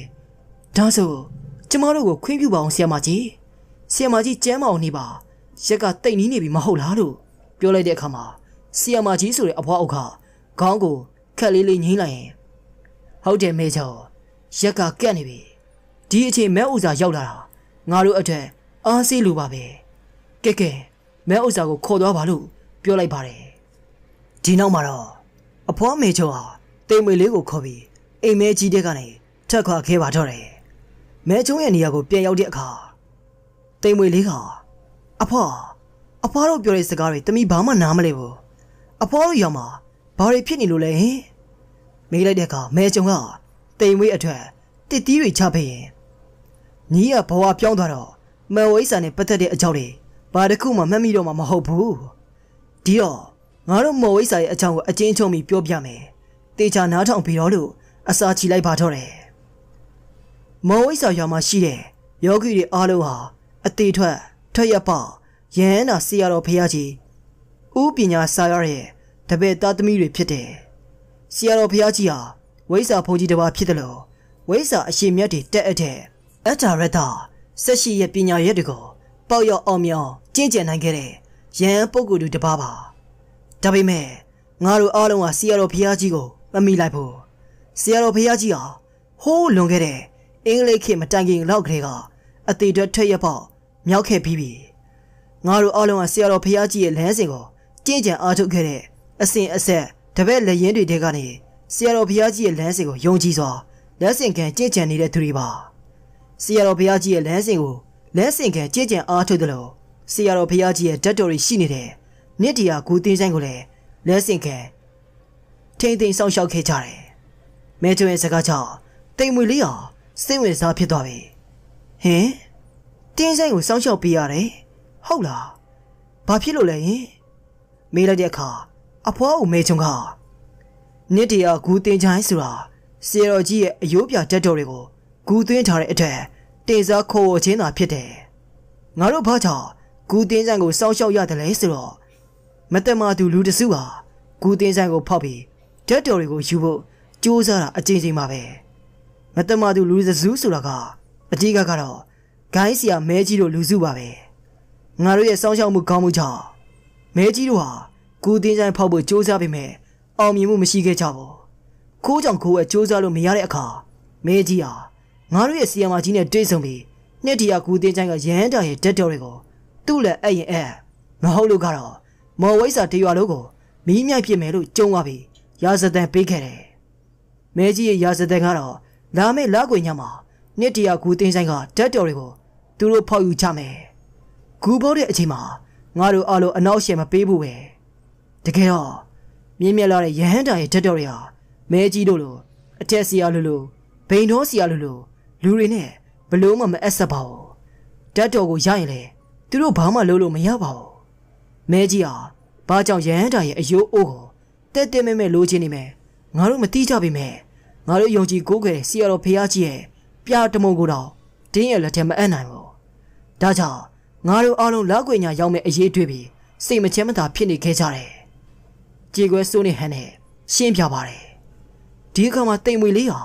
ဒါဆိုကျမတို့ကိုခွင့်ပြုပါအောင်ဆရာမကြီးဆရာမကြီးကြမ်းမအောင်နေပါရက်ကတိတ်နီးနေပြီမဟုတ်လားလို့ပြောလိုက်တဲ့အခါမှာဆီယမကြီးဆိုတဲ့အဖွားဥက္ခခေါင်းကိုခက်လေးလေးငိမ့်လိုက်ရင် ဟုတ်တယ်မေချော ရက်ကကက်နေပြီဒီအချိန်မဲဥစာရောက်လာတာငါတို့အထက်အားစီးလိုပါပဲကဲကဲမဲဥစာကိုခေါ်သွားပါလို့ပြောလိုက်ပါတယ်ဒီနောက်မှာတော့အဖွားမေချောဟာတိမ်မေလေးကိုခေါ်ပြီးအိမ်မဲကြီးတဲ့ကနေထက်ခွာခဲ့ပါတော့တယ်မဲချုံရဲ့နေရာကို ပြန်ရောက်တဲ့အခါတိမ်မေလေးကအဖွားအဖွားတို့ပြောတဲ့စကားတွေတမိဘာမှနားမလဲဘူးအဖွားတို့ရောင်မှာဘာတွေဖြစ်နေလို့လဲဟင်မေးလိုက်တဲ့အခါမဲကျုံကတိမ်မွေးအထွတ်တစ်တီးတွေချပေးရင်ညီးကဘဝပြောင်းသွားတော့မန်ဝိဆာနဲ့ပတ်သက်တဲ့အကြောင်းတွေဘာတစ်ခုမှမှတ်မိတော့မှမဟုတ်ဘူးဒီတော့ငါတို့မော်ဝိဆာရဲ့အကြောင်းကိုအချင်းချုံပြီးပြောပြမယ်တေချာနားထောင်ပြီးတော့လို့အစာချီလိုက်ပါတော့တယ်မော်ဝိဆာရွာမှာရှိတဲ့ယောဂီတွေအားလုံးဟာအသေးထွက်ထွက်ရပရဟန္တာဆရာတော်ဘုရားကြီးဥပညာဆရာရဲ့တပည့်သားသမီးတွေဖြစ်တယ်။ဆရာတော်ဘုရားကြီးဟာဝိဇ္ဇာဘုန်းကြီးတစ်ပါးဖြစ်တယ်လို့ဝိဇ္ဇာအရှိမြတ်တွေတက်အပ်တဲ့အတ္တရတ္တဆက်ရှိရဲ့ပညာရဲ့တကောပေါ့ရောက်အောင်မြောင်းကျင့်ကြံနိုင်ခဲ့တဲ့ရဟန်းပုဂ္ဂိုလ်တွေတစ်ပါးပါ။ဒါပေမဲ့ငါတို့အားလုံးကဆရာတော်ဘုရားကြီးကိုမမိလိုက်ဘူး။ဆရာတော်ဘုရားကြီးဟာဟိုးလွန်ခဲ့တဲ့အင်္ဂလိပ်ခေတ်မတိုင်ခင် လောက်ကလေးကအသေးတော်ထွက်ရပေါ့မြောက်ခဲ့ပြီးပြီ။ငါတို့အားလုံးကဆရာတော်ဘုရားကြီးရဲ့လမ်းစဉ်ကိုကြင့်ကြံအားထုတ်ခဲ့တဲ့အစဉ်အဆက်တပည့်လက်ရင်တွေထဲကနေဆရာတော်ဘုရားကြီးရဲ့လမ်းစဉ်ကိုယုံကြည်စွာလက်ဆင့်ခံကြည်ကြံနေတဲ့သူတွေပါဆရာတော်ဘုရားကြီးရဲ့လမ်းစဉ်ကိုလက်ဆင့်ခံကြည်ကြံအားထုတ်တယ်လို့ဆရာတော်ဘုရားကြီးရဲ့ဓာတ်တော်တွေရှိနေတဲ့နှစ်တရာဂူသင်းဆိုင်ကိုလည်းလက်ဆင့်ခံထိမ့်သိမ့်ဆောင်ရှောက်ခဲ့ကြတယ်မဲကျွင်းစကားကြောင့်တိမ်မွေလေးဟာစိတ်ဝင်စားဖြစ်သွားပြီဟင်တင်းဆိုင်ကိုစောင့်ရှောက်ပေးရတယ်ဟုတ်လားဘာဖြစ်လို့လဲယင်မေးလိုက်တဲ့အခါအဖွားကိုမဲချုံကနှစ်တရာဂူတင်ချိုင်းဆိုတာဆရာတော်ကြီးရဲ့အယိုးပြတတ်တော်တွေကိုဂူသွင်းထားတဲ့အထက်တင်စားခေါ်ဝေါ်ခြင်းသာဖြစ်တယ်ငါတို့ဘာကြောင့်ဂူတင်ဆိုင်ကိုစောင့်ရှောက်ရတယ်လဲဆိုတော့မတမာသူ လူတစုဟာဂူတင်ဆိုင်ကိုဖောက်ပြီးဓာတ်တော်တွေကိုယူဖို့ကြိုးစားတာအကြိမ်ကြိမ်ပါပဲမတမာသူလူတစုဆိုတာကအကြီးကကတော့ဂိုင်းစီယာမဲကြီးတို့လူစုပါပဲငါတို့ရဲ့စောင့်ရှောက်မှုကောင်းမှုကြောင့်မဲကြီးတို့ဟာကိုတင်းချိုင်းဖောက်ဖို့စ조사ပေးမယ်အောင်မြင်မှုမရှိခဲ့ကြပါဘူးခိုးကြောင့်ခိုးရဲ့စ조사လို့မရတဲ့အခါမဲကြီးဟာငါတို့ရဲ့ဆီယမ်မာကြီးနဲ့တွေ့ဆုံပြီးနှစ်တရာကိုတင်းချိုင်းကရဟန်တာရဲ့တက်တော်တွေကိုသူ့လက်အဲ့ရင်အဲ့မဟုတ်လို့ကတော့မော်ဝိဆာတရွာလုံးကိုမီးမြိုက်ပြစ်မယ်လို့ကြုံသွားပြီးရာဇသံပေးခဲ့တယ်မဲကြီးရဲ့ရာဇသံကတော့လာမယ့်လကွေညမှာနှစ်တရာကိုတင်းဆိုင်ကတက်တော်တွေကိုသူတို့ဖောက်ယူချမယ်ဂူဘောတဲ့အချိန်မှာငါတို့အလိုအနောက်ရှယ်မပေးဘူးပဲ။တကယ်တော့မြင်းမြက်လာတဲ့ရဟန်းတာရဲ့ဓာတ်တော်တွေဟာမဲကြီးတို့လိုအထက်စီရလိုလိုဘိန်တော်စီရလိုလိုလူတွေနဲ့ဘလို့မှမအပ်ဆက်ပါဘူးဓာတ်တော်ကိုရရင်လေသူတို့ဘာမှလုပ်လို့မရပါဘူးမဲကြီးဟာဘာကြောင့်ရဟန်းတာရဲ့အယိုးအိုးကိုတက်တက်မဲမဲလိုချင်နေမယ်ငါတို့မသိကြပါပဲငါတို့ယုံကြည်ကိုးကွယ်တဲ့စီရတော်ဖရာကြီးရဲ့ပြတမုံကိုတော့တင်းရဲ့လက်ထက်မအပ်နိုင်ဘူးဒါကြောင့်ငါတို့အားလုံးလောက်ွေညာရောက်မဲ့အရေးတွေ့ပြီးစိတ်မချမ်းမသာဖြစ်နေခဲ့ကြတယ်ကြေခွဲစိုးနေဟန်နဲ့ရှင်းပြပါတယ်ဒီအခါမှာတိမ်မွေလေးဟာ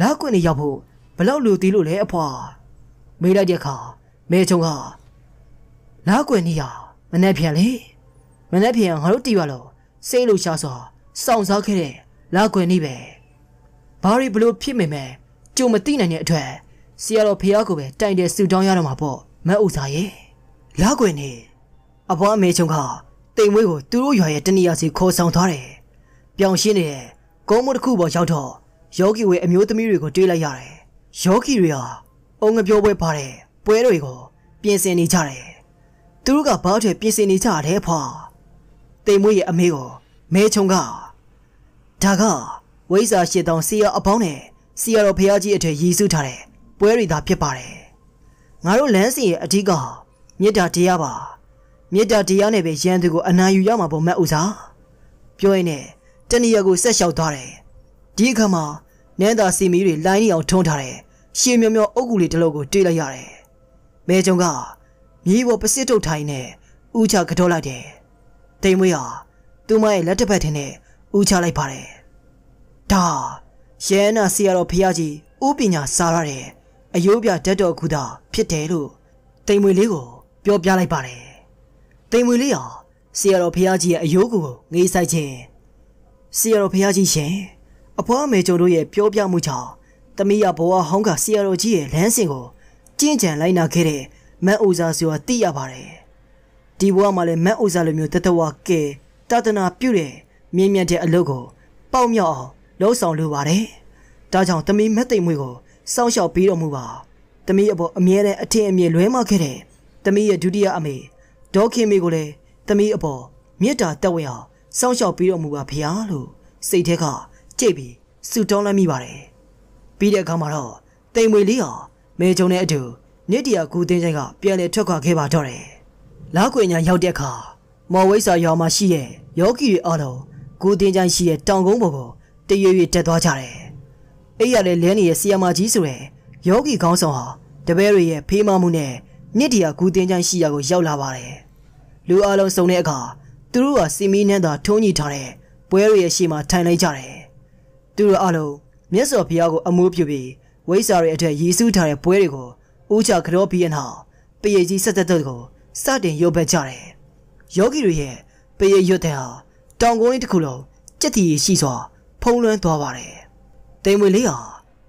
လာကွင်နေရောက်ဖို့ဘလောက်လူသေးလို့လဲအဖွာမေးလိုက်တဲ့အခါမဲချုံကလာကွင်နေရမနဲ့ပြန်လေမနဲ့ပြန်ငါတို့တီးရလို့စိတ်လိုရှာစွာစောင့်စားခဲ့တဲ့လာကွင်နေပဲဘာတွေဘလို့ဖြစ်မိမယ်ကြုံမသိနိုင်တဲ့အတွက်ဆရာတော်ဖះကိုပဲတိုင်တယ်ဆူတောင်းရတော့မှာပေါ့မအုပ်စားရဲ့လာကွင်နေအဖွားအမေချုံကတိမ်မွေးကိုသူတို့ရွာရဲ့တနေရာစီခေါ်ဆောင်သွားတယ်။ပြောင်ရှင်းနေတဲ့ကုန်းမတစ်ခုပေါ်ရောက်တော့ယောဂီဝဲအမျိုးသမီးတွေကိုတွေးလိုက်ရတယ်။ယောဂီတွေဟာအုံငပြောပွဲပါတဲ့ပွဲတွေကိုပြင်ဆင်နေကြတယ်။သူတို့ကဘာတွေပြင်ဆင်နေကြတယ်ဖွာ။တိမ်မွေးရဲ့အမေကိုမဲချုံကဒါကဝိဇာရှစ်တောင်စီရအပေါင်းနဲ့စီရတော်ဖရာကြီးအထက်ရည်စူးထားတဲ့ပွဲတွေသာဖြစ်ပါတယ်။ငါတို့လမ်းစီရဲ့အဓိကမြစ်တာတရားပါ။မြေတာတရားနဲ့ပဲရန်သူကိုအနာယူရမှာပေါ့မတ်ဦးစားပြောရင်းနဲ့တဏီယာကိုဆက်လျှောက်သွားတယ်ဒီအခါမှာနန်းသာစီမီတွေလိုင်းနေအောင်ထုံးထားတယ်ရှည်မြောမြောအုပ်ကူလေးတစ်လုံးကိုတွေးလိုက်ရတယ်မဲကျုံကမြေပေါ်ပစစ်ထုတ်ထိုင်နေဦးချကတော့လိုက်တယ်တိမ်မွေးဟာသူမရဲ့လက်တစ်ဖက်ထင်းနဲ့ဦးချလိုက်ပါတယ်ဒါရဲနာစီရတော်ဖះကြီးဥပညာစားရတယ်အယိုးပြတတ်တော်ကူတာဖြစ်တယ်လို့တိမ်မွေလေးကိုပြောပြလိုက်ပါတယ်တိမ်မွေလေးဟာဆရာတော်ဖះကြီးရဲ့အယိုးကိုငေးဆိုင်ခြင်းဆရာတော်ဖះကြီးရှင်အဖွားအမေကျော်တို့ရဲ့ပြောပြမှုကြောင့်တမီးရဘဝဟောင်းကဆရာတော်ကြီးရဲ့လမ်းစဉ်ကိုကြင်ကြံလိုက်နာခဲ့တဲ့မတ်အိုဇာဆိုတာသိရပါတယ်ဒီဘဝမှာလည်းမတ်အိုဇာလိုမျိုးတတဝကဲတဒနာပြုတဲ့မြင့်မြတ်တဲ့အလုပ်ကို ပေါက်မြောက်အောင်လှုပ်ဆောင်လိုပါတယ်ဒါကြောင့်တမီးမတ်သိမ်မွေကိုစောင့်ရှောက်ပြီးတော်မူပါတမီးအပေါ်အမြဲတမ်းအထင်အမြင်လွဲမှားခဲ့တဲ့တမီးရဲ့ဒုတိယအမေဒေါခင်မေကိုလည်းသမီးအပေါ်မေတ္တာတက်ဝင်အောင်စောင့်ရှောက်ပြီးတော့မူပါဗျာလို့စိတ်ထဲကကြိတ်ပြီးဆူတောင်းလိုက်မိပါတယ်ပြီးတဲ့အခါမှာတော့တိမ်မွေလေးဟာမဲဂျုံနဲ့အတူနေတရာကူတင်းချိုင်ကပြန်လဲထွက်ခွာခဲ့ပါတော့တယ်လာခွေညာရောက်တဲ့အခါမော်ဝိဆာရွာမှာရှိတဲ့ယောဂီတွေအားလုံးကူတင်းချိုင်ရှိတဲ့တောင်ကုန်းပေါ်ကိုတရွေ့ရွေ့တက်သွားကြတယ်အဲ့ရလဲလဲနေတဲ့ဆီယမာကြီးဆိုတဲ့ယောဂီခေါင်းဆောင်ဟာတပည့်တွေရဲ့ဖေးမမှုနဲ့မြစ်တရာဂူတင်ချိုင်းရှိရာကိုရောက်လာပါတယ်လူအလုံးစုံတဲ့အခါသူတို့ကစီမီနဲ့သာထုံးညီထားတဲ့ပွဲတွေရဲ့ရှေ့မှာထိုင်လိုက်ကြတယ်။သူတို့အလုံးမြတ်စွာဘုရားကိုအမှုပြုပြီးဝိဇ္ဇာတွေအထက်ရည်စူးထားတဲ့ပွဲတွေကိုဦးချကတော်ပြီးရင်ဟာပရေကြီးဆက်သက်တို့ကိုစတင်ရုပ်ပတ်ကြတယ်။ယောဂီတွေရဲ့ပရေရွတ်တဲ့ဟာတောင်ကုန်းလေးတစ်ခုလုံးကြက်တီရှိစွာဖုံးလွှမ်းသွားပါတယ်။တိမ်မွေလေးဟာ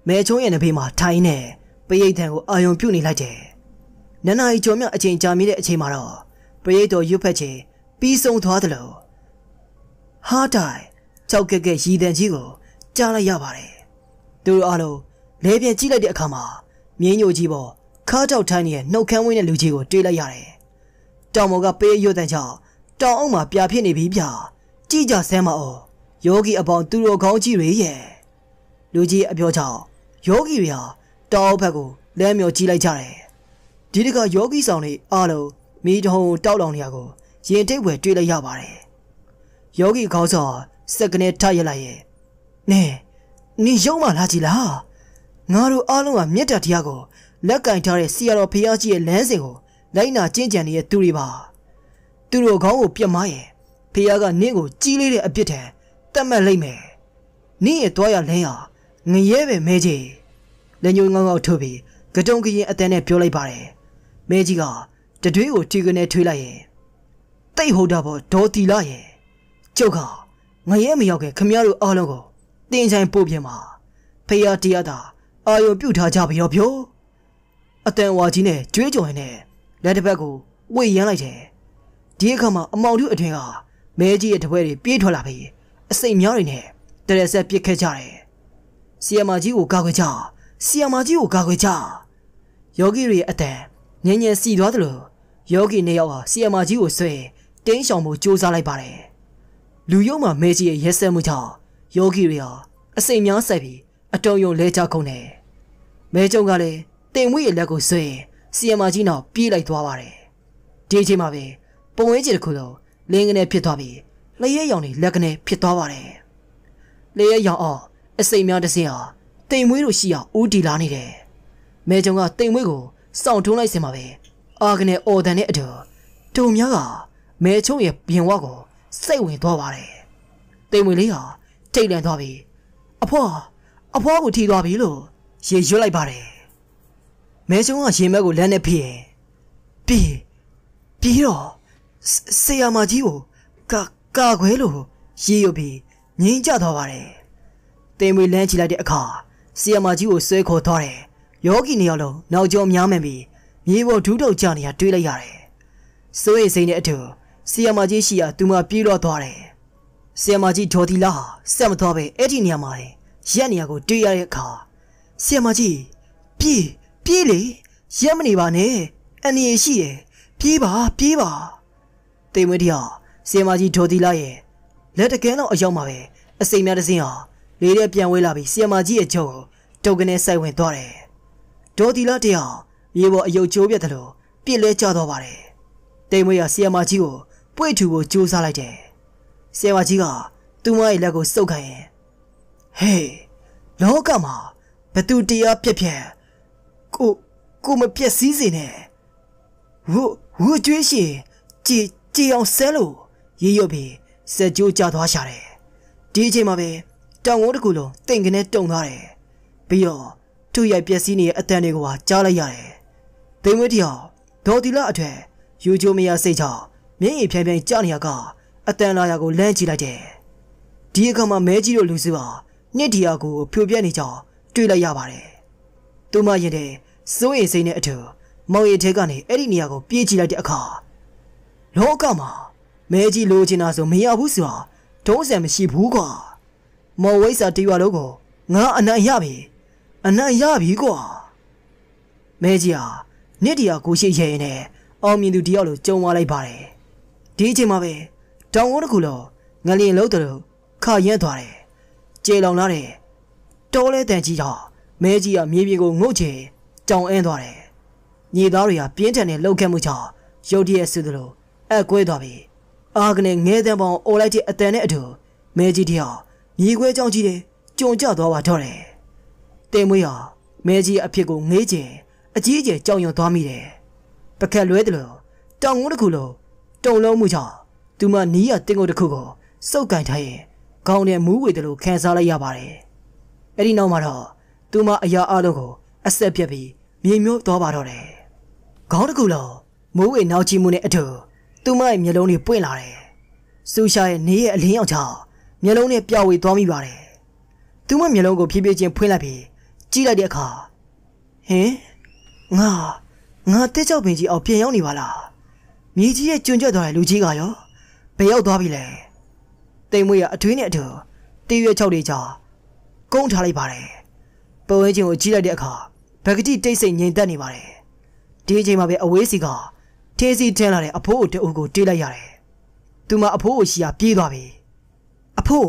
မဲချုံးရဲ့နှဖေးမှာထိုင်နေပရိတ်ထန်ကိုအာယုံပြုတ်နေလိုက်တယ်။နန္နာရီကျော်မြအချိန်ကြာမြင့်တဲ့အချိန်မှာတော့ပရိတ်တော်ရွတ်ဖက်ခြင်းပြီးဆုံးသွားသလိုဟားတိုင်ကြောက်ကက်ကက်ရည်တန်ကြီးကိုကြားလိုက်ရပါတယ်သူတို့အားလုံးလဲပြန်ကြည့်လိုက်တဲ့အခါမှာမြင်းညိုကြီးပေါ်ခါကြောက်ထိုင်းရဲ့နှုတ်ခမ်းဝင်းတဲ့လူကြီးကိုတွေ့လိုက်ရတယ်တောင်ပေါ်ကပေးရွတ်တန်ကြောင့်တောင်အောင်မှာပြာဖြစ်နေပြီဗျာကြည့်ကြဆမ်းမအောင်ယောဂီအပေါင်းသူတို့ခေါင်းကြီးတွေရဲ့လူကြီးအပြောကြောင့်ယောဂီတွေဟာတောင်ဘက်ကိုလမ်းမြော်ကြည့်လိုက်ကြတယ်ဒီတခါယောဂီဆောင်တွေအားလုံးမိတဟုံတောက်လောင်နေရကိုရင်ထိတ်ဝယ်တွေးလိုက်ရပါတယ်။ယောဂီခေါင်းဆောင်စက်ကနေထရလိုက်ရဲ့။နင်းနင်းရုံးမလားကြည်လား။ငါတို့အားလုံးကမြတ်တာတရားကိုလက်ကင်ထားတဲ့ဆီယာတော်ဖျားကြီးရဲ့လမ်းစဉ်ကိုလိုက်နာကျင့်ကြံနေတဲ့သူတွေပါ။သူတို့ခေါင်းကိုပြတ်မရဲ့ဖျားကနင်းကိုကြီးလေးတဲ့အပြစ်ထံတတ်မှတ်လိုက်မယ်။နင်းရဲ့တွားရလမ်းဟာငရဲပဲမဲကြီး။လက်ညှိုးငေါငေါထုတ်ပြီးကတုံကရင်အတန်းနဲ့ပြောလိုက်ပါတယ်။မဲကြီးကတတွေးကိုတီကနေထွေးလိုက်ရဲ့တိတ်ဟုတ်တာပေါ့ဒေါ်တီလာရဲ့ကျုပ်ကငရဲမရောက်ခင်ခမရတို့အားလုံးကိုတင်းချိုင်ပို့ပြင်ပါဖယားတရားသာအာယုံပြုတ်ထားကြပါရောဗျောအတန်ဝါကြီးနဲ့ကြွေးကြော်ရင်းနဲ့လက်တစ်ဖက်ကိုဝေ့ရမ်းလိုက်တယ်ဒီအခါမှာအမောင်တို့အတွင်ကမဲကြီးရဲ့တပွဲတွေပြေးထွက်လာပြီအစိမ်များတွေနဲ့တရဆက်ပစ်ခဲ့ကြတယ်ဆီယမာကြီးကိုကာကွယ်ကြဆီယမာကြီးကိုကာကွယ်ကြယောဂီတွေအတန်ငြင်းငြင်းစီသွားသလိုယောဂီနှစ်ယောက်ဟာဆီယမာကြီးကိုဆွဲတင်းရှောင်မှုစူးစမ်းလိုက်ပါတယ်။လူယုံမှာမဲကြီးရဲ့ရက်စက်မှုကြောင့်ယောဂီတွေဟာအစိမ်များဆက်ပြီးအတုံယုံလဲကြကုန်တယ်။မဲကျုံကလည်းတင်ဝိရဲ့လက်ကိုဆွဲဆီယမာကြီးနောက်ပြေးလိုက်သွားပါတယ်။ဒီအချိန်မှာပဲပုံဝဲကြီးတစ်ခုလုံးလင်းကနေဖြစ်သွားပြီးလျှက်ရောင်တွေလက်ကနေဖြစ်သွားပါတယ်။လျှက်ရောင်အောင်အစိမ်များတစ်စင်းဟာတင်ဝိတို့ရှိအောင်ဦးတည်လာနေတယ်။မဲကျုံကတင်ဝိကိုစောင့်ထုံးလိုက်စင်မှာပဲအာဂနဲ့အော်ဒန်နဲ့အတူတုံများကမဲချုံရဲ့ပြင်ဝကိုစိတ်ဝင်သွားပါတယ်။တိမ်ဝင်လေးဟာထိတ်လန့်သွားပြီ။အဖွားအဖွားကိုထိသွားပြီလို့ရေရွတ်လိုက်ပါတယ်။မဲချုံကရေမက်ကိုလမ်းနဲ့ဖိရင်ပြီးပြီးတော့ဆေးရမကြီးကိုကာကာခွဲလို့ရေရွတ်ပြီးငိမ့်ကျသွားပါတယ်။တိမ်ဝင်လမ်းချလိုက်တဲ့အခါဆီယမကြီးကိုဆွဲခေါ်သွားတယ်။ယောဂီနေရာလုံးနောက်ကျော်များမှန်ပြီးမြေပေါ်ဒူးထုတ်ကြနေတာတွေ့လိုက်ရတယ်။စိုးရိမ်စိတ်နဲ့အတူဆီယမကြီးရှိရာသူမပြေးလွှတ်သွားတယ်။ဆီယမကြီးဒေါ်သီလာဟာဆက်မသွားပဲအဲ့ဒီနေရာမှာရက်နေရာကိုတွေ့ရတဲ့အခါဆီယမကြီးပြေးပြေးလေရက်မနေပါနဲ့အနေရရှိတယ်ပြေးပါပြေးပါတိမ်မွေးတရားဆီယမကြီးဒေါ်သီလာရဲ့လက်တကဲတော့အရောက်မှာပဲအစိမ်များတစ်စင်းဟာလေးတဲ့ပြန်ဝဲလာပြီးဆီယမကြီးရဲ့ချုပ်ကိုတုတ်ကနေစိုက်ဝင်သွားတယ်ဒေါ်သီလာတရားမြေပေါ်အယုတ်ကျိုးပြက်တယ်လို့ပြစ်လဲကြတော့ပါတယ်တိမ်မွေးကဆီယမကြီးကိုပွေထူကိုကြိုးစားလိုက်တယ်ဆီယမကြီးကသူမရဲ့လက်ကိုစုပ်ခံရင်ဟေးလောကမှာဘသူတရားပြက်ပြက်ကိုကိုမပြက်စည်းစေနဲ့ဝဝကျွေးရှင်ကြည်ကြည်အောင်ဆဲလို့ရေရွပြီးစက်ကြိုးကြသွားရှာတယ်ဒီအချိန်မှာပဲတောင်ဝန်းတစ်ခုလုံးတိမ်ကနေတုံသွားတယ်ပြီးတော့သူ့ရိုက်ပျက်စီးနေတဲ့အတန်တွေကိုပါကြားလိုက်ရတယ်ပိန်ဝဲတီဟာဒေါ်တီလာအထွေယူချိုမရစိတ်ချမျက်ရည်ဖြိုင်ဖြိုင် ကြနေရကအတန်လာရကိုလမ်းကြည့်လိုက်တယ်။ဒီအခါမှာမဲကြီးတို့လူစုဟာညစ်တီယာကိုဖြိုပြက်နေကြတွေ့လိုက်ရပါတယ်။သူမရင်တဲ့စိုးရိမ်စိတ်နဲ့အထူမောင်ရည်ထဲကနေအဲ့ဒီနေရာကိုပြေးကြည့်လိုက်တဲ့အခါလောကမှာမဲကြီးလိုချင်တာဆိုမရဘူးဆိုတာဒုံးဆန်မရှိဘူးကွာ။မော်ဝိဆာတီရွာလုံးကိုငါအနိုင်ရပြီ။အနိုင်ရပြီကွာ။မဲကြီးဟာနှစ်တရာကိုရှိရဲရင်နဲ့အောင်မြင်သူတယောက်လိုကြုံသွားလိုက်ပါတယ်ဒီအချိန်မှာပဲတောင်ဝန်းတစ်ခုလောငလျင်လုံးတလို့ခရဲသွားတယ်ကျေလောင်လာတယ်တောလဲတန်ကြီးတော့မဲကြီးကမြေပြင်ကိုငုတ်ချင်ကြောင်အင်းသွားတယ်ညီသားတွေကပြင်းထန်တဲ့လှုပ်ခတ်မှုကြောင့်ရုတ်တရက်ဆူသလိုအက်ကွဲသွားပြီးအာကနေငဲတံပေါင်းအော်လိုက်တဲ့အတန်နဲ့အတူမဲကြီးတယောက်မြေခွဲကြောင်ကြီးတယ်ကြုံကျသွားပါတော့တယ်တင်မွေးဟာမဲကြီးအဖြစ်ကိုငေးချင်အကြီးအကျယ်ကြောင်ရွံသွားမိတယ်ပကက်လွဲတယ်လို့တောင်ငုံတစ်ခုလုံးတုံလုံးမှုကြောင့်သူမနီးရတင်းငုံတစ်ခုကိုစုပ်ကန်ထားရင်ခေါင်းနဲ့မူးဝေတယ်လို့ခံစားလိုက်ရပါတယ်အဲ့ဒီနောက်မှာတော့သူမအရာအလုံးကိုအဆက်ပြက်ပြီးမြေမြုပ်သွားပါတော့တယ်ခေါင်းတစ်ခုလုံးမူးဝေနောက်ချီမှုနဲ့အထူသူမရဲ့မျက်လုံးတွေပွင့်လာတယ်စူရှာရဲ့နေရဲ့အလင်းရောက်ကြောင့်မျက်လုံးနဲ့ပြဝေသွားမိပါတယ်။သူ့မမျက်လုံးကိုဖြည်းဖြည်းချင်းဖွင့်လိုက်ပြီးကြည့်လိုက်တဲ့အခါဟင်ငါငါတဲကြောက်ပင်ကြီးအောင်ပြန်ရောက်နေပါလားမြေကြီးရဲ့ကျွံ့ကြွသွားတဲ့လူကြီးကရောဘယ်ရောက်သွားပြီလဲတိမ်မွေးရအထွေးနဲ့အတူတေးရွက်ချောက်တွေကြာကုန်းထားလိုက်ပါတယ်ပဝဲချင်းကိုကြီးလိုက်တဲ့အခါဗကတိတိတ်ဆိတ်ငြိမ်သက်နေပါတယ်ဒီအချိန်မှာပဲအဝေးစီကထေးစီထင်းလာတဲ့အဖိုးအတူကိုတေးလိုက်ရတယ်သူမအဖိုးကိုရှိရပြေးသွားပြီအဖိုး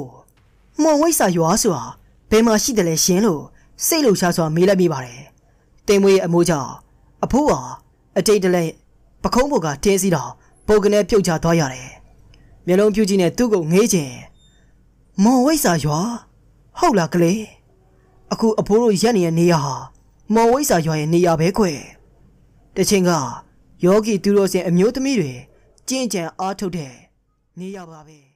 မွန်ဝိဆာရွာဆိုတာဘယ်မှာရှိတယ်လဲရှင်လို့စိတ်လှုပ်ရှားစွာမေးလိုက်မိပါတယ်တင်မွေးအမိုးကြောင့်အဖိုးဟာအတိတ်တလဲပခုံးဘုံကတင်းစီတော့ပုံကနေပြုတ်ချသွားရတယ်။မျက်လုံးပြူးကြီးနဲ့သူ့ကိုငေးချင်မော်ဝိဆာရွာ ဟုတ်လားကလေးအခုအဖိုးတို့ရက်နေတဲ့နေရာဟာမော်ဝိဆာရွာရဲ့နေရာပဲခွဲ။တချင်းကယောဂီသူတော်စင် အမျိုးသမီးတွေကြင်ကြံအားထုတ်တဲ့နေရာပါပဲ။